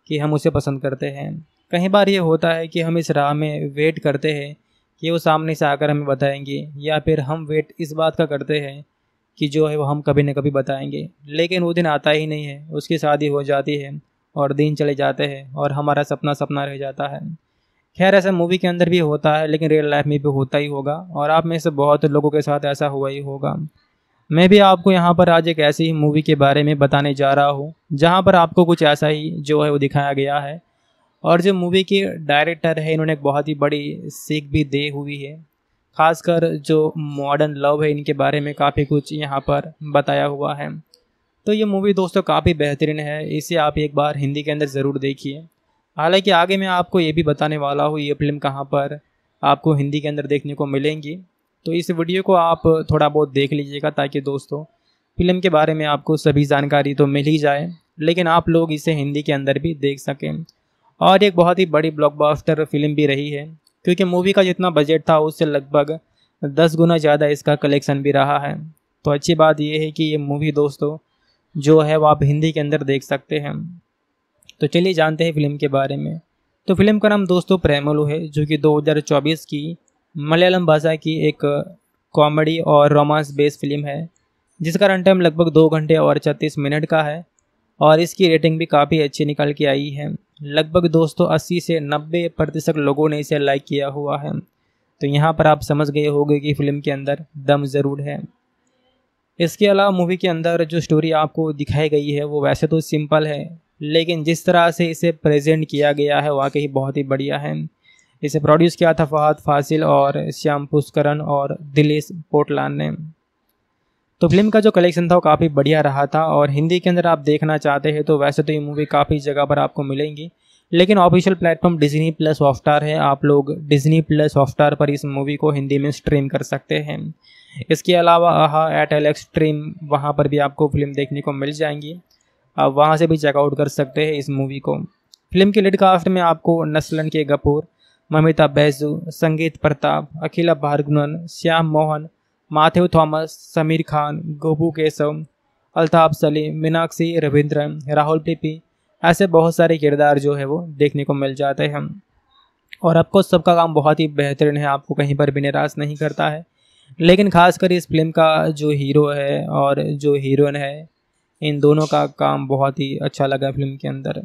S1: कि हम उसे पसंद करते हैं कई बार ये होता है कि हम इस राह में वेट करते हैं कि वो सामने से आकर हमें बताएंगे या फिर हम वेट इस बात का करते हैं कि जो है वो हम कभी ना कभी बताएंगे लेकिन वो दिन आता ही नहीं है उसकी शादी हो जाती है और दिन चले जाते हैं और हमारा सपना सपना रह जाता है खैर ऐसा मूवी के अंदर भी होता है लेकिन रियल लाइफ में भी होता ही होगा और आप में से बहुत लोगों के साथ ऐसा हुआ ही होगा मैं भी आपको यहाँ पर आज एक ऐसी ही मूवी के बारे में बताने जा रहा हूँ जहाँ पर आपको कुछ ऐसा ही जो है वो दिखाया गया है और जो मूवी के डायरेक्टर है इन्होंने एक बहुत ही बड़ी सीख भी दे हुई है खासकर जो मॉडर्न लव है इनके बारे में काफ़ी कुछ यहाँ पर बताया हुआ है तो ये मूवी दोस्तों काफ़ी बेहतरीन है इसे आप एक बार हिंदी के अंदर ज़रूर देखिए हालांकि आगे मैं आपको ये भी बताने वाला हूँ ये फिल्म कहाँ पर आपको हिंदी के अंदर देखने को मिलेंगी तो इस वीडियो को आप थोड़ा बहुत देख लीजिएगा ताकि दोस्तों फिल्म के बारे में आपको सभी जानकारी तो मिल ही जाए लेकिन आप लोग इसे हिंदी के अंदर भी देख सकें और एक बहुत ही बड़ी ब्लॉकबस्टर फिल्म भी रही है क्योंकि मूवी का जितना बजट था उससे लगभग दस गुना ज़्यादा इसका कलेक्शन भी रहा है तो अच्छी बात यह है कि ये मूवी दोस्तों जो है वो आप हिंदी के अंदर देख सकते हैं तो चलिए जानते हैं फिल्म के बारे में तो फिल्म का नाम दोस्तों प्रेमलू है जो कि 2024 की मलयालम भाषा की एक कॉमेडी और रोमांस बेस्ड फिल्म है जिसका रन टाइम लगभग दो घंटे और छत्तीस मिनट का है और इसकी रेटिंग भी काफ़ी अच्छी निकल के आई है लगभग दोस्तों अस्सी से नब्बे प्रतिशत लोगों ने इसे लाइक किया हुआ है तो यहाँ पर आप समझ गए होंगे कि फिल्म के अंदर दम ज़रूर है इसके अलावा मूवी के अंदर जो स्टोरी आपको दिखाई गई है वो वैसे तो सिंपल है लेकिन जिस तरह से इसे प्रेजेंट किया गया है वाकई बहुत ही बढ़िया है इसे प्रोड्यूस किया था फहद फासिल और श्याम पुष्करन और दिलेश पोटलान ने तो फिल्म का जो कलेक्शन था वो काफ़ी बढ़िया रहा था और हिंदी के अंदर आप देखना चाहते हैं तो वैसे तो ये मूवी काफ़ी जगह पर आपको मिलेंगी लेकिन official platform Disney plus Hotstar है आप लोग डिज्नी प्लस हॉफ्टार पर इस मूवी को हिंदी में स्ट्रीम कर सकते हैं इसके अलावा आहा एट एल एक्सट्रीम स्ट्रीम वहाँ पर भी आपको फिल्म देखने को मिल जाएंगी आप वहाँ से भी चेकआउट कर सकते हैं इस मूवी को फिल्म के लिड कास्ट में आपको नस्लन के कपूर ममिता बैजू संगीत प्रताप अखिला भार्गुनन श्याम मोहन माथ्यू थॉमस समीर खान गोपू केशव अल्ताफ सलीम मीनाक्षी रविंद्रन राहुल पीपी ऐसे बहुत सारे किरदार जो है वो देखने को मिल जाते हैं और आपको सबका काम बहुत ही बेहतरीन है आपको कहीं पर भी निराश नहीं करता है लेकिन खासकर इस फिल्म का जो हीरो है और जो हीरोइन है इन दोनों का काम बहुत ही अच्छा लगा फिल्म के अंदर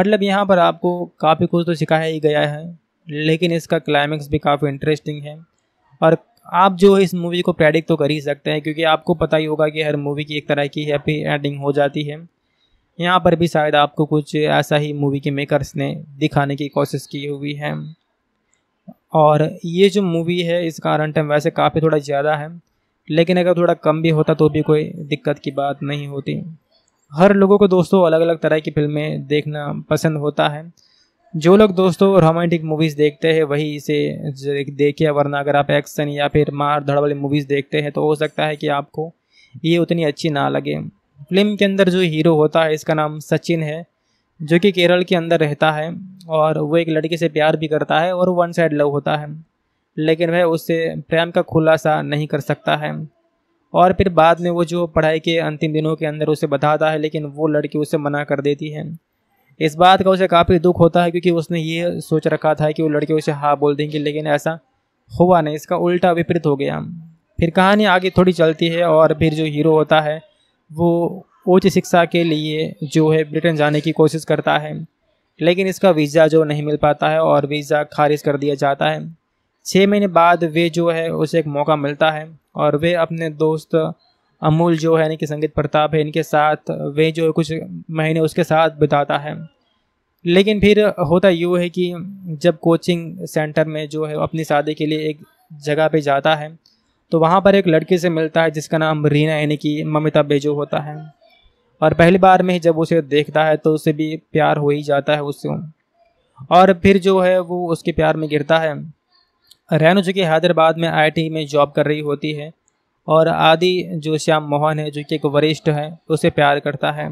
S1: मतलब यहाँ पर आपको काफ़ी कुछ तो सिखाया ही गया है लेकिन इसका क्लाइमेक्स भी काफ़ी इंटरेस्टिंग है और आप जो इस मूवी को प्रेडिक्ट तो कर ही सकते हैं क्योंकि आपको पता ही होगा कि हर मूवी की एक तरह की हैप्पी एंडिंग हो जाती है यहाँ पर भी शायद आपको कुछ ऐसा ही मूवी के मेकर्स ने दिखाने की कोशिश की हुई है और ये जो मूवी है इसका रन तो टाइम वैसे काफ़ी थोड़ा ज़्यादा है लेकिन अगर थोड़ा कम भी होता तो भी कोई दिक्कत की बात नहीं होती हर लोगों को दोस्तों अलग अलग तरह की फिल्में देखना पसंद होता है जो लोग दोस्तों रोमांटिक मूवीज़ देखते हैं वही इसे देखिए वरना अगर आप एक्शन या फिर मार धड़ वाली मूवीज़ देखते हैं तो हो सकता है कि आपको ये उतनी अच्छी ना लगे फिल्म के अंदर जो हीरो होता है इसका नाम सचिन है जो कि केरल के अंदर रहता है और वो एक लड़के से प्यार भी करता है और वन साइड लव होता है लेकिन वह उससे प्रेम का खुलासा नहीं कर सकता है और फिर बाद में वो जो पढ़ाई के अंतिम दिनों के अंदर उसे बताता है लेकिन वो लड़की उसे मना कर देती है इस बात का उसे काफ़ी दुख होता है क्योंकि उसने ये सोच रखा था कि वो लड़के उसे हाँ बोल देंगे लेकिन ऐसा हुआ नहीं इसका उल्टा विपरीत हो गया फिर कहानी आगे थोड़ी चलती है और फिर जो हीरो होता है वो उच्च शिक्षा के लिए जो है ब्रिटेन जाने की कोशिश करता है लेकिन इसका वीज़ा जो नहीं मिल पाता है और वीज़ा खारिज कर दिया जाता है छः महीने बाद वे जो है उसे एक मौका मिलता है और वे अपने दोस्त अमूल जो है यानी कि संगीत प्रताप है इनके साथ वे जो कुछ महीने उसके साथ बिताता है लेकिन फिर होता यूँ है कि जब कोचिंग सेंटर में जो है अपनी शादी के लिए एक जगह पे जाता है तो वहाँ पर एक लड़की से मिलता है जिसका नाम रीना यानी कि ममिता बेजो होता है और पहली बार में जब उसे देखता है तो उसे भी प्यार हो ही जाता है उससे और फिर जो है वो उसके प्यार में गिरता है रैनू जो कि हैदराबाद में आईटी में जॉब कर रही होती है और आदि जो श्याम मोहन है जो कि एक वरिष्ठ हैं उसे प्यार करता है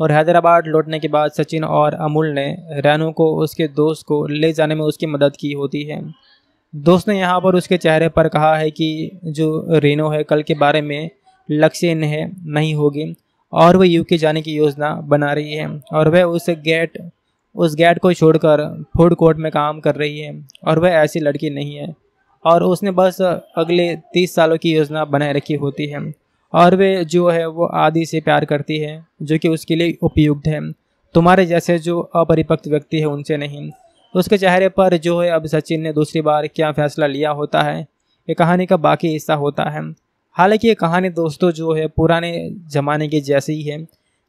S1: और हैदराबाद लौटने के बाद सचिन और अमूल ने रैनू को उसके दोस्त को ले जाने में उसकी मदद की होती है दोस्त ने यहाँ पर उसके चेहरे पर कहा है कि जो रेनो है कल के बारे में लक्ष्य इन्हें नहीं होगी और वह यूके जाने की योजना बना रही है और वह उस गेट उस गेट को छोड़कर फूड कोर्ट में काम कर रही है और वह ऐसी लड़की नहीं है और उसने बस अगले तीस सालों की योजना बनाए रखी होती है और वे जो है वो आदि से प्यार करती है जो कि उसके लिए उपयुक्त है तुम्हारे जैसे जो अपरिपक्व व्यक्ति है उनसे नहीं उसके चेहरे पर जो है अब सचिन ने दूसरी बार क्या फैसला लिया होता है ये कहानी का बाकी हिस्सा होता है हालांकि ये कहानी दोस्तों जो है पुराने ज़माने की जैसी ही है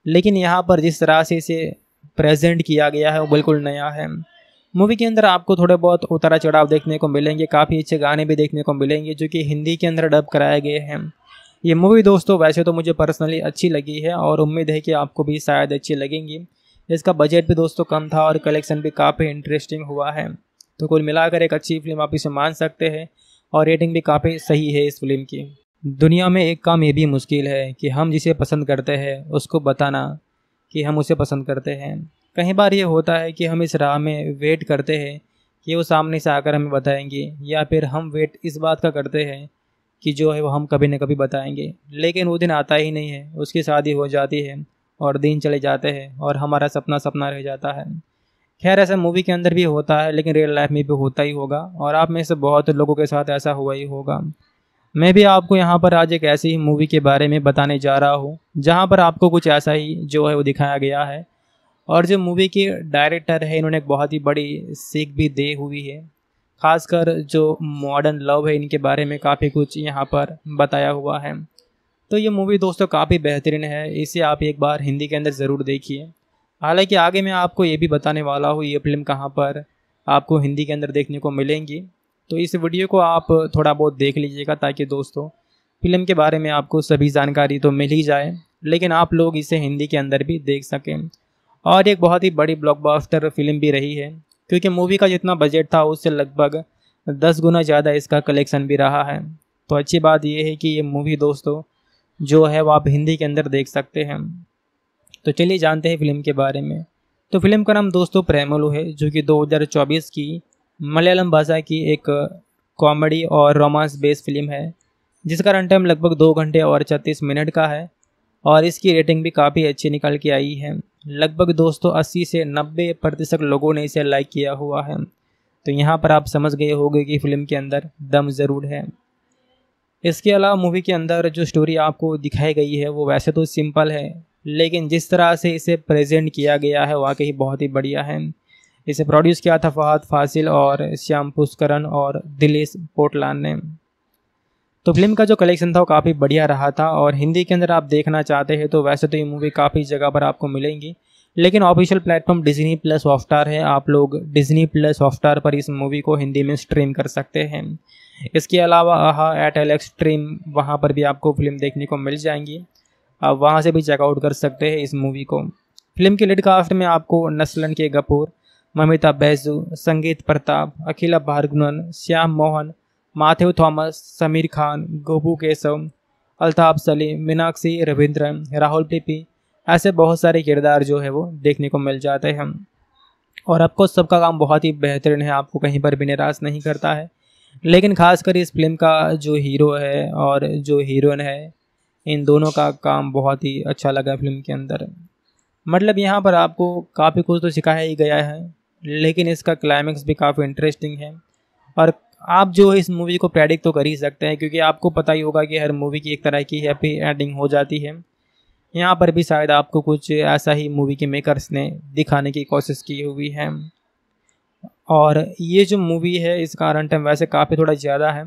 S1: लेकिन यहाँ पर जिस तरह से इसे प्रेजेंट किया गया है वो बिल्कुल नया है मूवी के अंदर आपको थोड़े बहुत उतारा चढ़ाव देखने को मिलेंगे काफ़ी अच्छे गाने भी देखने को मिलेंगे जो कि हिंदी के अंदर डब कराए गए हैं ये मूवी दोस्तों वैसे तो मुझे पर्सनली अच्छी लगी है और उम्मीद है कि आपको भी शायद अच्छी लगेंगी इसका बजट भी दोस्तों कम था और कलेक्शन भी काफ़ी इंटरेस्टिंग हुआ है तो कुल मिलाकर एक अच्छी फिल्म आप इसे मान सकते हैं और रेटिंग भी काफ़ी सही है इस फिल्म की दुनिया में एक काम ये भी मुश्किल है कि हम जिसे पसंद करते हैं उसको बताना कि हम उसे पसंद करते हैं कई बार ये होता है कि हम इस राह में वेट करते हैं कि वो सामने से आकर हमें बताएंगे या फिर हम वेट इस बात का करते हैं कि जो है वो हम कभी न कभी बताएंगे लेकिन वो दिन आता ही नहीं है उसकी शादी हो जाती है और दिन चले जाते हैं और हमारा सपना सपना रह जाता है खैर ऐसा मूवी के अंदर भी होता है लेकिन रियल लाइफ में भी होता ही होगा और आप में से बहुत लोगों के साथ ऐसा हुआ ही होगा मैं भी आपको यहाँ पर आज एक ऐसी ही मूवी के बारे में बताने जा रहा हूँ जहाँ पर आपको कुछ ऐसा ही जो है वो दिखाया गया है और जो मूवी के डायरेक्टर है इन्होंने एक बहुत ही बड़ी सीख भी दे हुई है खासकर जो मॉडर्न लव है इनके बारे में काफ़ी कुछ यहाँ पर बताया हुआ है तो ये मूवी दोस्तों काफ़ी बेहतरीन है इसे आप एक बार हिंदी के अंदर ज़रूर देखिए हालांकि आगे मैं आपको ये भी बताने वाला हूँ ये फिल्म कहाँ पर आपको हिंदी के अंदर देखने को मिलेंगी तो इस वीडियो को आप थोड़ा बहुत देख लीजिएगा ताकि दोस्तों फिल्म के बारे में आपको सभी जानकारी तो मिल ही जाए लेकिन आप लोग इसे हिंदी के अंदर भी देख सकें और एक बहुत ही बड़ी ब्लॉकबस्टर फिल्म भी रही है क्योंकि मूवी का जितना बजट था उससे लगभग दस गुना ज़्यादा इसका कलेक्शन भी रहा है तो अच्छी बात यह है कि ये मूवी दोस्तों जो है वो आप हिंदी के अंदर देख सकते हैं तो चलिए जानते हैं फिल्म के बारे में तो फिल्म का नाम दोस्तों प्रेमलू है जो कि 2024 की मलयालम भाषा की एक कॉमेडी और रोमांस बेस्ड फिल्म है जिसका रन टाइम लगभग दो घंटे और छत्तीस मिनट का है और इसकी रेटिंग भी काफ़ी अच्छी निकल के आई है लगभग दोस्तों 80 से 90 प्रतिशत लोगों ने इसे लाइक किया हुआ है तो यहाँ पर आप समझ गए होंगे कि फिल्म के अंदर दम ज़रूर है इसके अलावा मूवी के अंदर जो स्टोरी आपको दिखाई गई है वो वैसे तो सिंपल है लेकिन जिस तरह से इसे प्रेजेंट किया गया है वाकई बहुत ही बढ़िया है इसे प्रोड्यूस किया था फहद फासिल और श्याम पुष्करण और दिलेश पोटलान ने तो फिल्म का जो कलेक्शन था वो काफ़ी बढ़िया रहा था और हिंदी के अंदर आप देखना चाहते हैं तो वैसे तो ये मूवी काफ़ी जगह पर आपको मिलेंगी लेकिन official platform Disney plus Hotstar है आप लोग डिज्नी प्लस हॉटस्टार पर इस मूवी को हिंदी में स्ट्रीम कर सकते हैं इसके अलावा आहा एट एल एक्स स्ट्रीम वहाँ पर भी आपको फिल्म देखने को मिल जाएंगी आप वहाँ से भी चेकआउट कर सकते हैं इस मूवी को फिल्म के लीड कास्ट में आपको नस्लन के कपूर ममिता बैजू संगीत प्रताप अखिला भारगुनन श्याम मोहन माथ्यू थॉमस समीर खान गोबू केसव अल्ताफ सलीम मीनाक्षी रविंद्रन राहुल पीपी ऐसे बहुत सारे किरदार जो है वो देखने को मिल जाते हैं और आपको सबका काम बहुत ही बेहतरीन है आपको कहीं पर भी निराश नहीं करता है लेकिन खासकर इस फिल्म का जो हीरो है और जो हीरोइन है इन दोनों का काम बहुत ही अच्छा लगा फिल्म के अंदर मतलब यहाँ पर आपको काफ़ी कुछ तो सिखाया ही गया है लेकिन इसका क्लाइमैक्स भी काफ़ी इंटरेस्टिंग है और आप जो इस मूवी को प्रेडिक्ट तो कर ही सकते हैं क्योंकि आपको पता ही होगा कि हर मूवी की एक तरह की हैप्पी एंडिंग हो जाती है यहाँ पर भी शायद आपको कुछ ऐसा ही मूवी के मेकर्स ने दिखाने की कोशिश की हुई है और ये जो मूवी है इसका रन टाइम वैसे काफ़ी थोड़ा ज़्यादा है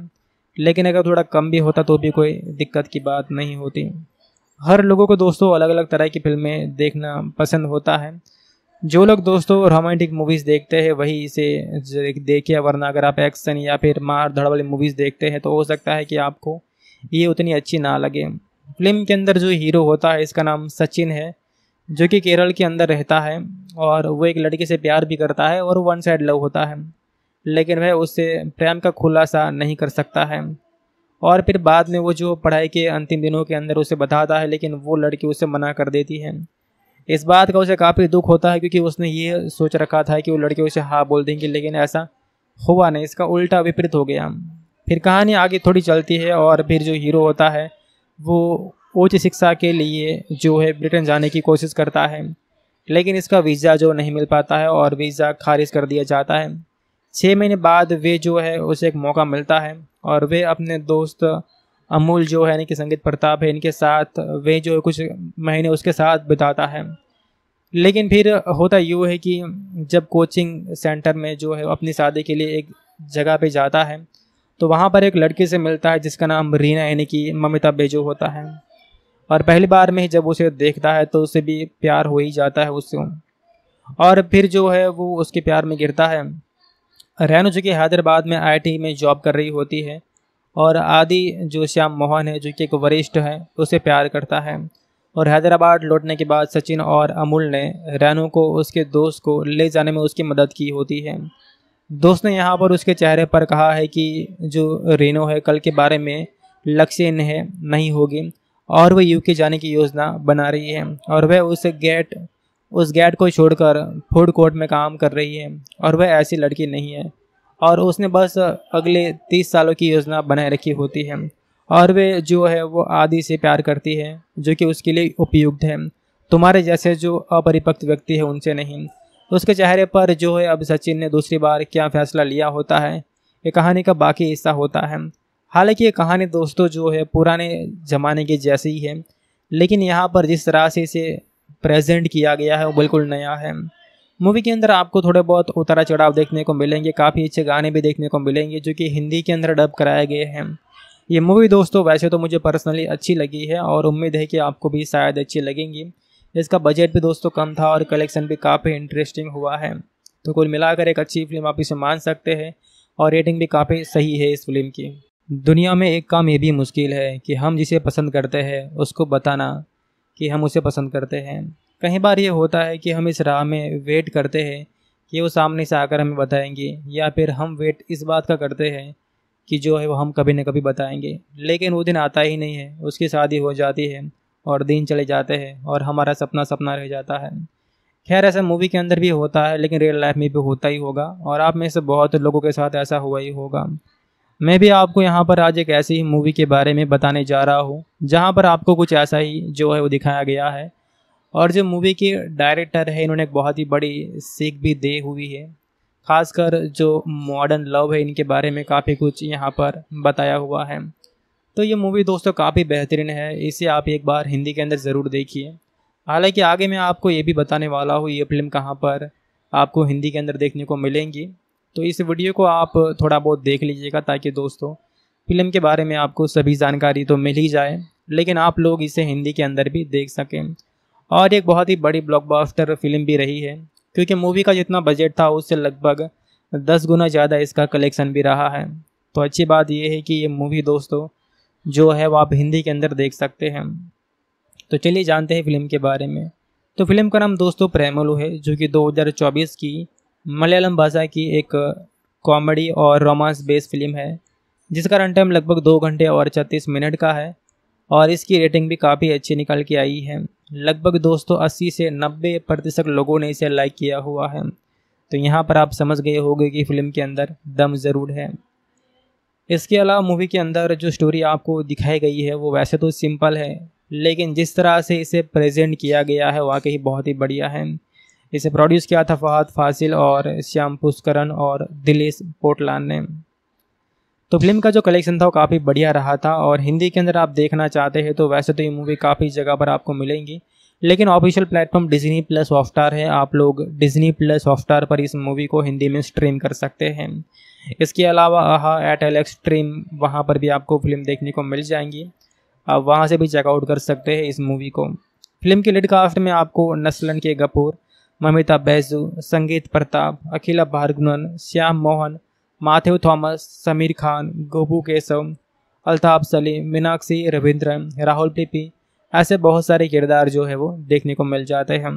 S1: लेकिन अगर थोड़ा कम भी होता तो भी कोई दिक्कत की बात नहीं होती हर लोगों को दोस्तों अलग अलग तरह की फिल्में देखना पसंद होता है जो लोग दोस्तों रोमांटिक मूवीज़ देखते हैं वही इसे देखिए वरना अगर आप एक्शन या फिर मार धड़ वाली मूवीज़ देखते हैं तो हो सकता है कि आपको ये उतनी अच्छी ना लगे फिल्म के अंदर जो हीरो होता है इसका नाम सचिन है जो कि केरल के अंदर रहता है और वो एक लड़के से प्यार भी करता है और वन साइड लव होता है लेकिन वह उससे प्रेम का खुलासा नहीं कर सकता है और फिर बाद में वो जो पढ़ाई के अंतिम दिनों के अंदर उसे बताता है लेकिन वो लड़की उसे मना कर देती है इस बात का उसे काफ़ी दुख होता है क्योंकि उसने ये सोच रखा था कि वो लड़के उसे हाँ बोल देंगे लेकिन ऐसा हुआ नहीं इसका उल्टा विपरीत हो गया फिर कहानी आगे थोड़ी चलती है और फिर जो हीरो होता है वो उच्च शिक्षा के लिए जो है ब्रिटेन जाने की कोशिश करता है लेकिन इसका वीज़ा जो नहीं मिल पाता है और वीज़ा खारिज कर दिया जाता है छः महीने बाद वे जो है उसे एक मौका मिलता है और वे अपने दोस्त अमूल जो है यानी कि संगीत प्रताप है इनके साथ वे जो कुछ महीने उसके साथ बिताता है लेकिन फिर होता यूँ है कि जब कोचिंग सेंटर में जो है अपनी शादी के लिए एक जगह पे जाता है तो वहाँ पर एक लड़की से मिलता है जिसका नाम रीना यानी कि ममिता बेजो होता है और पहली बार में ही जब उसे देखता है तो उसे भी प्यार हो ही जाता है उससे और फिर जो है वो उसके प्यार में गिरता है रैनू जो कि हैदराबाद में आई में जॉब कर रही होती है और आदि जो श्याम मोहन है जो कि एक वरिष्ठ है उसे प्यार करता है और हैदराबाद लौटने के बाद सचिन और अमूल ने रैनू को उसके दोस्त को ले जाने में उसकी मदद की होती है दोस्त ने यहाँ पर उसके चेहरे पर कहा है कि जो रेनो है कल के बारे में लक्ष्य इन्हें नहीं होगी और वह यूके जाने की योजना बना रही है और वह उस गेट उस गेट को छोड़कर फूड कोर्ट में काम कर रही है और वह ऐसी लड़की नहीं है और उसने बस अगले तीस सालों की योजना बनाए रखी होती है और वे जो है वो आदि से प्यार करती है जो कि उसके लिए उपयुक्त है तुम्हारे जैसे जो अपरिपक्व व्यक्ति है उनसे नहीं उसके चेहरे पर जो है अब सचिन ने दूसरी बार क्या फैसला लिया होता है ये कहानी का बाकी हिस्सा होता है हालांकि ये कहानी दोस्तों जो है पुराने ज़माने की जैसी ही है लेकिन यहाँ पर जिस तरह से इसे प्रेजेंट किया गया है वो बिल्कुल नया है मूवी के अंदर आपको थोड़े बहुत उतारा चढ़ाव देखने को मिलेंगे काफ़ी अच्छे गाने भी देखने को मिलेंगे जो कि हिंदी के अंदर डब कराए गए हैं ये मूवी दोस्तों वैसे तो मुझे पर्सनली अच्छी लगी है और उम्मीद है कि आपको भी शायद अच्छी लगेंगी इसका बजट भी दोस्तों कम था और कलेक्शन भी काफ़ी इंटरेस्टिंग हुआ है तो कुल मिलाकर एक अच्छी फिल्म आप इसे मान सकते हैं और रेटिंग भी काफ़ी सही है इस फिल्म की दुनिया में एक काम ये भी मुश्किल है कि हम जिसे पसंद करते हैं उसको बताना कि हम उसे पसंद करते हैं कई बार ये होता है कि हम इस राह में वेट करते हैं कि वो सामने से आकर हमें बताएंगे या फिर हम वेट इस बात का करते हैं कि जो है वो हम कभी ना कभी बताएंगे लेकिन वो दिन आता ही नहीं है उसकी शादी हो जाती है और दिन चले जाते हैं और हमारा सपना सपना रह जाता है खैर ऐसा मूवी के अंदर भी होता है लेकिन रियल लाइफ में भी होता ही होगा और आप में से बहुत लोगों के साथ ऐसा हुआ ही होगा मैं भी आपको यहाँ पर आज एक ऐसी ही मूवी के बारे में बताने जा रहा हूँ जहाँ पर आपको कुछ ऐसा ही जो है वो दिखाया गया है और जो मूवी के डायरेक्टर है इन्होंने एक बहुत ही बड़ी सीख भी दे हुई है खासकर जो मॉडर्न लव है इनके बारे में काफ़ी कुछ यहाँ पर बताया हुआ है तो ये मूवी दोस्तों काफ़ी बेहतरीन है इसे आप एक बार हिंदी के अंदर ज़रूर देखिए हालांकि आगे मैं आपको ये भी बताने वाला हूँ ये फिल्म कहाँ पर आपको हिंदी के अंदर देखने को मिलेंगी तो इस वीडियो को आप थोड़ा बहुत देख लीजिएगा ताकि दोस्तों फिल्म के बारे में आपको सभी जानकारी तो मिल ही जाए लेकिन आप लोग इसे हिंदी के अंदर भी देख सकें और एक बहुत ही बड़ी ब्लॉकबस्टर फिल्म भी रही है क्योंकि मूवी का जितना बजट था उससे लगभग दस गुना ज़्यादा इसका कलेक्शन भी रहा है तो अच्छी बात यह है कि ये मूवी दोस्तों जो है वो आप हिंदी के अंदर देख सकते हैं तो चलिए जानते हैं फिल्म के बारे में तो फिल्म का नाम दोस्तों प्रेमलू है जो कि 2024 की मलयालम भाषा की एक कॉमेडी और रोमांस बेस्ड फिल्म है जिसका रन टाइम लगभग दो घंटे और छत्तीस मिनट का है और इसकी रेटिंग भी काफ़ी अच्छी निकल के आई है लगभग दोस्तों अस्सी से नब्बे प्रतिशत लोगों ने इसे लाइक किया हुआ है तो यहाँ पर आप समझ गए होंगे कि फिल्म के अंदर दम ज़रूर है इसके अलावा मूवी के अंदर जो स्टोरी आपको दिखाई गई है वो वैसे तो सिंपल है लेकिन जिस तरह से इसे प्रेजेंट किया गया है वाकई बहुत ही बढ़िया है इसे प्रोड्यूस किया था फहद फासिल और श्याम पुष्करन और दिलेश पोटलान ने तो फिल्म का जो कलेक्शन था वो काफ़ी बढ़िया रहा था और हिंदी के अंदर आप देखना चाहते हैं तो वैसे तो ये मूवी काफ़ी जगह पर आपको मिलेंगी लेकिन official platform Disney plus Hotstar है आप लोग डिज्नी प्लस हॉटस्टार पर इस मूवी को हिंदी में स्ट्रीम कर सकते हैं इसके अलावा आहा एट एल एक्स स्ट्रीम वहाँ पर भी आपको फिल्म देखने को मिल जाएंगी आप वहाँ से भी चेकआउट कर सकते हैं इस मूवी को फिल्म के लिड कास्ट में आपको नस्लन के कपूर ममिता बैजू संगीत प्रताप अखिला भारगुनन श्याम मोहन माथेव थॉमस समीर खान गोबू केसव अल्ताफ सलीम मीनाक्षी रविंद्रन राहुल पीपी ऐसे बहुत सारे किरदार जो है वो देखने को मिल जाते हैं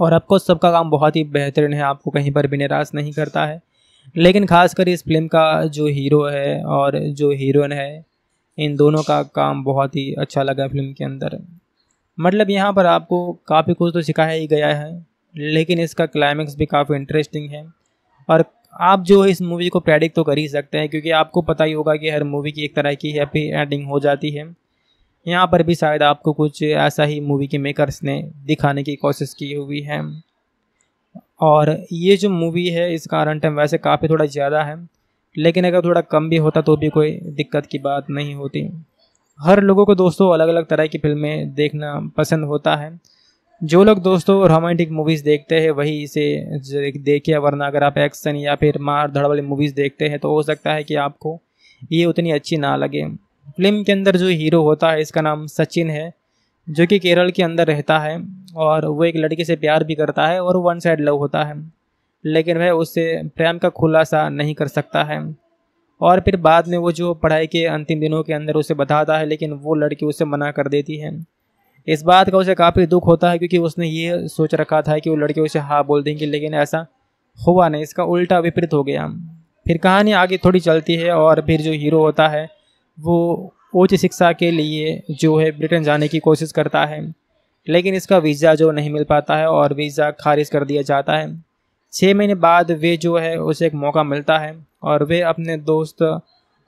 S1: और आपको सबका काम बहुत ही बेहतरीन है आपको कहीं पर भी निराश नहीं करता है लेकिन खासकर इस फिल्म का जो हीरो है और जो हीरोइन है इन दोनों का काम बहुत ही अच्छा लगा फिल्म के अंदर मतलब यहाँ पर आपको काफ़ी कुछ तो सिखाया ही गया है लेकिन इसका क्लाइमैक्स भी काफ़ी इंटरेस्टिंग है और आप जो इस मूवी को प्रेडिक्ट तो कर ही सकते हैं क्योंकि आपको पता ही होगा कि हर मूवी की एक तरह की हैप्पी एंडिंग हो जाती है यहाँ पर भी शायद आपको कुछ ऐसा ही मूवी के मेकर्स ने दिखाने की कोशिश की हुई है और ये जो मूवी है इसका रन तो टाइम वैसे काफ़ी थोड़ा ज़्यादा है लेकिन अगर थोड़ा कम भी होता तो भी कोई दिक्कत की बात नहीं होती हर लोगों को दोस्तों अलग अलग तरह की फिल्में देखना पसंद होता है जो लोग दोस्तों रोमांटिक मूवीज़ देखते हैं वही इसे देखिए वरना अगर आप एक्शन या फिर मार धड़ वाली मूवीज़ देखते हैं तो हो सकता है कि आपको ये उतनी अच्छी ना लगे फिल्म के अंदर जो हीरो होता है इसका नाम सचिन है जो कि केरल के अंदर रहता है और वो एक लड़की से प्यार भी करता है और वन साइड लव होता है लेकिन वह उससे प्रेम का खुलासा नहीं कर सकता है और फिर बाद में वो जो पढ़ाई के अंतिम दिनों के अंदर उसे बताता है लेकिन वो लड़की उसे मना कर देती है इस बात का उसे काफ़ी दुख होता है क्योंकि उसने ये सोच रखा था कि वो लड़के उसे हाँ बोल देंगे लेकिन ऐसा हुआ नहीं इसका उल्टा विपरीत हो गया फिर कहानी आगे थोड़ी चलती है और फिर जो हीरो होता है वो उच्च शिक्षा के लिए जो है ब्रिटेन जाने की कोशिश करता है लेकिन इसका वीज़ा जो नहीं मिल पाता है और वीज़ा खारिज कर दिया जाता है छः महीने बाद वे जो है उसे एक मौका मिलता है और वे अपने दोस्त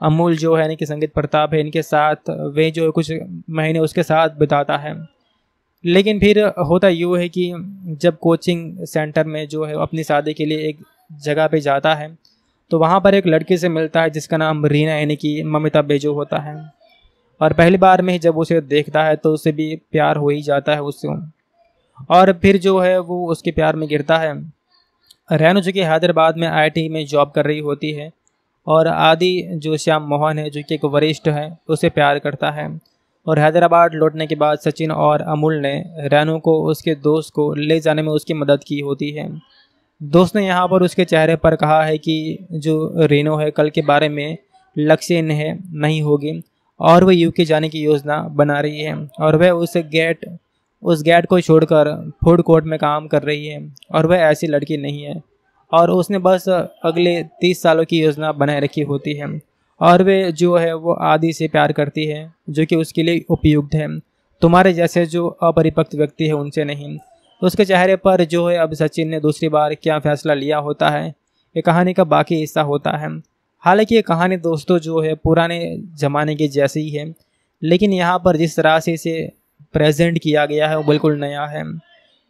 S1: अमूल जो है यानी कि संगीत प्रताप है इनके साथ वे जो कुछ महीने उसके साथ बिताता है लेकिन फिर होता यूँ है कि जब कोचिंग सेंटर में जो है अपनी शादी के लिए एक जगह पे जाता है तो वहाँ पर एक लड़की से मिलता है जिसका नाम रीना यानी कि ममिता बेजो होता है और पहली बार में ही जब उसे देखता है तो उसे भी प्यार हो ही जाता है उससे और फिर जो है वो उसके प्यार में गिरता है रैनो जो कि हैदराबाद में आईटी में जॉब कर रही होती है और आदि जो श्याम मोहन है जो कि एक वरिष्ठ है उसे प्यार करता है और हैदराबाद लौटने के बाद सचिन और अमूल ने रैनू को उसके दोस्त को ले जाने में उसकी मदद की होती है दोस्त ने यहाँ पर उसके चेहरे पर कहा है कि जो रेनो है कल के बारे में लक्ष्य इन्हें नहीं होगी और वह यूके जाने की योजना बना रही है और वह उस गेट उस गेट को छोड़कर फूड कोर्ट में काम कर रही है और वह ऐसी लड़की नहीं है और उसने बस अगले तीस सालों की योजना बनाए रखी होती है और वे जो है वो आदि से प्यार करती है जो कि उसके लिए उपयुक्त है तुम्हारे जैसे जो अपरिपक्व व्यक्ति है उनसे नहीं उसके चेहरे पर जो है अब सचिन ने दूसरी बार क्या फैसला लिया होता है ये कहानी का बाकी हिस्सा होता है हालांकि ये कहानी दोस्तों जो है पुराने ज़माने की जैसी ही है लेकिन यहाँ पर जिस तरह से इसे प्रेजेंट किया गया है वो बिल्कुल नया है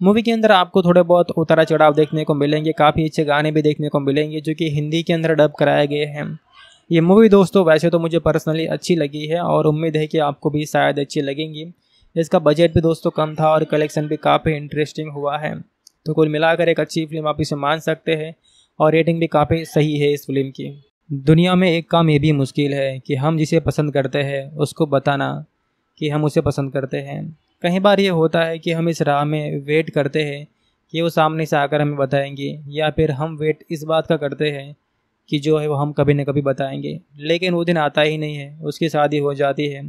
S1: मूवी के अंदर आपको थोड़े बहुत उतारा चढ़ाव देखने को मिलेंगे काफ़ी अच्छे गाने भी देखने को मिलेंगे जो कि हिंदी के अंदर डब कराए गए हैं ये मूवी दोस्तों वैसे तो मुझे पर्सनली अच्छी लगी है और उम्मीद है कि आपको भी शायद अच्छी लगेंगी इसका बजट भी दोस्तों कम था और कलेक्शन भी काफ़ी इंटरेस्टिंग हुआ है तो कुल मिलाकर एक अच्छी फिल्म आप इसे मान सकते हैं और रेटिंग भी काफ़ी सही है इस फिल्म की दुनिया में एक काम ये भी मुश्किल है कि हम जिसे पसंद करते हैं उसको बताना कि हम उसे पसंद करते हैं कई बार ये होता है कि हम इस राह में वेट करते हैं कि वो सामने से आकर हमें बताएंगे या फिर हम वेट इस बात का करते हैं कि जो है वो हम कभी ना कभी बताएंगे लेकिन वो दिन आता ही नहीं है उसकी शादी हो जाती है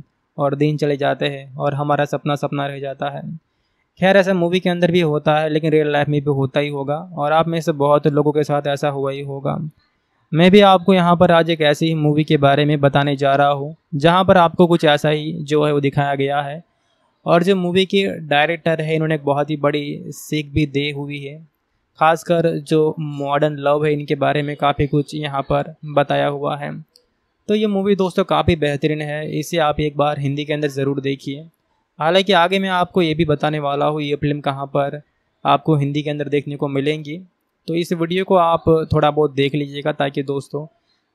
S1: और दिन चले जाते हैं और हमारा सपना सपना रह जाता है खैर ऐसा मूवी के अंदर भी होता है लेकिन रियल लाइफ में भी होता ही होगा और आप में से बहुत लोगों के साथ ऐसा हुआ ही होगा मैं भी आपको यहाँ पर आज एक ऐसी ही मूवी के बारे में बताने जा रहा हूँ जहाँ पर आपको कुछ ऐसा ही जो है वो दिखाया गया है और जो मूवी के डायरेक्टर है इन्होंने बहुत ही बड़ी सीख भी दे हुई है खासकर जो मॉडर्न लव है इनके बारे में काफ़ी कुछ यहाँ पर बताया हुआ है तो ये मूवी दोस्तों काफ़ी बेहतरीन है इसे आप एक बार हिंदी के अंदर ज़रूर देखिए हालांकि आगे मैं आपको ये भी बताने वाला हूँ ये फिल्म कहाँ पर आपको हिंदी के अंदर देखने को मिलेंगी तो इस वीडियो को आप थोड़ा बहुत देख लीजिएगा ताकि दोस्तों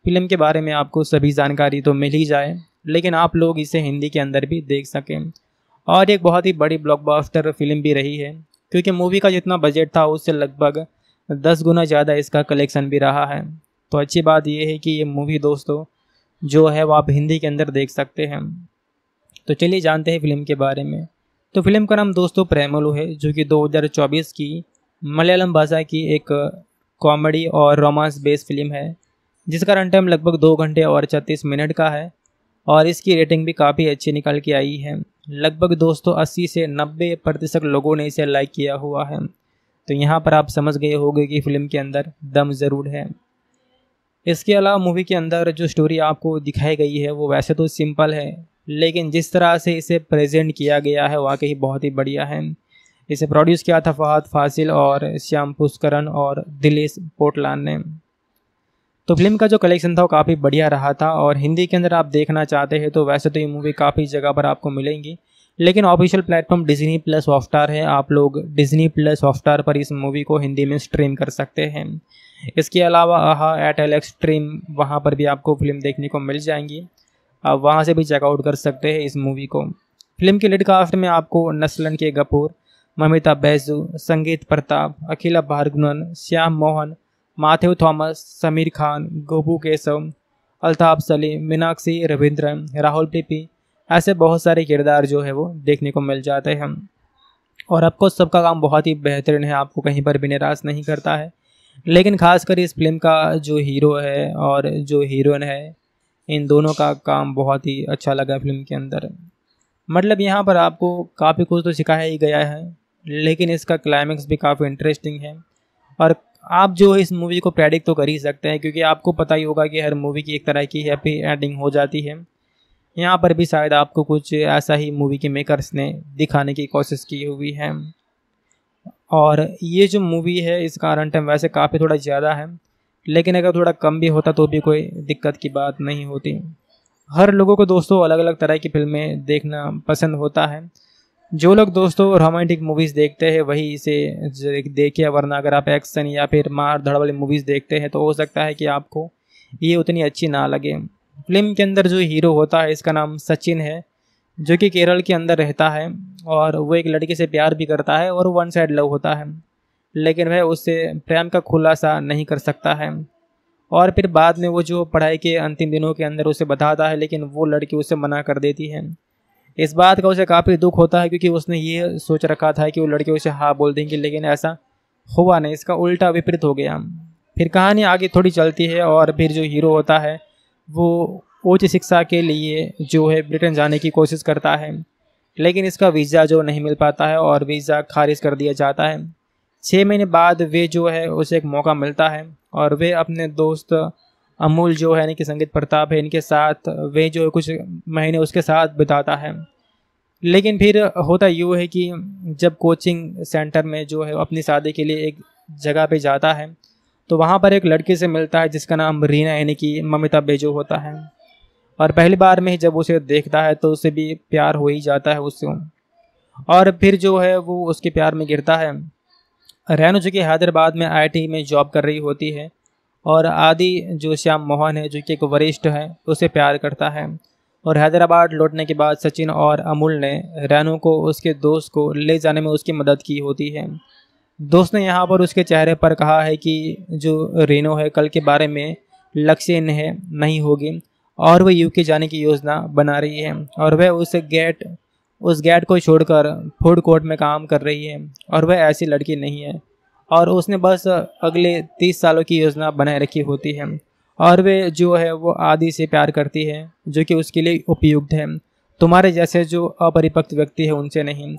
S1: फिल्म के बारे में आपको सभी जानकारी तो मिल ही जाए लेकिन आप लोग इसे हिंदी के अंदर भी देख सकें और एक बहुत ही बड़ी ब्लॉकबस्टर फिल्म भी रही है क्योंकि मूवी का जितना बजट था उससे लगभग दस गुना ज़्यादा इसका कलेक्शन भी रहा है तो अच्छी बात यह है कि ये मूवी दोस्तों जो है वो आप हिंदी के अंदर देख सकते हैं तो चलिए जानते हैं फिल्म के बारे में तो फिल्म का नाम दोस्तों प्रेमलू है जो कि 2024 की मलयालम भाषा की एक कॉमेडी और रोमांस बेस्ड फिल्म है जिसका रन टाइम लगभग दो घंटे और छत्तीस मिनट का है और इसकी रेटिंग भी काफ़ी अच्छी निकल के आई है लगभग दोस्तों 80 से 90 प्रतिशत लोगों ने इसे लाइक किया हुआ है तो यहाँ पर आप समझ गए होंगे कि फिल्म के अंदर दम ज़रूर है इसके अलावा मूवी के अंदर जो स्टोरी आपको दिखाई गई है वो वैसे तो सिंपल है लेकिन जिस तरह से इसे प्रेजेंट किया गया है वाकई बहुत ही बढ़िया है इसे प्रोड्यूस किया था फहद फासिल और श्याम पुष्करन और दिलेश पोटलान ने तो फिल्म का जो कलेक्शन था वो काफ़ी बढ़िया रहा था और हिंदी के अंदर आप देखना चाहते हैं तो वैसे तो ये मूवी काफ़ी जगह पर आपको मिलेंगी लेकिन official platform Disney plus Hotstar है आप लोग डिज्नी प्लस हॉटस्टार पर इस मूवी को हिंदी में स्ट्रीम कर सकते हैं इसके अलावा आहा एट एल एक्सट्रीम वहाँ पर भी आपको फिल्म देखने को मिल जाएंगी आप वहाँ से भी चेकआउट कर सकते हैं इस मूवी को फिल्म के लेड कास्ट में आपको नस्लन के कपूर ममिता बैजू संगीत प्रताप अखिला भारगुनन श्याम मोहन माथ्यू थॉमस समीर खान गोबू केसव अल्ताफ सलीम मीनाक्षी रविंद्रन राहुल पीपी ऐसे बहुत सारे किरदार जो है वो देखने को मिल जाते हैं और आपको सबका काम बहुत ही बेहतरीन है आपको कहीं पर भी निराश नहीं करता है लेकिन खासकर इस फिल्म का जो हीरो है और जो हीरोइन है इन दोनों का काम बहुत ही अच्छा लगा फिल्म के अंदर मतलब यहाँ पर आपको काफ़ी कुछ तो सिखाया ही गया है लेकिन इसका क्लाइमैक्स भी काफ़ी इंटरेस्टिंग है और आप जो इस मूवी को प्रेडिक्ट तो कर ही सकते हैं क्योंकि आपको पता ही होगा कि हर मूवी की एक तरह की हैप्पी एंडिंग हो जाती है यहाँ पर भी शायद आपको कुछ ऐसा ही मूवी के मेकर्स ने दिखाने की कोशिश की हुई है और ये जो मूवी है इसका रन टाइम वैसे काफ़ी थोड़ा ज़्यादा है लेकिन अगर थोड़ा कम भी होता तो भी कोई दिक्कत की बात नहीं होती हर लोगों को दोस्तों अलग अलग तरह की फिल्में देखना पसंद होता है जो लोग दोस्तों रोमांटिक मूवीज़ देखते हैं वही इसे देखिए वरना अगर आप एक्शन या फिर मार धड़ वाली मूवीज़ देखते हैं तो हो सकता है कि आपको ये उतनी अच्छी ना लगे फिल्म के अंदर जो हीरो होता है इसका नाम सचिन है जो कि केरल के अंदर रहता है और वो एक लड़की से प्यार भी करता है और वन साइड लव होता है लेकिन वह उससे प्रेम का खुलासा नहीं कर सकता है और फिर बाद में वो जो पढ़ाई के अंतिम दिनों के अंदर उसे बताता है लेकिन वो लड़की उसे मना कर देती है इस बात का उसे काफ़ी दुख होता है क्योंकि उसने ये सोच रखा था कि वो लड़के उसे हाँ बोल देंगे लेकिन ऐसा हुआ नहीं इसका उल्टा विपरीत हो गया फिर कहानी आगे थोड़ी चलती है और फिर जो हीरो होता है वो उच्च शिक्षा के लिए जो है ब्रिटेन जाने की कोशिश करता है लेकिन इसका वीज़ा जो नहीं मिल पाता है और वीज़ा खारिज कर दिया जाता है छः महीने बाद वे जो है उसे एक मौका मिलता है और वे अपने दोस्त अमूल जो है यानी कि संगीत प्रताप है इनके साथ वे जो कुछ महीने उसके साथ बिताता है लेकिन फिर होता यूँ है कि जब कोचिंग सेंटर में जो है अपनी शादी के लिए एक जगह पे जाता है तो वहाँ पर एक लड़की से मिलता है जिसका नाम रीना यानी कि ममिता बेजो होता है और पहली बार में ही जब उसे देखता है तो उसे भी प्यार हो ही जाता है उससे और फिर जो है वो उसके प्यार में गिरता है रैनू जो कि हैदराबाद में आईटी में जॉब कर रही होती है और आदि जो श्याम मोहन है जो कि एक वरिष्ठ है उसे प्यार करता है और हैदराबाद लौटने के बाद सचिन और अमूल ने रैनू को उसके दोस्त को ले जाने में उसकी मदद की होती है दोस्त ने यहाँ पर उसके चेहरे पर कहा है कि जो रेनो है कल के बारे में लक्ष्य इन्हें नहीं होगी और वह यूके जाने की योजना बना रही है और वह उस गेट उस गेट को छोड़कर फूड कोर्ट में काम कर रही है और वह ऐसी लड़की नहीं है और उसने बस अगले तीस सालों की योजना बनाए रखी होती है और वे जो है वो आदि से प्यार करती है जो कि उसके लिए उपयुक्त है तुम्हारे जैसे जो अपरिपक्व व्यक्ति है उनसे नहीं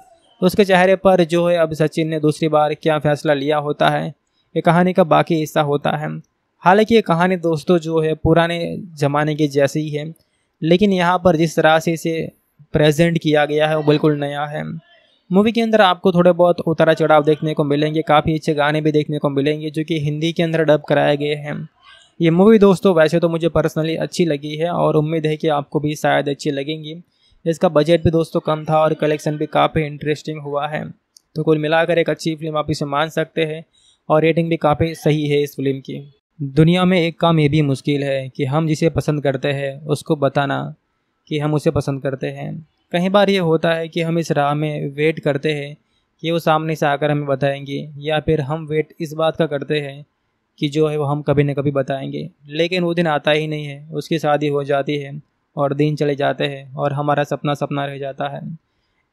S1: उसके चेहरे पर जो है अब सचिन ने दूसरी बार क्या फैसला लिया होता है ये कहानी का बाकी हिस्सा होता है हालांकि ये कहानी दोस्तों जो है पुराने ज़माने की जैसी ही है लेकिन यहाँ पर जिस तरह से इसे प्रेजेंट किया गया है वो बिल्कुल नया है मूवी के अंदर आपको थोड़े बहुत उतारा चढ़ाव देखने को मिलेंगे काफ़ी अच्छे गाने भी देखने को मिलेंगे जो कि हिंदी के अंदर डब कराए गए हैं ये मूवी दोस्तों वैसे तो मुझे पर्सनली अच्छी लगी है और उम्मीद है कि आपको भी शायद अच्छी लगेंगी इसका बजट भी दोस्तों कम था और कलेक्शन भी काफ़ी इंटरेस्टिंग हुआ है तो कुल मिलाकर एक अच्छी फिल्म आप इसे मान सकते हैं और रेटिंग भी काफ़ी सही है इस फिल्म की दुनिया में एक काम ये भी मुश्किल है कि हम जिसे पसंद करते हैं उसको बताना कि हम उसे पसंद करते हैं कई बार ये होता है कि हम इस राह में वेट करते हैं कि वो सामने से आकर हमें बताएंगे या फिर हम वेट इस बात का करते हैं कि जो है वो हम कभी ना कभी बताएंगे लेकिन वो दिन आता ही नहीं है उसकी शादी हो जाती है और दिन चले जाते हैं और हमारा सपना सपना रह जाता है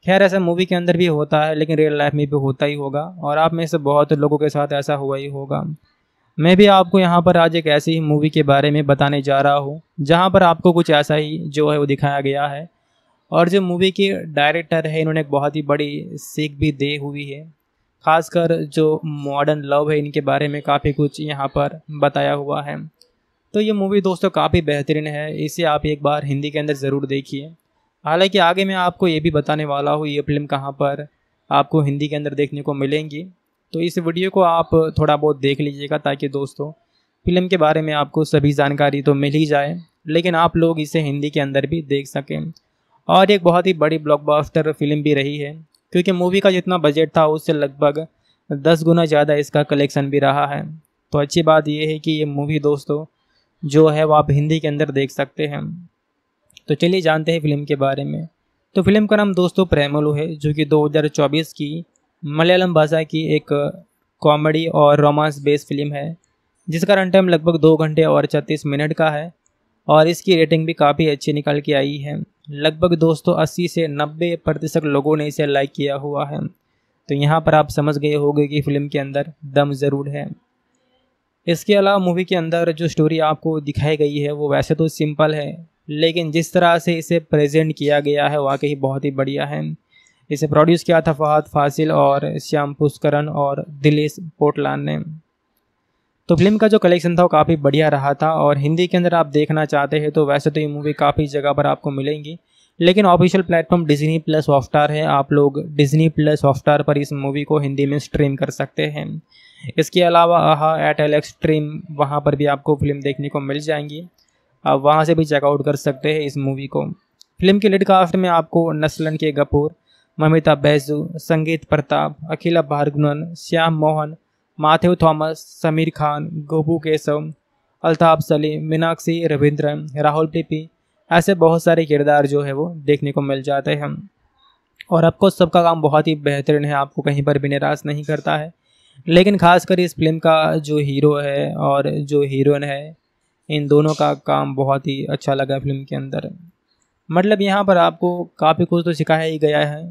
S1: खैर ऐसा मूवी के अंदर भी होता है लेकिन रियल लाइफ में भी होता ही होगा और आप में से बहुत लोगों के साथ ऐसा हुआ ही होगा मैं भी आपको यहाँ पर आज एक ऐसी ही मूवी के बारे में बताने जा रहा हूँ जहाँ पर आपको कुछ ऐसा ही जो है वो दिखाया गया है और जो मूवी के डायरेक्टर है इन्होंने एक बहुत ही बड़ी सीख भी दे हुई है खासकर जो मॉडर्न लव है इनके बारे में काफ़ी कुछ यहाँ पर बताया हुआ है तो ये मूवी दोस्तों काफ़ी बेहतरीन है इसे आप एक बार हिंदी के अंदर ज़रूर देखिए हालांकि आगे मैं आपको ये भी बताने वाला हूँ ये फिल्म कहाँ पर आपको हिंदी के अंदर देखने को मिलेंगी तो इस वीडियो को आप थोड़ा बहुत देख लीजिएगा ताकि दोस्तों फिल्म के बारे में आपको सभी जानकारी तो मिल ही जाए लेकिन आप लोग इसे हिंदी के अंदर भी देख सकें और एक बहुत ही बड़ी ब्लॉकबस्टर फिल्म भी रही है क्योंकि मूवी का जितना बजट था उससे लगभग दस गुना ज़्यादा इसका कलेक्शन भी रहा है तो अच्छी बात यह है कि ये मूवी दोस्तों जो है वो आप हिंदी के अंदर देख सकते हैं तो चलिए जानते हैं फिल्म के बारे में तो फिल्म का नाम दोस्तों प्रेमलू है जो कि 2024 की मलयालम भाषा की एक कॉमेडी और रोमांस बेस्ड फिल्म है जिसका रन टाइम लगभग दो घंटे और छत्तीस मिनट का है और इसकी रेटिंग भी काफ़ी अच्छी निकल के आई है लगभग दोस्तों 80 से 90 प्रतिशत लोगों ने इसे लाइक किया हुआ है तो यहाँ पर आप समझ गए होंगे कि फिल्म के अंदर दम ज़रूर है इसके अलावा मूवी के अंदर जो स्टोरी आपको दिखाई गई है वो वैसे तो सिंपल है लेकिन जिस तरह से इसे प्रेजेंट किया गया है वाकई बहुत ही बढ़िया है इसे प्रोड्यूस किया था फहद फासिल और श्याम पुष्करन और दिलेश पोटलान ने तो फिल्म का जो कलेक्शन था वो काफ़ी बढ़िया रहा था और हिंदी के अंदर आप देखना चाहते हैं तो वैसे तो ये मूवी काफ़ी जगह पर आपको मिलेंगी लेकिन official platform Disney plus Hotstar है आप लोग डिज्नी प्लस हॉटस्टार पर इस मूवी को हिंदी में स्ट्रीम कर सकते हैं इसके अलावा आहा एट एल एक्स स्ट्रीम वहाँ पर भी आपको फिल्म देखने को मिल जाएंगी आप वहाँ से भी चेकआउट कर सकते हैं इस मूवी को फिल्म के लीड कास्ट में आपको नस्लन के कपूर ममिता बैजू संगीत प्रताप अखिला भारगुनन श्याम मोहन माथ्यू थॉमस समीर खान गोपू केशव अल्ताफ सलीम मीनाक्षी रविंद्रन राहुल पीपी ऐसे बहुत सारे किरदार जो है वो देखने को मिल जाते हैं और आपको सबका काम बहुत ही बेहतरीन है आपको कहीं पर भी निराश नहीं करता है लेकिन खासकर इस फिल्म का जो हीरो है और जो हीरोइन है इन दोनों का काम बहुत ही अच्छा लगा फिल्म के अंदर मतलब यहाँ पर आपको काफ़ी कुछ तो सिखाया ही गया है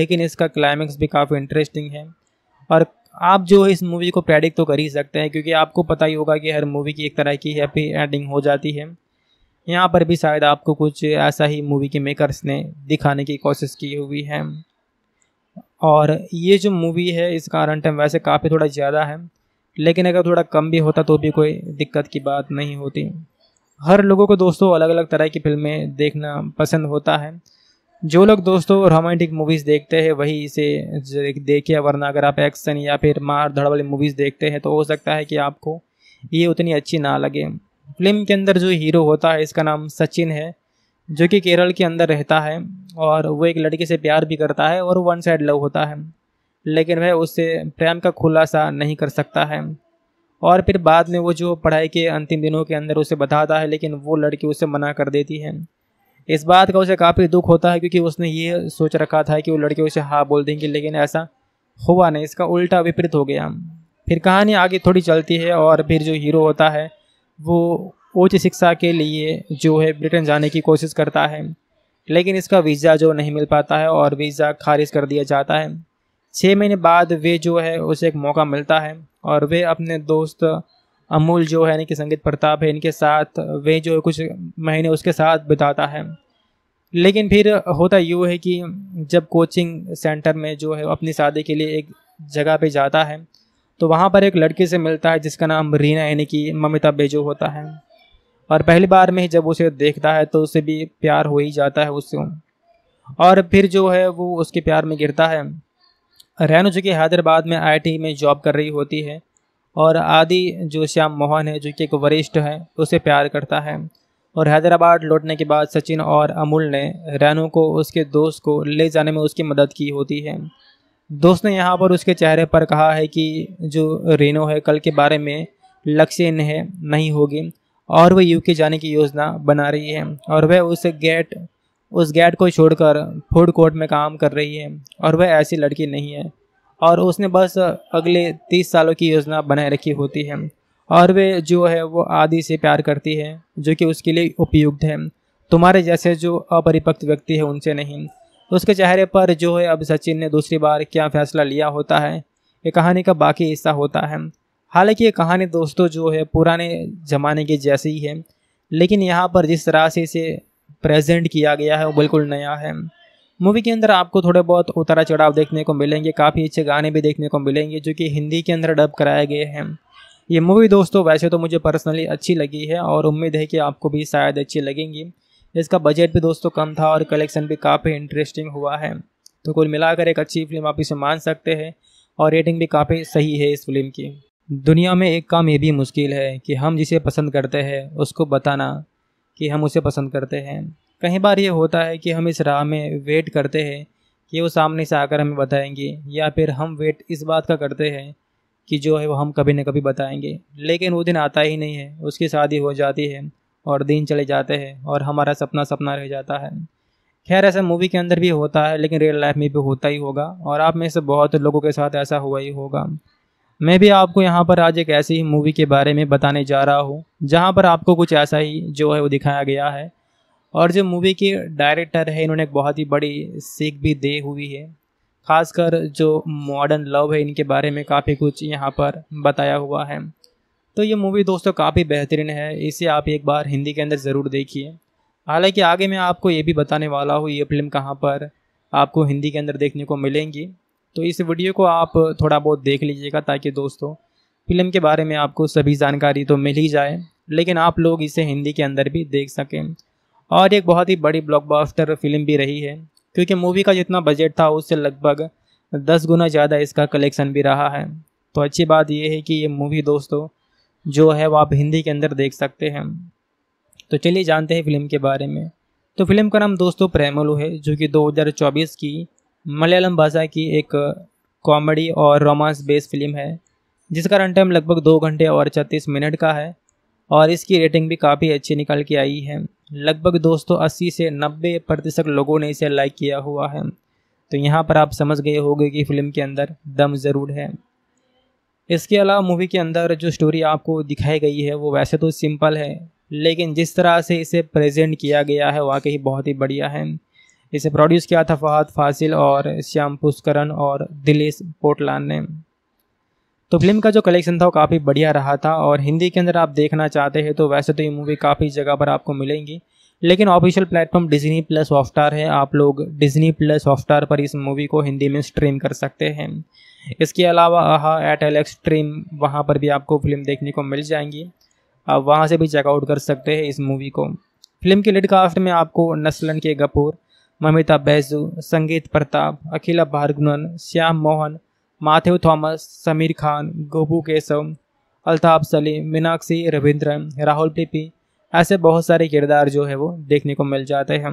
S1: लेकिन इसका क्लाइमेक्स भी काफ़ी इंटरेस्टिंग है और आप जो इस मूवी को प्रेडिक्ट तो कर ही सकते हैं क्योंकि आपको पता ही होगा कि हर मूवी की एक तरह की हैप्पी एंडिंग हो जाती है यहाँ पर भी शायद आपको कुछ ऐसा ही मूवी के मेकर्स ने दिखाने की कोशिश की हुई है और ये जो मूवी है इसका रन टाइम वैसे काफ़ी थोड़ा ज़्यादा है लेकिन अगर थोड़ा कम भी होता तो भी कोई दिक्कत की बात नहीं होती हर लोगों को दोस्तों अलग अलग तरह की फिल्में देखना पसंद होता है जो लोग दोस्तों रोमांटिक मूवीज़ देखते हैं वही इसे देखिए वरना अगर आप एक्शन या फिर मार धड़ वाली मूवीज़ देखते हैं तो हो सकता है कि आपको ये उतनी अच्छी ना लगे फिल्म के अंदर जो हीरो होता है इसका नाम सचिन है जो कि केरल के अंदर रहता है और वो एक लड़के से प्यार भी करता है और वन साइड लव होता है लेकिन वह उससे प्रेम का खुलासा नहीं कर सकता है और फिर बाद में वो जो पढ़ाई के अंतिम दिनों के अंदर उसे बताता है लेकिन वो लड़की उसे मना कर देती है इस बात का उसे काफ़ी दुख होता है क्योंकि उसने ये सोच रखा था कि वो लड़के उसे हाँ बोल देंगे लेकिन ऐसा हुआ नहीं इसका उल्टा विपरीत हो गया फिर कहानी आगे थोड़ी चलती है और फिर जो हीरो होता है वो उच्च शिक्षा के लिए जो है ब्रिटेन जाने की कोशिश करता है लेकिन इसका वीज़ा जो नहीं मिल पाता है और वीज़ा खारिज कर दिया जाता है छः महीने बाद वे जो है उसे एक मौका मिलता है और वे अपने दोस्त अमूल जो है यानी कि संगीत प्रताप है इनके साथ वे जो कुछ महीने उसके साथ बिताता है लेकिन फिर होता यूँ है कि जब कोचिंग सेंटर में जो है अपनी शादी के लिए एक जगह पे जाता है तो वहाँ पर एक लड़की से मिलता है जिसका नाम रीना यानी कि ममिता बेजो होता है और पहली बार में ही जब उसे देखता है तो उसे भी प्यार हो ही जाता है उससे और फिर जो है वो उसके प्यार में गिरता है रैनो जो कि हैदराबाद में आईटी में जॉब कर रही होती है और आदि जो श्याम मोहन है जो कि एक वरिष्ठ है उसे प्यार करता है और हैदराबाद लौटने के बाद सचिन और अमूल ने रैनू को उसके दोस्त को ले जाने में उसकी मदद की होती है दोस्त ने यहाँ पर उसके चेहरे पर कहा है कि जो रेनो है कल के बारे में लक्ष्य इन्हें नहीं होगी और वह यूके जाने की योजना बना रही है और वह उस गेट उस गेट को छोड़कर फूड कोर्ट में काम कर रही है और वह ऐसी लड़की नहीं है और उसने बस अगले तीस सालों की योजना बनाए रखी होती है और वे जो है वो आदि से प्यार करती है जो कि उसके लिए उपयुक्त है तुम्हारे जैसे जो अपरिपक्व व्यक्ति है उनसे नहीं उसके चेहरे पर जो है अब सचिन ने दूसरी बार क्या फैसला लिया होता है ये कहानी का बाकी हिस्सा होता है हालांकि ये कहानी दोस्तों जो है पुराने ज़माने की जैसी ही है लेकिन यहाँ पर जिस तरह से इसे प्रेजेंट किया गया है वो बिल्कुल नया है मूवी के अंदर आपको थोड़े बहुत उतारा चढ़ाव देखने को मिलेंगे काफ़ी अच्छे गाने भी देखने को मिलेंगे जो कि हिंदी के अंदर डब कराए गए हैं ये मूवी दोस्तों वैसे तो मुझे पर्सनली अच्छी लगी है और उम्मीद है कि आपको भी शायद अच्छी लगेंगी इसका बजट भी दोस्तों कम था और कलेक्शन भी काफ़ी इंटरेस्टिंग हुआ है तो कुल मिलाकर एक अच्छी फिल्म आप इसे मान सकते हैं और रेटिंग भी काफ़ी सही है इस फिल्म की दुनिया में एक काम ये भी मुश्किल है कि हम जिसे पसंद करते हैं उसको बताना कि हम उसे पसंद करते हैं कई बार ये होता है कि हम इस राह में वेट करते हैं कि वो सामने से आकर हमें बताएंगे या फिर हम वेट इस बात का करते हैं कि जो है वो हम कभी ना कभी बताएंगे लेकिन वो दिन आता ही नहीं है उसकी शादी हो जाती है और दिन चले जाते हैं और हमारा सपना सपना रह जाता है खैर ऐसा मूवी के अंदर भी होता है लेकिन रियल लाइफ में भी होता ही होगा और आप में से बहुत लोगों के साथ ऐसा हुआ ही होगा मैं भी आपको यहाँ पर आज एक ऐसी ही मूवी के बारे में बताने जा रहा हूँ जहाँ पर आपको कुछ ऐसा ही जो है वो दिखाया गया है और जो मूवी के डायरेक्टर है इन्होंने एक बहुत ही बड़ी सीख भी दे हुई है खासकर जो मॉडर्न लव है इनके बारे में काफ़ी कुछ यहाँ पर बताया हुआ है तो ये मूवी दोस्तों काफ़ी बेहतरीन है इसे आप एक बार हिंदी के अंदर ज़रूर देखिए हालांकि आगे मैं आपको ये भी बताने वाला हूँ ये फिल्म कहाँ पर आपको हिंदी के अंदर देखने को मिलेंगी तो इस वीडियो को आप थोड़ा बहुत देख लीजिएगा ताकि दोस्तों फिल्म के बारे में आपको सभी जानकारी तो मिल ही जाए लेकिन आप लोग इसे हिंदी के अंदर भी देख सकें और एक बहुत ही बड़ी ब्लॉकबस्टर फिल्म भी रही है क्योंकि मूवी का जितना बजट था उससे लगभग दस गुना ज़्यादा इसका कलेक्शन भी रहा है तो अच्छी बात यह है कि ये मूवी दोस्तों जो है वो आप हिंदी के अंदर देख सकते हैं तो चलिए जानते हैं फिल्म के बारे में तो फिल्म का नाम दोस्तों प्रेमलू है जो कि 2024 की मलयालम भाषा की एक कॉमेडी और रोमांस बेस्ड फिल्म है जिसका रन टाइम लगभग दो घंटे और छत्तीस मिनट का है और इसकी रेटिंग भी काफ़ी अच्छी निकल के आई है लगभग दोस्तों 80 से 90 प्रतिशत लोगों ने इसे लाइक किया हुआ है तो यहाँ पर आप समझ गए होंगे कि फिल्म के अंदर दम ज़रूर है इसके अलावा मूवी के अंदर जो स्टोरी आपको दिखाई गई है वो वैसे तो सिंपल है लेकिन जिस तरह से इसे प्रेजेंट किया गया है वाकई बहुत ही बढ़िया है इसे प्रोड्यूस किया था फहद फासिल और श्याम पुष्करन और दिलेश पोटलान ने तो फिल्म का जो कलेक्शन था वो काफ़ी बढ़िया रहा था और हिंदी के अंदर आप देखना चाहते हैं तो वैसे तो ये मूवी काफ़ी जगह पर आपको मिलेंगी लेकिन official platform Disney plus Hotstar है आप लोग डिज्नी प्लस हॉटस्टार पर इस मूवी को हिंदी में स्ट्रीम कर सकते हैं इसके अलावा आहा एट एल एक्स स्ट्रीम वहाँ पर भी आपको फिल्म देखने को मिल जाएंगी आप वहाँ से भी चेकआउट कर सकते हैं इस मूवी को फिल्म के लीड कास्ट में आपको नस्लन के कपूर ममिता बैजू संगीत प्रताप अखिला भारगुनन श्याम मोहन माथ्यू थॉमस समीर खान गोबू केसव अल्ताफ सलीम मीनाक्षी रविंद्रन राहुल पीपी ऐसे बहुत सारे किरदार जो है वो देखने को मिल जाते हैं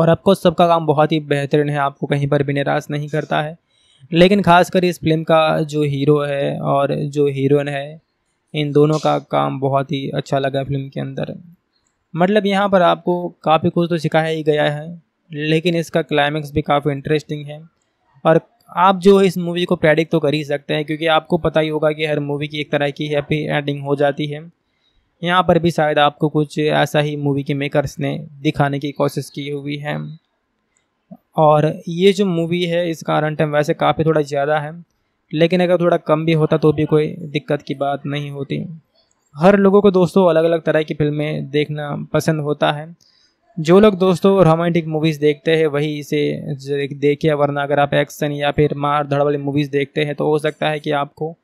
S1: और आपको सबका काम बहुत ही बेहतरीन है आपको कहीं पर भी निराश नहीं करता है लेकिन खासकर इस फिल्म का जो हीरो है और जो हीरोइन है इन दोनों का काम बहुत ही अच्छा लगा फिल्म के अंदर मतलब यहाँ पर आपको काफ़ी कुछ तो सिखाया ही गया है लेकिन इसका क्लाइमैक्स भी काफ़ी इंटरेस्टिंग है और आप जो इस मूवी को प्रेडिक्ट तो कर ही सकते हैं क्योंकि आपको पता ही होगा कि हर मूवी की एक तरह की हैप्पी एंडिंग हो जाती है यहाँ पर भी शायद आपको कुछ ऐसा ही मूवी के मेकर्स ने दिखाने की कोशिश की हुई है और ये जो मूवी है इसका रन टाइम वैसे काफ़ी थोड़ा ज़्यादा है लेकिन अगर थोड़ा कम भी होता तो भी कोई दिक्कत की बात नहीं होती हर लोगों को दोस्तों अलग अलग तरह की फिल्में देखना पसंद होता है जो लोग दोस्तों रोमांटिक मूवीज़ देखते हैं वही इसे देखिए वरना अगर आप एक्शन या फिर मार धड़ वाली मूवीज़ देखते हैं तो हो सकता है कि आपको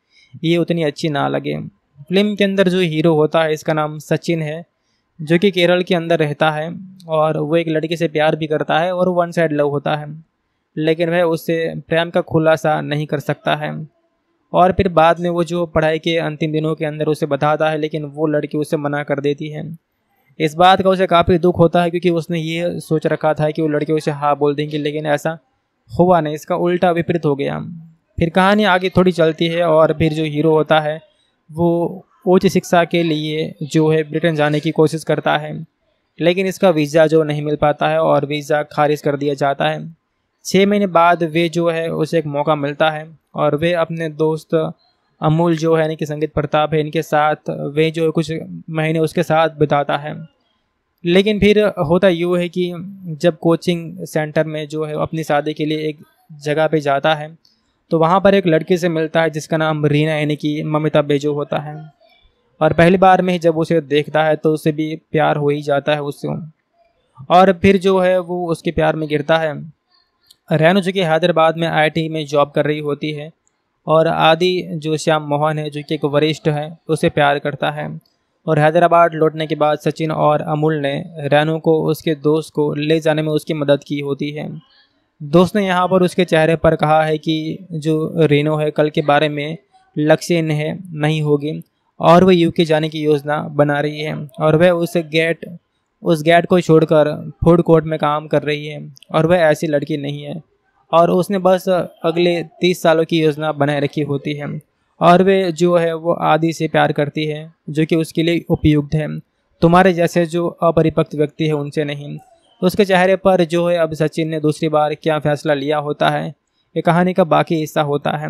S1: ये उतनी अच्छी ना लगे फिल्म के अंदर जो हीरो होता है इसका नाम सचिन है जो कि केरल के अंदर रहता है और वो एक लड़की से प्यार भी करता है और वन साइड लव होता है लेकिन वह उससे प्रेम का खुलासा नहीं कर सकता है और फिर बाद में वो जो पढ़ाई के अंतिम दिनों के अंदर उसे बताता है लेकिन वो लड़की उसे मना कर देती है इस बात का उसे काफ़ी दुख होता है क्योंकि उसने ये सोच रखा था कि वो लड़के उसे हाँ बोल देंगे लेकिन ऐसा हुआ नहीं इसका उल्टा विपरीत हो गया फिर कहानी आगे थोड़ी चलती है और फिर जो हीरो होता है वो उच्च शिक्षा के लिए जो है ब्रिटेन जाने की कोशिश करता है लेकिन इसका वीज़ा जो नहीं मिल पाता है और वीज़ा खारिज कर दिया जाता है छः महीने बाद वे जो है उसे एक मौका मिलता है और वे अपने दोस्त अमूल जो है यानी कि संगीत प्रताप है इनके साथ वे जो कुछ महीने उसके साथ बिताता है लेकिन फिर होता यूँ है कि जब कोचिंग सेंटर में जो है अपनी शादी के लिए एक जगह पे जाता है तो वहाँ पर एक लड़की से मिलता है जिसका नाम रीना यानी कि ममिता बेजो होता है और पहली बार में ही जब उसे देखता है तो उसे भी प्यार हो ही जाता है उससे और फिर जो है वो उसके प्यार में गिरता है रैनू जो कि हैदराबाद में आईटी में जॉब कर रही होती है और आदि जो श्याम मोहन है जो कि एक वरिष्ठ है उसे प्यार करता है और हैदराबाद लौटने के बाद सचिन और अमूल ने रैनू को उसके दोस्त को ले जाने में उसकी मदद की होती है दोस्त ने यहाँ पर उसके चेहरे पर कहा है कि जो रेनो है कल के बारे में लक्ष्य इन्हें नहीं होगी और वह यूके जाने की योजना बना रही है और वह उस गेट उस गेट को छोड़कर फूड कोर्ट में काम कर रही है और वह ऐसी लड़की नहीं है और उसने बस अगले तीस सालों की योजना बनाए रखी होती है और वे जो है वो आदि से प्यार करती है जो कि उसके लिए उपयुक्त है तुम्हारे जैसे जो अपरिपक्व व्यक्ति है उनसे नहीं उसके चेहरे पर जो है अब सचिन ने दूसरी बार क्या फैसला लिया होता है ये कहानी का बाकी हिस्सा होता है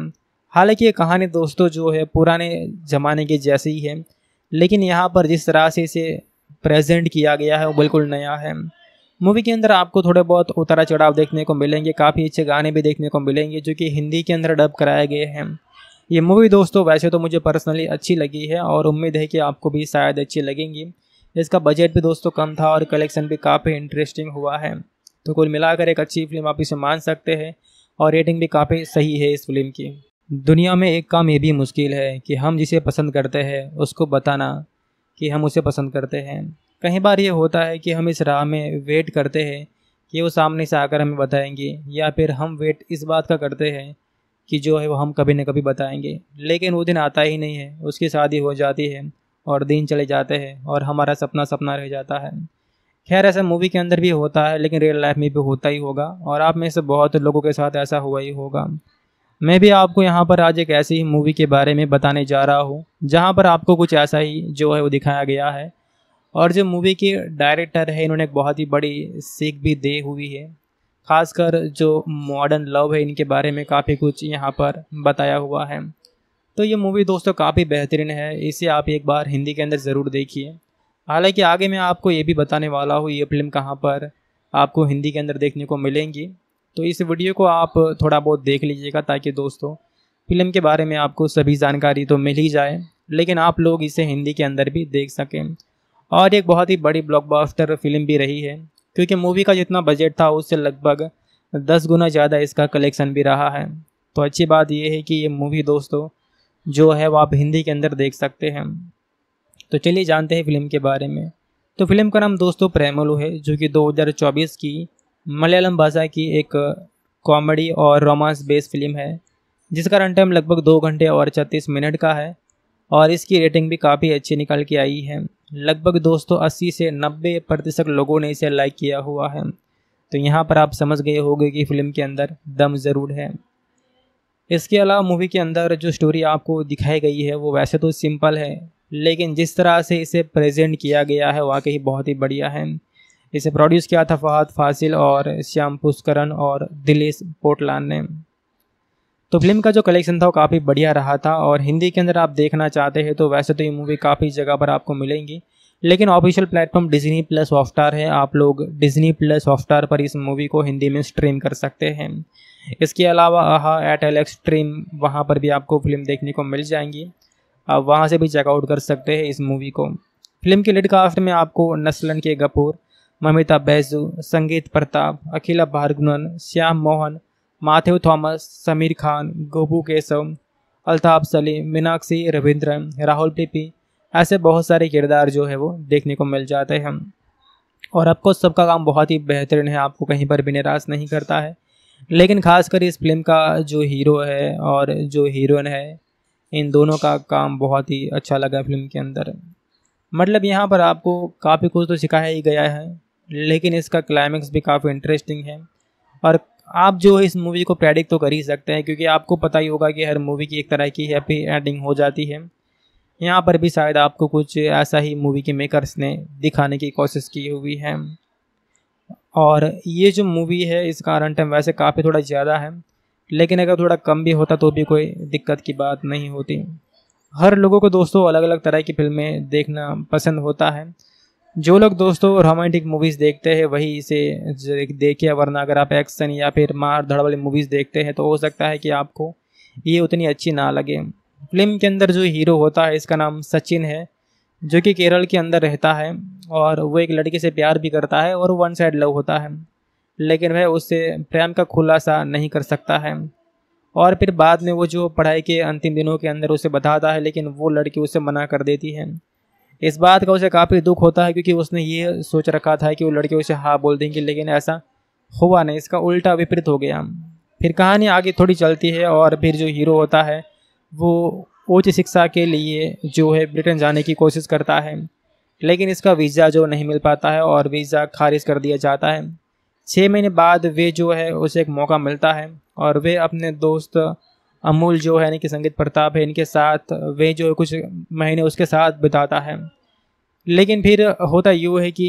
S1: हालांकि ये कहानी दोस्तों जो है पुराने ज़माने की जैसी ही है लेकिन यहाँ पर जिस तरह से इसे प्रेजेंट किया गया है वो बिल्कुल नया है मूवी के अंदर आपको थोड़े बहुत उतारा चढ़ाव देखने को मिलेंगे काफ़ी अच्छे गाने भी देखने को मिलेंगे जो कि हिंदी के अंदर डब कराए गए हैं ये मूवी दोस्तों वैसे तो मुझे पर्सनली अच्छी लगी है और उम्मीद है कि आपको भी शायद अच्छी लगेंगी इसका बजट भी दोस्तों कम था और कलेक्शन भी काफ़ी इंटरेस्टिंग हुआ है तो कुल मिलाकर एक अच्छी फिल्म आप इसे मान सकते हैं और रेटिंग भी काफ़ी सही है इस फिल्म की दुनिया में एक काम ये भी मुश्किल है कि हम जिसे पसंद करते हैं उसको बताना कि हम उसे पसंद करते हैं कई बार ये होता है कि हम इस राह में वेट करते हैं कि वो सामने से आकर हमें बताएंगे या फिर हम वेट इस बात का करते हैं कि जो है वो हम कभी ना कभी बताएंगे लेकिन वो दिन आता ही नहीं है उसकी शादी हो जाती है और दिन चले जाते हैं और हमारा सपना सपना रह जाता है खैर ऐसा मूवी के अंदर भी होता है लेकिन रियल लाइफ में भी होता ही होगा और आप में से बहुत लोगों के साथ ऐसा हुआ ही होगा मैं भी आपको यहाँ पर आज एक ऐसी ही मूवी के बारे में बताने जा रहा हूँ जहाँ पर आपको कुछ ऐसा ही जो है वो दिखाया गया है और जो मूवी के डायरेक्टर है इन्होंने एक बहुत ही बड़ी सीख भी दे हुई है खासकर जो मॉडर्न लव है इनके बारे में काफ़ी कुछ यहाँ पर बताया हुआ है तो ये मूवी दोस्तों काफ़ी बेहतरीन है इसे आप एक बार हिंदी के अंदर ज़रूर देखिए हालांकि आगे मैं आपको ये भी बताने वाला हूँ ये फिल्म कहाँ पर आपको हिंदी के अंदर देखने को मिलेंगी तो इस वीडियो को आप थोड़ा बहुत देख लीजिएगा ताकि दोस्तों फिल्म के बारे में आपको सभी जानकारी तो मिल ही जाए लेकिन आप लोग इसे हिंदी के अंदर भी देख सकें और एक बहुत ही बड़ी ब्लॉकबस्टर फिल्म भी रही है क्योंकि मूवी का जितना बजट था उससे लगभग दस गुना ज़्यादा इसका कलेक्शन भी रहा है तो अच्छी बात यह है कि ये मूवी दोस्तों जो है वो आप हिंदी के अंदर देख सकते हैं तो चलिए जानते हैं फिल्म के बारे में तो फिल्म का नाम दोस्तों प्रेमलू है जो कि 2024 की मलयालम भाषा की एक कॉमेडी और रोमांस बेस्ड फिल्म है जिसका रन टाइम लगभग दो घंटे और छत्तीस मिनट का है और इसकी रेटिंग भी काफ़ी अच्छी निकल के आई है लगभग दोस्तों 80 से 90 प्रतिशत लोगों ने इसे लाइक किया हुआ है तो यहाँ पर आप समझ गए होंगे कि फिल्म के अंदर दम ज़रूर है इसके अलावा मूवी के अंदर जो स्टोरी आपको दिखाई गई है वो वैसे तो सिंपल है लेकिन जिस तरह से इसे प्रेजेंट किया गया है वाकई बहुत ही बढ़िया है इसे प्रोड्यूस किया था फहद फासिल और श्याम पुष्करण और दिलेश पोटलान ने तो फिल्म का जो कलेक्शन था वो काफ़ी बढ़िया रहा था और हिंदी के अंदर आप देखना चाहते हैं तो वैसे तो ये मूवी काफ़ी जगह पर आपको मिलेंगी लेकिन official platform Disney plus Hotstar है आप लोग डिज्नी प्लस हॉटस्टार पर इस मूवी को हिंदी में स्ट्रीम कर सकते हैं इसके अलावा आहा एट एल एक्स स्ट्रीम वहाँ पर भी आपको फिल्म देखने को मिल जाएंगी आप वहाँ से भी चेकआउट कर सकते हैं इस मूवी को फिल्म के लिड कास्ट में आपको नस्लन के कपूर ममिता बैजू संगीत प्रताप अखिला भारगुनन श्याम मोहन माथ्यू थॉमस समीर खान गोबू केसव अल्ताफ सलीम मीनाक्षी रविंद्रन राहुल टिपी ऐसे बहुत सारे किरदार जो है वो देखने को मिल जाते हैं और आपको सबका काम बहुत ही बेहतरीन है आपको कहीं पर भी निराश नहीं करता है लेकिन खासकर इस फिल्म का जो हीरो है और जो हीरोइन है इन दोनों का काम बहुत ही अच्छा लगा फिल्म के अंदर मतलब यहाँ पर आपको काफ़ी कुछ तो सिखाया ही गया है लेकिन इसका क्लाइमैक्स भी काफ़ी इंटरेस्टिंग है और आप जो इस मूवी को प्रेडिक्ट तो कर ही सकते हैं क्योंकि आपको पता ही होगा कि हर मूवी की एक तरह की हैप्पी एंडिंग हो जाती है यहाँ पर भी शायद आपको कुछ ऐसा ही मूवी के मेकर्स ने दिखाने की कोशिश की हुई है और ये जो मूवी है इसका रन तो टाइम वैसे काफ़ी थोड़ा ज़्यादा है लेकिन अगर थोड़ा कम भी होता तो भी कोई दिक्कत की बात नहीं होती हर लोगों को दोस्तों अलग अलग तरह की फिल्में देखना पसंद होता है जो लोग दोस्तों रोमांटिक मूवीज़ देखते हैं वही इसे देखिए वरना अगर आप एक्शन या फिर मार धड़ वाली मूवीज़ देखते हैं तो हो सकता है कि आपको ये उतनी अच्छी ना लगे फिल्म के अंदर जो हीरो होता है इसका नाम सचिन है जो कि केरल के अंदर रहता है और वो एक लड़की से प्यार भी करता है और वन साइड लव होता है लेकिन वह उससे प्रेम का खुलासा नहीं कर सकता है और फिर बाद में वो जो पढ़ाई के अंतिम दिनों के अंदर उसे बताता है लेकिन वो लड़की उसे मना कर देती है इस बात का उसे काफ़ी दुख होता है क्योंकि उसने ये सोच रखा था कि वो लड़के उसे हाँ बोल देंगे लेकिन ऐसा हुआ नहीं इसका उल्टा विपरीत हो गया फिर कहानी आगे थोड़ी चलती है और फिर जो हीरो होता है वो उच्च शिक्षा के लिए जो है ब्रिटेन जाने की कोशिश करता है लेकिन इसका वीज़ा जो नहीं मिल पाता है और वीज़ा खारिज कर दिया जाता है छः महीने बाद वे जो है उसे एक मौका मिलता है और वे अपने दोस्त अमूल जो है यानी कि संगीत प्रताप है इनके साथ वे जो कुछ महीने उसके साथ बिताता है लेकिन फिर होता यूँ है कि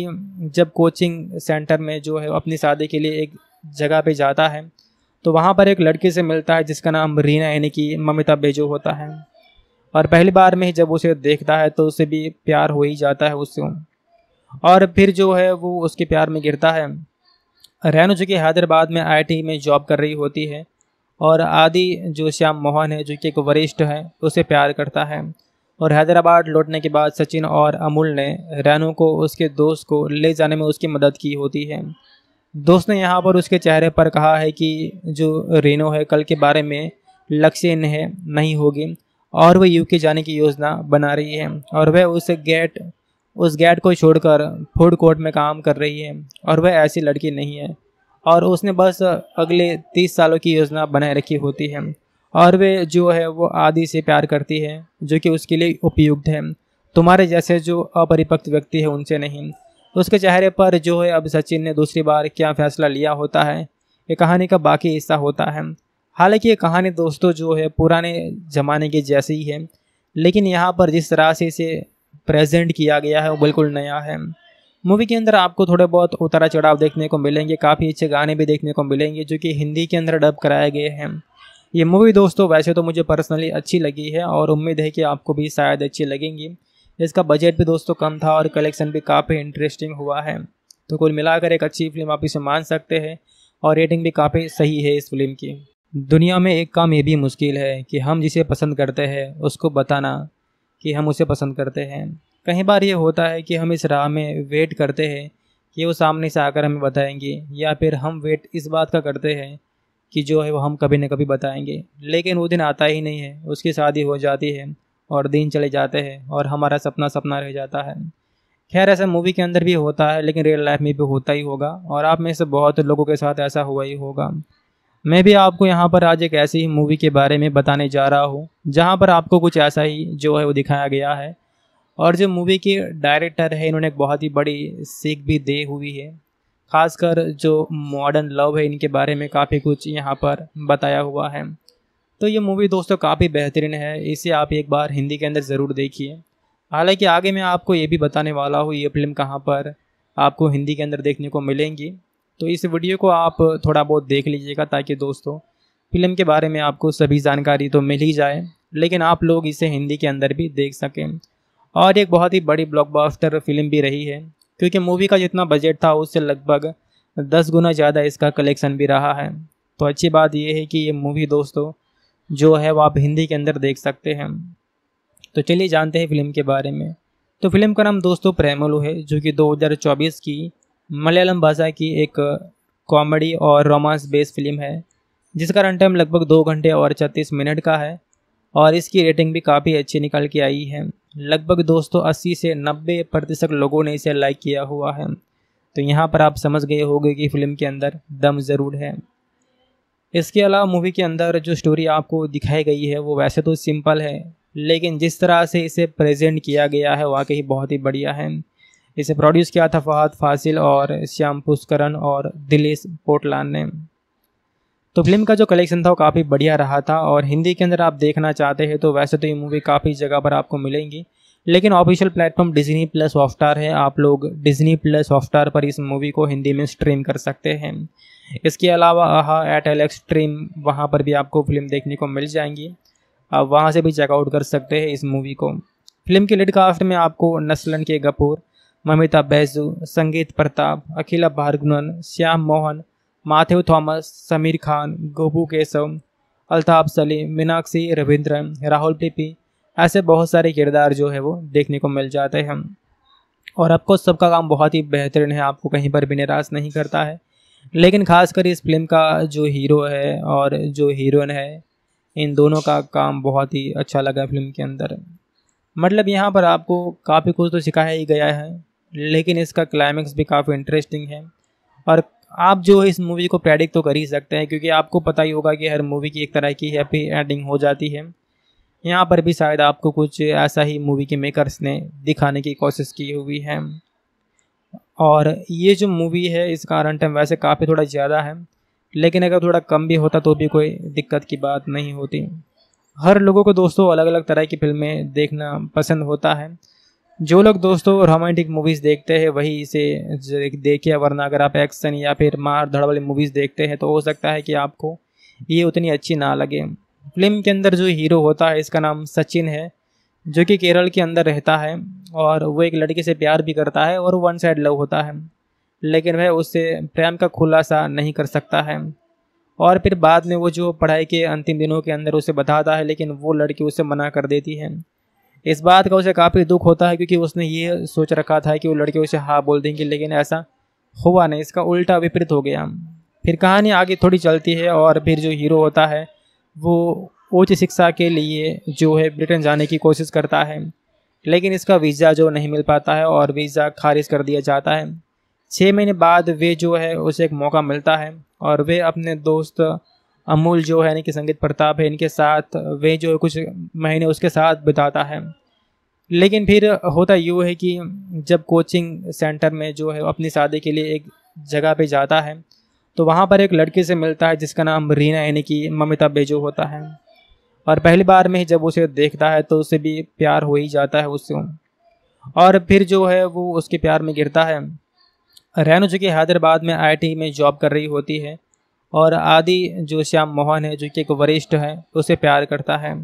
S1: जब कोचिंग सेंटर में जो है अपनी शादी के लिए एक जगह पे जाता है तो वहाँ पर एक लड़की से मिलता है जिसका नाम रीना यानी कि ममिता बेजो होता है और पहली बार में ही जब उसे देखता है तो उसे भी प्यार हो ही जाता है उससे और फिर जो है वो उसके प्यार में गिरता है रैनो जो कि हैदराबाद में आईटी में जॉब कर रही होती है और आदि जो श्याम मोहन है जो कि एक वरिष्ठ है उसे प्यार करता है और हैदराबाद लौटने के बाद सचिन और अमूल ने रैनू को उसके दोस्त को ले जाने में उसकी मदद की होती है दोस्त ने यहाँ पर उसके चेहरे पर कहा है कि जो रेनो है कल के बारे में लक्ष्य इन्हें नहीं होगी और वह यूके जाने की योजना बना रही है और वह उस गेट उस गेट को छोड़कर फूड कोर्ट में काम कर रही है और वह ऐसी लड़की नहीं है और उसने बस अगले तीस सालों की योजना बनाए रखी होती है और वे जो है वो आदि से प्यार करती है जो कि उसके लिए उपयुक्त है तुम्हारे जैसे जो अपरिपक्व व्यक्ति है उनसे नहीं उसके चेहरे पर जो है अब सचिन ने दूसरी बार क्या फैसला लिया होता है ये कहानी का बाकी हिस्सा होता है हालांकि ये कहानी दोस्तों जो है पुराने ज़माने की जैसी ही है लेकिन यहाँ पर जिस तरह से इसे प्रेजेंट किया गया है वो बिल्कुल नया है मूवी के अंदर आपको थोड़े बहुत उतारा चढ़ाव देखने को मिलेंगे काफ़ी अच्छे गाने भी देखने को मिलेंगे जो कि हिंदी के अंदर डब कराए गए हैं ये मूवी दोस्तों वैसे तो मुझे पर्सनली अच्छी लगी है और उम्मीद है कि आपको भी शायद अच्छी लगेंगी इसका बजट भी दोस्तों कम था और कलेक्शन भी काफ़ी इंटरेस्टिंग हुआ है तो कुल मिलाकर एक अच्छी फिल्म आप इसे मान सकते हैं और रेटिंग भी काफ़ी सही है इस फिल्म की दुनिया में एक काम ये भी मुश्किल है कि हम जिसे पसंद करते हैं उसको बताना कि हम उसे पसंद करते हैं कई बार ये होता है कि हम इस राह में वेट करते हैं कि वो सामने से आकर हमें बताएंगे या फिर हम वेट इस बात का करते हैं कि जो है वो हम कभी ना कभी बताएंगे लेकिन वो दिन आता ही नहीं है उसकी शादी हो जाती है और दिन चले जाते हैं और हमारा सपना सपना रह जाता है खैर ऐसा मूवी के अंदर भी होता है लेकिन रियल लाइफ में भी होता ही होगा और आप में से बहुत लोगों के साथ ऐसा हुआ ही होगा मैं भी आपको यहाँ पर आज एक ऐसी ही मूवी के बारे में बताने जा रहा हूँ जहाँ पर आपको कुछ ऐसा ही जो है वो दिखाया गया है और जो मूवी के डायरेक्टर है इन्होंने बहुत ही बड़ी सीख भी दे हुई है खासकर जो मॉडर्न लव है इनके बारे में काफ़ी कुछ यहाँ पर बताया हुआ है तो ये मूवी दोस्तों काफ़ी बेहतरीन है इसे आप एक बार हिंदी के अंदर ज़रूर देखिए हालांकि आगे मैं आपको ये भी बताने वाला हूँ ये फिल्म कहाँ पर आपको हिंदी के अंदर देखने को मिलेंगी तो इस वीडियो को आप थोड़ा बहुत देख लीजिएगा ताकि दोस्तों फिल्म के बारे में आपको सभी जानकारी तो मिल ही जाए लेकिन आप लोग इसे हिंदी के अंदर भी देख सकें और एक बहुत ही बड़ी ब्लॉकबस्टर फिल्म भी रही है क्योंकि मूवी का जितना बजट था उससे लगभग दस गुना ज़्यादा इसका कलेक्शन भी रहा है तो अच्छी बात यह है कि ये मूवी दोस्तों जो है वो आप हिंदी के अंदर देख सकते हैं तो चलिए जानते हैं फिल्म के बारे में तो फिल्म का नाम दोस्तों प्रेमलू है जो कि 2024 की मलयालम भाषा की एक कॉमेडी और रोमांस बेस्ड फिल्म है जिसका रन टाइम लगभग दो घंटे और छत्तीस मिनट का है और इसकी रेटिंग भी काफ़ी अच्छी निकल के आई है लगभग दोस्तों 80 से 90 प्रतिशत लोगों ने इसे लाइक किया हुआ है तो यहाँ पर आप समझ गए होंगे कि फिल्म के अंदर दम ज़रूर है इसके अलावा मूवी के अंदर जो स्टोरी आपको दिखाई गई है वो वैसे तो सिंपल है लेकिन जिस तरह से इसे प्रेजेंट किया गया है वाकई बहुत ही बढ़िया है इसे प्रोड्यूस किया था फहद फासिल और श्याम पुष्करण और दिलेश पोटलान ने तो फिल्म का जो कलेक्शन था वो काफ़ी बढ़िया रहा था और हिंदी के अंदर आप देखना चाहते हैं तो वैसे तो ये मूवी काफ़ी जगह पर आपको मिलेंगी लेकिन official platform Disney plus Hotstar है आप लोग डिज्नी प्लस हॉटस्टार पर इस मूवी को हिंदी में स्ट्रीम कर सकते हैं इसके अलावा आह एट एल स्ट्रीम वहाँ पर भी आपको फिल्म देखने को मिल जाएंगी आप वहाँ से भी चेकआउट कर सकते हैं इस मूवी को फिल्म के लीड कास्ट में आपको नस्लन के कपूर ममिता बैजू संगीत प्रताप अखिला भारगुनन श्याम मोहन माथ्यू थॉमस समीर खान गोपू केशव अल्ताफ सलीम मीनाक्षी रविंद्रन राहुल पीपी ऐसे बहुत सारे किरदार जो है वो देखने को मिल जाते हैं और आपको सबका काम बहुत ही बेहतरीन है आपको कहीं पर भी निराश नहीं करता है लेकिन खासकर इस फिल्म का जो हीरो है और जो हीरोइन है इन दोनों का काम बहुत ही अच्छा लगा फिल्म के अंदर मतलब यहाँ पर आपको काफ़ी कुछ तो सिखाया ही गया है लेकिन इसका क्लाइमैक्स भी काफ़ी इंटरेस्टिंग है और आप जो इस मूवी को प्रेडिक्ट तो कर ही सकते हैं क्योंकि आपको पता ही होगा कि हर मूवी की एक तरह की हैप्पी एंडिंग हो जाती है यहाँ पर भी शायद आपको कुछ ऐसा ही मूवी के मेकर्स ने दिखाने की कोशिश की हुई है और ये जो मूवी है इसका रन टाइम वैसे काफ़ी थोड़ा ज़्यादा है लेकिन अगर थोड़ा कम भी होता तो भी कोई दिक्कत की बात नहीं होती हर लोगों को दोस्तों अलग अलग तरह की फिल्में देखना पसंद होता है जो लोग दोस्तों रोमांटिक मूवीज़ देखते हैं वही इसे देखिए वरना अगर आप एक्शन या फिर मार धड़ वाली मूवीज़ देखते हैं तो हो सकता है कि आपको ये उतनी अच्छी ना लगे फिल्म के अंदर जो हीरो होता है इसका नाम सचिन है जो कि केरल के अंदर रहता है और वो एक लड़के से प्यार भी करता है और वन साइड लव होता है लेकिन वह उससे प्रेम का खुलासा नहीं कर सकता है और फिर बाद में वो जो पढ़ाई के अंतिम दिनों के अंदर उसे बताता है लेकिन वो लड़की उसे मना कर देती है इस बात का उसे काफ़ी दुख होता है क्योंकि उसने ये सोच रखा था कि वो लड़के उसे हाँ बोल देंगे लेकिन ऐसा हुआ नहीं इसका उल्टा विपरीत हो गया फिर कहानी आगे थोड़ी चलती है और फिर जो हीरो होता है वो उच्च शिक्षा के लिए जो है ब्रिटेन जाने की कोशिश करता है लेकिन इसका वीज़ा जो नहीं मिल पाता है और वीज़ा खारिज कर दिया जाता है छः महीने बाद वे जो है उसे एक मौका मिलता है और वे अपने दोस्त अमूल जो है यानी कि संगीत प्रताप है इनके साथ वे जो कुछ महीने उसके साथ बिताता है लेकिन फिर होता यूँ है कि जब कोचिंग सेंटर में जो है अपनी शादी के लिए एक जगह पे जाता है तो वहाँ पर एक लड़की से मिलता है जिसका नाम रीना यानी कि ममिता बेजो होता है और पहली बार में ही जब उसे देखता है तो उसे भी प्यार हो ही जाता है उससे और फिर जो है वो उसके प्यार में गिरता है रैनू जो कि हैदराबाद में आईटी में जॉब कर रही होती है और आदि जो श्याम मोहन है जो कि एक वरिष्ठ है उसे प्यार करता है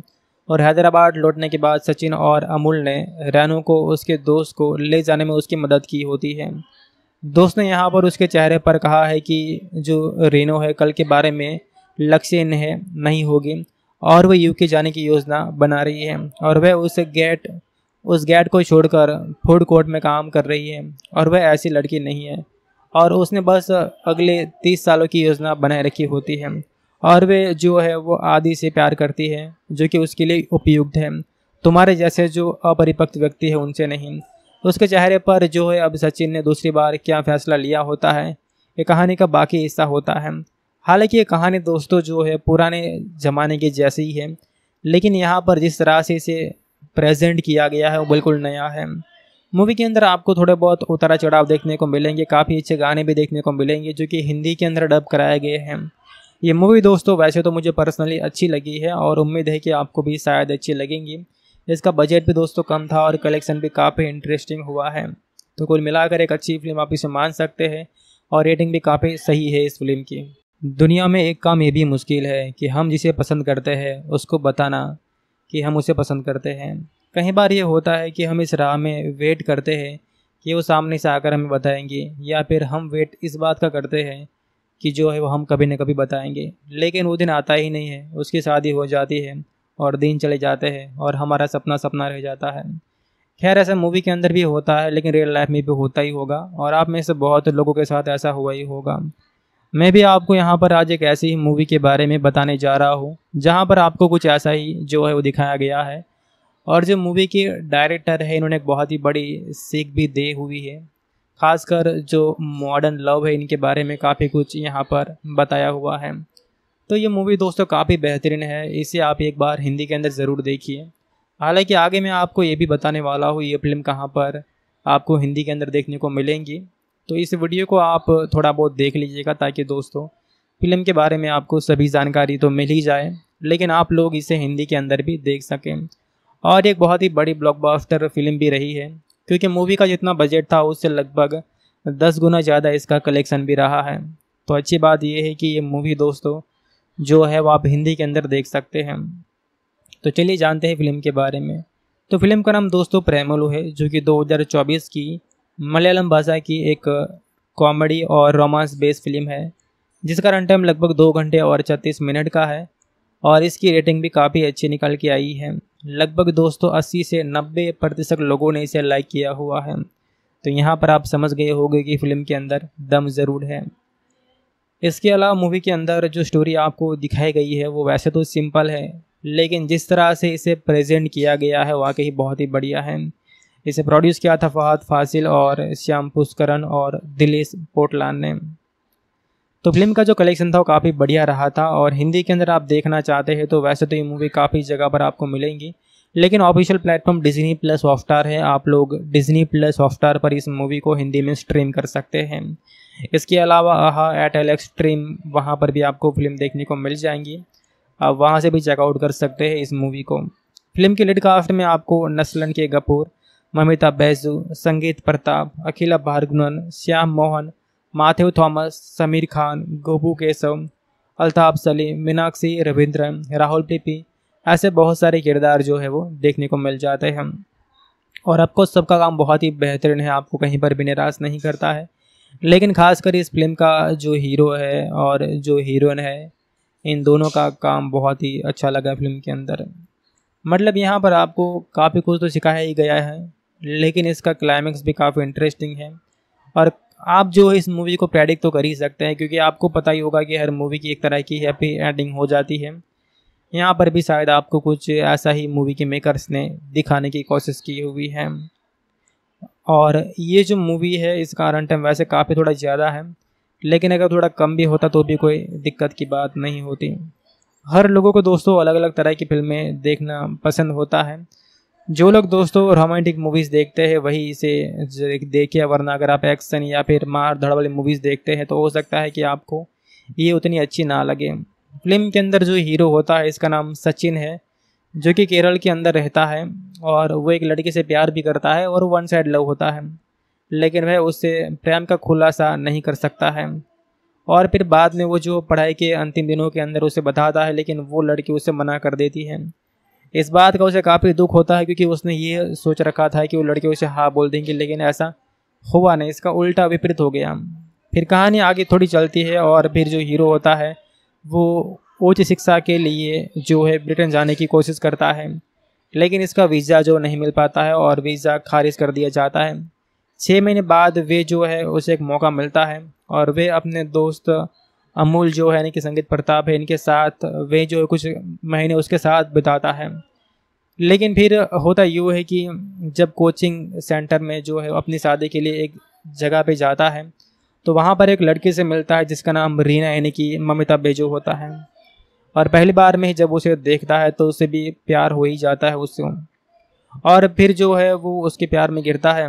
S1: और हैदराबाद लौटने के बाद सचिन और अमूल ने रैनू को उसके दोस्त को ले जाने में उसकी मदद की होती है दोस्त ने यहाँ पर उसके चेहरे पर कहा है कि जो रेनो है कल के बारे में लक्ष्य इन्हें नहीं होगी और वह यूके जाने की योजना बना रही है और वह उस गेट उस गेट को छोड़कर फूड कोर्ट में काम कर रही है और वह ऐसी लड़की नहीं है और उसने बस अगले तीस सालों की योजना बनाए रखी होती है और वे जो है वो आदि से प्यार करती है जो कि उसके लिए उपयुक्त है तुम्हारे जैसे जो अपरिपक्व व्यक्ति है उनसे नहीं उसके चेहरे पर जो है अब सचिन ने दूसरी बार क्या फैसला लिया होता है ये कहानी का बाकी हिस्सा होता है हालांकि ये कहानी दोस्तों जो है पुराने ज़माने की जैसी ही है लेकिन यहाँ पर जिस तरह से इसे प्रेजेंट किया गया है वो बिल्कुल नया है मूवी के अंदर आपको थोड़े बहुत उतारा चढ़ाव देखने को मिलेंगे काफ़ी अच्छे गाने भी देखने को मिलेंगे जो कि हिंदी के अंदर डब कराए गए हैं ये मूवी दोस्तों वैसे तो मुझे पर्सनली अच्छी लगी है और उम्मीद है कि आपको भी शायद अच्छी लगेंगी इसका बजट भी दोस्तों कम था और कलेक्शन भी काफ़ी इंटरेस्टिंग हुआ है तो कुल मिलाकर एक अच्छी फिल्म आप इसे मान सकते हैं और रेटिंग भी काफ़ी सही है इस फिल्म की दुनिया में एक काम ये भी मुश्किल है कि हम जिसे पसंद करते हैं उसको बताना कि हम उसे पसंद करते हैं कई बार ये होता है कि हम इस राह में वेट करते हैं कि वो सामने से आकर हमें बताएंगे या फिर हम वेट इस बात का करते हैं कि जो है वो हम कभी ना कभी बताएंगे लेकिन वो दिन आता ही नहीं है उसकी शादी हो जाती है और दिन चले जाते हैं और हमारा सपना सपना रह जाता है खैर ऐसा मूवी के अंदर भी होता है लेकिन रियल लाइफ में भी होता ही होगा और आप में से बहुत लोगों के साथ ऐसा हुआ ही होगा मैं भी आपको यहाँ पर आज एक ऐसी ही मूवी के बारे में बताने जा रहा हूँ जहाँ पर आपको कुछ ऐसा ही जो है वो दिखाया गया है और जो मूवी के डायरेक्टर है इन्होंने एक बहुत ही बड़ी सीख भी दे हुई है खासकर जो मॉडर्न लव है इनके बारे में काफ़ी कुछ यहाँ पर बताया हुआ है तो ये मूवी दोस्तों काफ़ी बेहतरीन है इसे आप एक बार हिंदी के अंदर ज़रूर देखिए हालांकि आगे मैं आपको ये भी बताने वाला हूँ ये फिल्म कहाँ पर आपको हिंदी के अंदर देखने को मिलेंगी तो इस वीडियो को आप थोड़ा बहुत देख लीजिएगा ताकि दोस्तों फिल्म के बारे में आपको सभी जानकारी तो मिल ही जाए लेकिन आप लोग इसे हिंदी के अंदर भी देख सकें और एक बहुत ही बड़ी ब्लॉकबस्टर फिल्म भी रही है क्योंकि मूवी का जितना बजट था उससे लगभग दस गुना ज़्यादा इसका कलेक्शन भी रहा है तो अच्छी बात यह है कि ये मूवी दोस्तों जो है वो आप हिंदी के अंदर देख सकते हैं तो चलिए जानते हैं फिल्म के बारे में तो फिल्म का नाम दोस्तों प्रेमलू है जो कि 2024 की मलयालम भाषा की एक कॉमेडी और रोमांस बेस्ड फिल्म है जिसका रन टाइम लगभग दो घंटे और छत्तीस मिनट का है और इसकी रेटिंग भी काफ़ी अच्छी निकल के आई है लगभग दोस्तों 80 से 90 प्रतिशत लोगों ने इसे लाइक किया हुआ है तो यहाँ पर आप समझ गए होंगे कि फिल्म के अंदर दम ज़रूर है इसके अलावा मूवी के अंदर जो स्टोरी आपको दिखाई गई है वो वैसे तो सिंपल है लेकिन जिस तरह से इसे प्रेजेंट किया गया है वाकई बहुत ही बढ़िया है इसे प्रोड्यूस किया था फहद फासिल और श्याम पुष्करन और दिलेश पोटलान ने तो फिल्म का जो कलेक्शन था वो काफ़ी बढ़िया रहा था और हिंदी के अंदर आप देखना चाहते हैं तो वैसे तो ये मूवी काफ़ी जगह पर आपको मिलेंगी लेकिन official platform Disney plus Hotstar है आप लोग डिज्नी प्लस हॉटस्टार पर इस मूवी को हिंदी में स्ट्रीम कर सकते हैं इसके अलावा आहा एट एल एक्स स्ट्रीम वहाँ पर भी आपको फिल्म देखने को मिल जाएंगी आप वहाँ से भी चेकआउट कर सकते हैं इस मूवी को फिल्म के लीड कास्ट में आपको नस्लन के कपूर ममिता बैजू संगीत प्रताप अखिला भारगुनन श्याम मोहन माथ्यू थॉमस समीर खान गोपू केशव अल्ताफ सलीम मीनाक्षी रविंद्रन राहुल पीपी ऐसे बहुत सारे किरदार जो है वो देखने को मिल जाते हैं और आपको सबका काम बहुत ही बेहतरीन है आपको कहीं पर भी निराश नहीं करता है लेकिन खासकर इस फिल्म का जो हीरो है और जो हीरोइन है इन दोनों का काम बहुत ही अच्छा लगा फिल्म के अंदर मतलब यहाँ पर आपको काफ़ी कुछ तो सिखाया ही गया है लेकिन इसका क्लाइमेक्स भी काफ़ी इंटरेस्टिंग है और आप जो इस मूवी को प्रेडिक्ट तो कर ही सकते हैं क्योंकि आपको पता ही होगा कि हर मूवी की एक तरह की हैप्पी एंडिंग हो जाती है यहाँ पर भी शायद आपको कुछ ऐसा ही मूवी के मेकर्स ने दिखाने की कोशिश की हुई है और ये जो मूवी है इसका रन टाइम वैसे काफ़ी थोड़ा ज़्यादा है लेकिन अगर थोड़ा कम भी होता तो भी कोई दिक्कत की बात नहीं होती हर लोगों को दोस्तों अलग अलग तरह की फिल्में देखना पसंद होता है जो लोग दोस्तों रोमांटिक मूवीज़ देखते हैं वही इसे देखिए वरना अगर आप एक्शन या फिर मार धड़ वाली मूवीज़ देखते हैं तो हो सकता है कि आपको ये उतनी अच्छी ना लगे फिल्म के अंदर जो हीरो होता है इसका नाम सचिन है जो कि केरल के अंदर रहता है और वो एक लड़की से प्यार भी करता है और वन साइड लव होता है लेकिन वह उससे प्रेम का खुलासा नहीं कर सकता है और फिर बाद में वो जो पढ़ाई के अंतिम दिनों के अंदर उसे बताता है लेकिन वो लड़की उसे मना कर देती है इस बात का उसे काफ़ी दुख होता है क्योंकि उसने ये सोच रखा था कि वो लड़के उसे हाँ बोल देंगे लेकिन ऐसा हुआ नहीं इसका उल्टा विपरीत हो गया फिर कहानी आगे थोड़ी चलती है और फिर जो हीरो होता है वो उच्च शिक्षा के लिए जो है ब्रिटेन जाने की कोशिश करता है लेकिन इसका वीज़ा जो नहीं मिल पाता है और वीज़ा खारिज कर दिया जाता है छः महीने बाद वे जो है उसे एक मौका मिलता है और वे अपने दोस्त अमूल जो है यानी कि संगीत प्रताप है इनके साथ वे जो कुछ महीने उसके साथ बिताता है लेकिन फिर होता यूँ है कि जब कोचिंग सेंटर में जो है अपनी शादी के लिए एक जगह पे जाता है तो वहाँ पर एक लड़की से मिलता है जिसका नाम रीना यानी कि ममिता बेजो होता है और पहली बार में ही जब उसे देखता है तो उससे भी प्यार हो ही जाता है उससे और फिर जो है वो उसके प्यार में गिरता है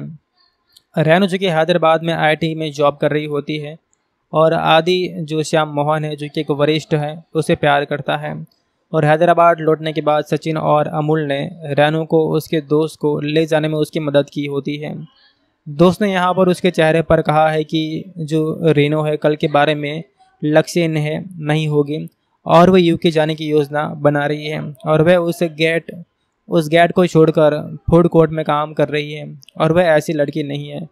S1: रहनु चूँकि हैदराबाद में आईटी में जॉब कर रही होती है और आदि जो श्याम मोहन है जो कि एक वरिष्ठ है उसे प्यार करता है और हैदराबाद लौटने के बाद सचिन और अमूल ने रैनू को उसके दोस्त को ले जाने में उसकी मदद की होती है दोस्त ने यहाँ पर उसके चेहरे पर कहा है कि जो रेनो है कल के बारे में लक्ष्य इन्हें नहीं होगी और वह यूके जाने की योजना बना रही है और वह उस गेट उस गेट को छोड़कर फूड कोर्ट में काम कर रही है और वह ऐसी लड़की नहीं है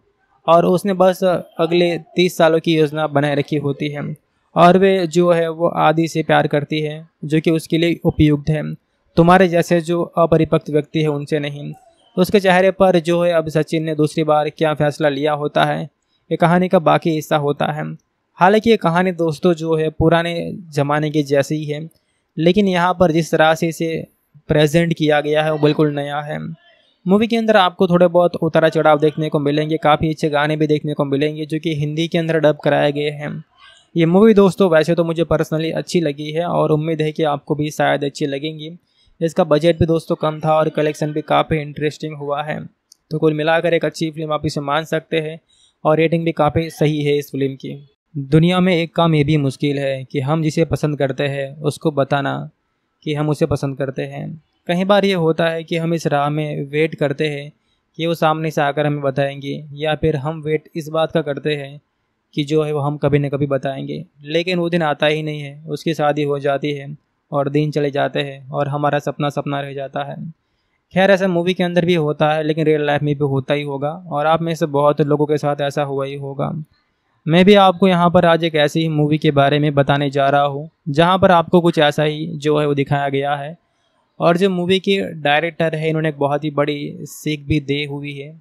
S1: और उसने बस अगले तीस सालों की योजना बनाए रखी होती है और वे जो है वो आदि से प्यार करती है जो कि उसके लिए उपयुक्त है तुम्हारे जैसे जो अपरिपक्व व्यक्ति है उनसे नहीं उसके चेहरे पर जो है अब सचिन ने दूसरी बार क्या फैसला लिया होता है ये कहानी का बाकी हिस्सा होता है हालांकि ये कहानी दोस्तों जो है पुराने ज़माने की जैसी ही है लेकिन यहाँ पर जिस तरह से इसे प्रेजेंट किया गया है वो बिल्कुल नया है मूवी के अंदर आपको थोड़े बहुत उतारा चढ़ाव देखने को मिलेंगे काफ़ी अच्छे गाने भी देखने को मिलेंगे जो कि हिंदी के अंदर डब कराए गए हैं ये मूवी दोस्तों वैसे तो मुझे पर्सनली अच्छी लगी है और उम्मीद है कि आपको भी शायद अच्छी लगेंगी इसका बजट भी दोस्तों कम था और कलेक्शन भी काफ़ी इंटरेस्टिंग हुआ है तो कुल मिलाकर एक अच्छी फिल्म आप इसे मान सकते हैं और रेटिंग भी काफ़ी सही है इस फिल्म की दुनिया में एक काम ये भी मुश्किल है कि हम जिसे पसंद करते हैं उसको बताना कि हम उसे पसंद करते हैं कई बार ये होता है कि हम इस राह में वेट करते हैं कि वो सामने से आकर हमें बताएंगे या फिर हम वेट इस बात का करते हैं कि जो है वो हम कभी ना कभी बताएंगे लेकिन वो दिन आता ही नहीं है उसकी शादी हो जाती है और दिन चले जाते हैं और हमारा सपना सपना रह जाता है खैर ऐसा मूवी के अंदर भी होता है लेकिन रियल लाइफ में भी होता ही होगा और आप में से बहुत लोगों के साथ ऐसा हुआ ही होगा मैं भी आपको यहाँ पर आज एक ऐसी ही मूवी के बारे में बताने जा रहा हूँ जहाँ पर आपको कुछ ऐसा ही जो है वो दिखाया गया है और जो मूवी के डायरेक्टर है इन्होंने एक बहुत ही बड़ी सीख भी दे हुई है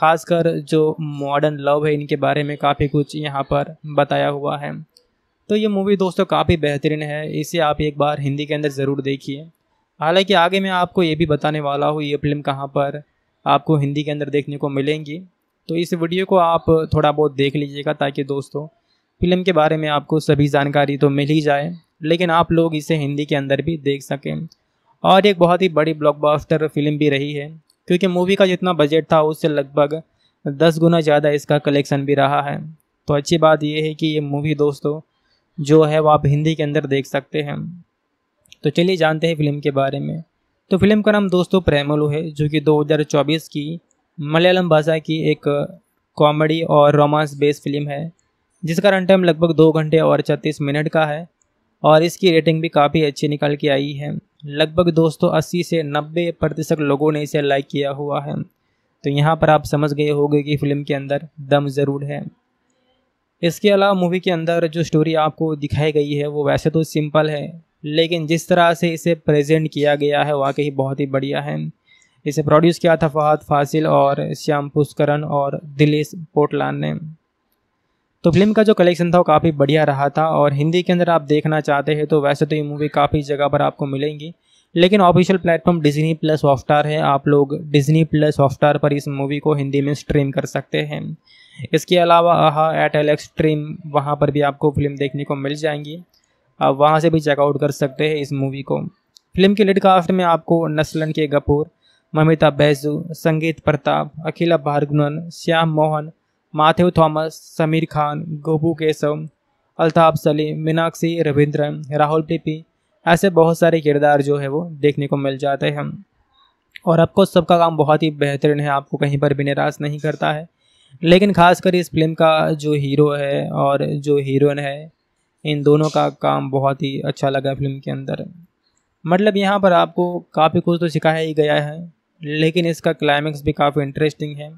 S1: खासकर जो मॉडर्न लव है इनके बारे में काफ़ी कुछ यहाँ पर बताया हुआ है तो ये मूवी दोस्तों काफ़ी बेहतरीन है इसे आप एक बार हिंदी के अंदर ज़रूर देखिए हालांकि आगे मैं आपको ये भी बताने वाला हूँ ये फिल्म कहाँ पर आपको हिंदी के अंदर देखने को मिलेंगी तो इस वीडियो को आप थोड़ा बहुत देख लीजिएगा ताकि दोस्तों फिल्म के बारे में आपको सभी जानकारी तो मिल ही जाए लेकिन आप लोग इसे हिंदी के अंदर भी देख सकें और एक बहुत ही बड़ी ब्लॉकबस्टर फिल्म भी रही है क्योंकि मूवी का जितना बजट था उससे लगभग दस गुना ज़्यादा इसका कलेक्शन भी रहा है तो अच्छी बात यह है कि ये मूवी दोस्तों जो है वो आप हिंदी के अंदर देख सकते हैं तो चलिए जानते हैं फिल्म के बारे में तो फिल्म का नाम दोस्तों प्रेमलू है जो कि 2024 की मलयालम भाषा की एक कॉमेडी और रोमांस बेस्ड फिल्म है जिसका रन टाइम लगभग दो घंटे और छत्तीस मिनट का है और इसकी रेटिंग भी काफ़ी अच्छी निकल के आई है लगभग दोस्तों 80 से 90 प्रतिशत लोगों ने इसे लाइक किया हुआ है तो यहाँ पर आप समझ गए होंगे कि फिल्म के अंदर दम ज़रूर है इसके अलावा मूवी के अंदर जो स्टोरी आपको दिखाई गई है वो वैसे तो सिंपल है लेकिन जिस तरह से इसे प्रेजेंट किया गया है वाकई बहुत ही बढ़िया है इसे प्रोड्यूस किया था फहद फासिल और श्याम पुष्करन और दिलेश पोटलान ने तो फिल्म का जो कलेक्शन था वो काफ़ी बढ़िया रहा था और हिंदी के अंदर आप देखना चाहते हैं तो वैसे तो ये मूवी काफ़ी जगह पर आपको मिलेंगी लेकिन official platform Disney plus Hotstar है आप लोग डिज्नी प्लस हॉटस्टार पर इस मूवी को हिंदी में स्ट्रीम कर सकते हैं इसके अलावा आहा एट एल एक्स स्ट्रीम वहाँ पर भी आपको फिल्म देखने को मिल जाएंगी आप वहाँ से भी चेकआउट कर सकते हैं इस मूवी को फिल्म के लीड कास्ट में आपको नस्लन के कपूर ममिता बैजू संगीत प्रताप अखिला भारगुनन श्याम मोहन माथ्यू थॉमस समीर खान गोबू केसव अल्ताफ सलीम मीनाक्षी रविंद्रन राहुल पीपी ऐसे बहुत सारे किरदार जो है वो देखने को मिल जाते हैं और आपको सबका काम बहुत ही बेहतरीन है आपको कहीं पर भी निराश नहीं करता है लेकिन खासकर इस फिल्म का जो हीरो है और जो हीरोइन है इन दोनों का काम बहुत ही अच्छा लगा फिल्म के अंदर मतलब यहाँ पर आपको काफ़ी कुछ तो सिखाया ही गया है लेकिन इसका क्लाइमैक्स भी काफ़ी इंटरेस्टिंग है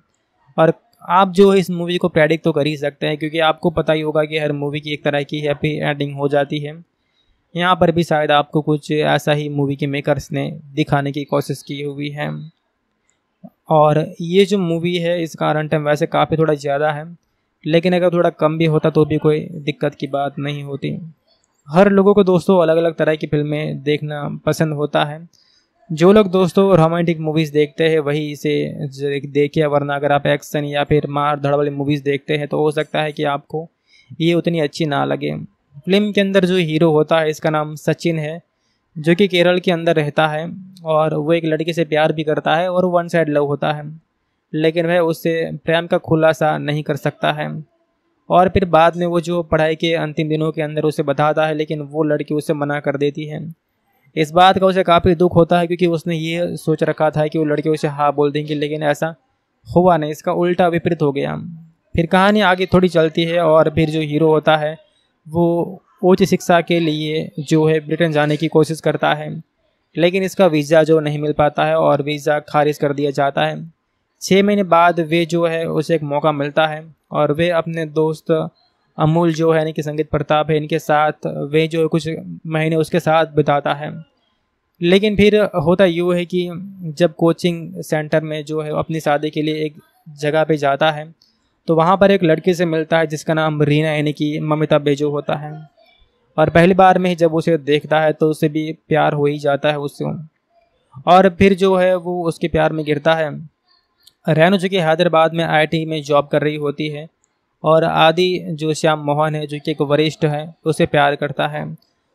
S1: और आप जो इस मूवी को प्रेडिक्ट तो कर ही सकते हैं क्योंकि आपको पता ही होगा कि हर मूवी की एक तरह की हैप्पी एंडिंग हो जाती है यहाँ पर भी शायद आपको कुछ ऐसा ही मूवी के मेकर्स ने दिखाने की कोशिश की हुई है और ये जो मूवी है इसका रन तो टाइम वैसे काफ़ी थोड़ा ज़्यादा है लेकिन अगर थोड़ा कम भी होता तो भी कोई दिक्कत की बात नहीं होती हर लोगों को दोस्तों अलग अलग तरह की फिल्में देखना पसंद होता है जो लोग दोस्तों रोमांटिक मूवीज़ देखते हैं वही इसे देखिए वरना अगर आप एक्शन या फिर मार धड़ वाली मूवीज़ देखते हैं तो हो सकता है कि आपको ये उतनी अच्छी ना लगे फिल्म के अंदर जो हीरो होता है इसका नाम सचिन है जो कि केरल के अंदर रहता है और वो एक लड़के से प्यार भी करता है और वन साइड लव होता है लेकिन वह उससे प्रेम का खुलासा नहीं कर सकता है और फिर बाद में वो जो पढ़ाई के अंतिम दिनों के अंदर उसे बताता है लेकिन वो लड़की उसे मना कर देती है इस बात का उसे काफ़ी दुख होता है क्योंकि उसने ये सोच रखा था कि वो लड़के उसे हाँ बोल देंगे लेकिन ऐसा हुआ नहीं इसका उल्टा विपरीत हो गया फिर कहानी आगे थोड़ी चलती है और फिर जो हीरो होता है वो उच्च शिक्षा के लिए जो है ब्रिटेन जाने की कोशिश करता है लेकिन इसका वीज़ा जो नहीं मिल पाता है और वीज़ा खारिज कर दिया जाता है छः महीने बाद वे जो है उसे एक मौका मिलता है और वे अपने दोस्त अमूल जो है यानी कि संगीत प्रताप है इनके साथ वे जो कुछ महीने उसके साथ बिताता है लेकिन फिर होता यूँ है कि जब कोचिंग सेंटर में जो है अपनी शादी के लिए एक जगह पे जाता है तो वहाँ पर एक लड़की से मिलता है जिसका नाम रीना यानी कि ममिता बेजो होता है और पहली बार में ही जब उसे देखता है तो उसे भी प्यार हो ही जाता है उससे और फिर जो है वो उसके प्यार में गिरता है रैनो जो कि हैदराबाद में आईटी में जॉब कर रही होती है और आदि जो श्याम मोहन है जो कि एक वरिष्ठ है उसे प्यार करता है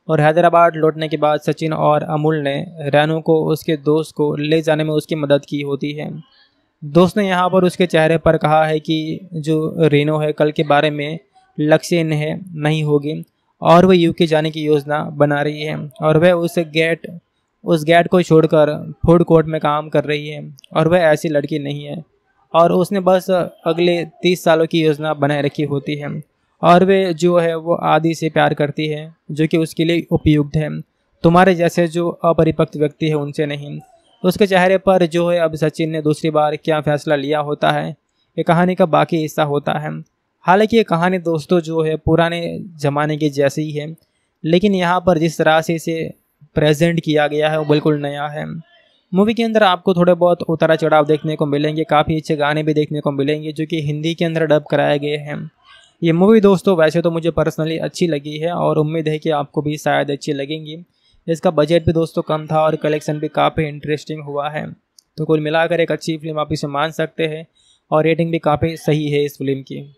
S1: और हैदराबाद लौटने के बाद सचिन और अमूल ने रैनू को उसके दोस्त को ले जाने में उसकी मदद की होती है दोस्त ने यहाँ पर उसके चेहरे पर कहा है कि जो रेनो है कल के बारे में लक्ष्य इन्हें नहीं होगी और वह यूके जाने की योजना बना रही है और वह उस गेट उस गेट को छोड़कर फूड कोर्ट में काम कर रही है और वह ऐसी लड़की नहीं है और उसने बस अगले तीस सालों की योजना बनाए रखी होती है और वे जो है वो आदि से प्यार करती है जो कि उसके लिए उपयुक्त है तुम्हारे जैसे जो अपरिपक्व व्यक्ति है उनसे नहीं उसके चेहरे पर जो है अब सचिन ने दूसरी बार क्या फैसला लिया होता है ये कहानी का बाकी हिस्सा होता है हालांकि ये कहानी दोस्तों जो है पुराने ज़माने की जैसी ही है लेकिन यहाँ पर जिस तरह से इसे प्रेजेंट किया गया है वो बिल्कुल नया है मूवी के अंदर आपको थोड़े बहुत उतारा चढ़ाव देखने को मिलेंगे काफ़ी अच्छे गाने भी देखने को मिलेंगे जो कि हिंदी के अंदर डब कराए गए हैं ये मूवी दोस्तों वैसे तो मुझे पर्सनली अच्छी लगी है और उम्मीद है कि आपको भी शायद अच्छी लगेंगी इसका बजट भी दोस्तों कम था और कलेक्शन भी काफ़ी इंटरेस्टिंग हुआ है तो कुल मिलाकर एक अच्छी फिल्म आप इसे मान सकते हैं और रेटिंग भी काफ़ी सही है इस फिल्म की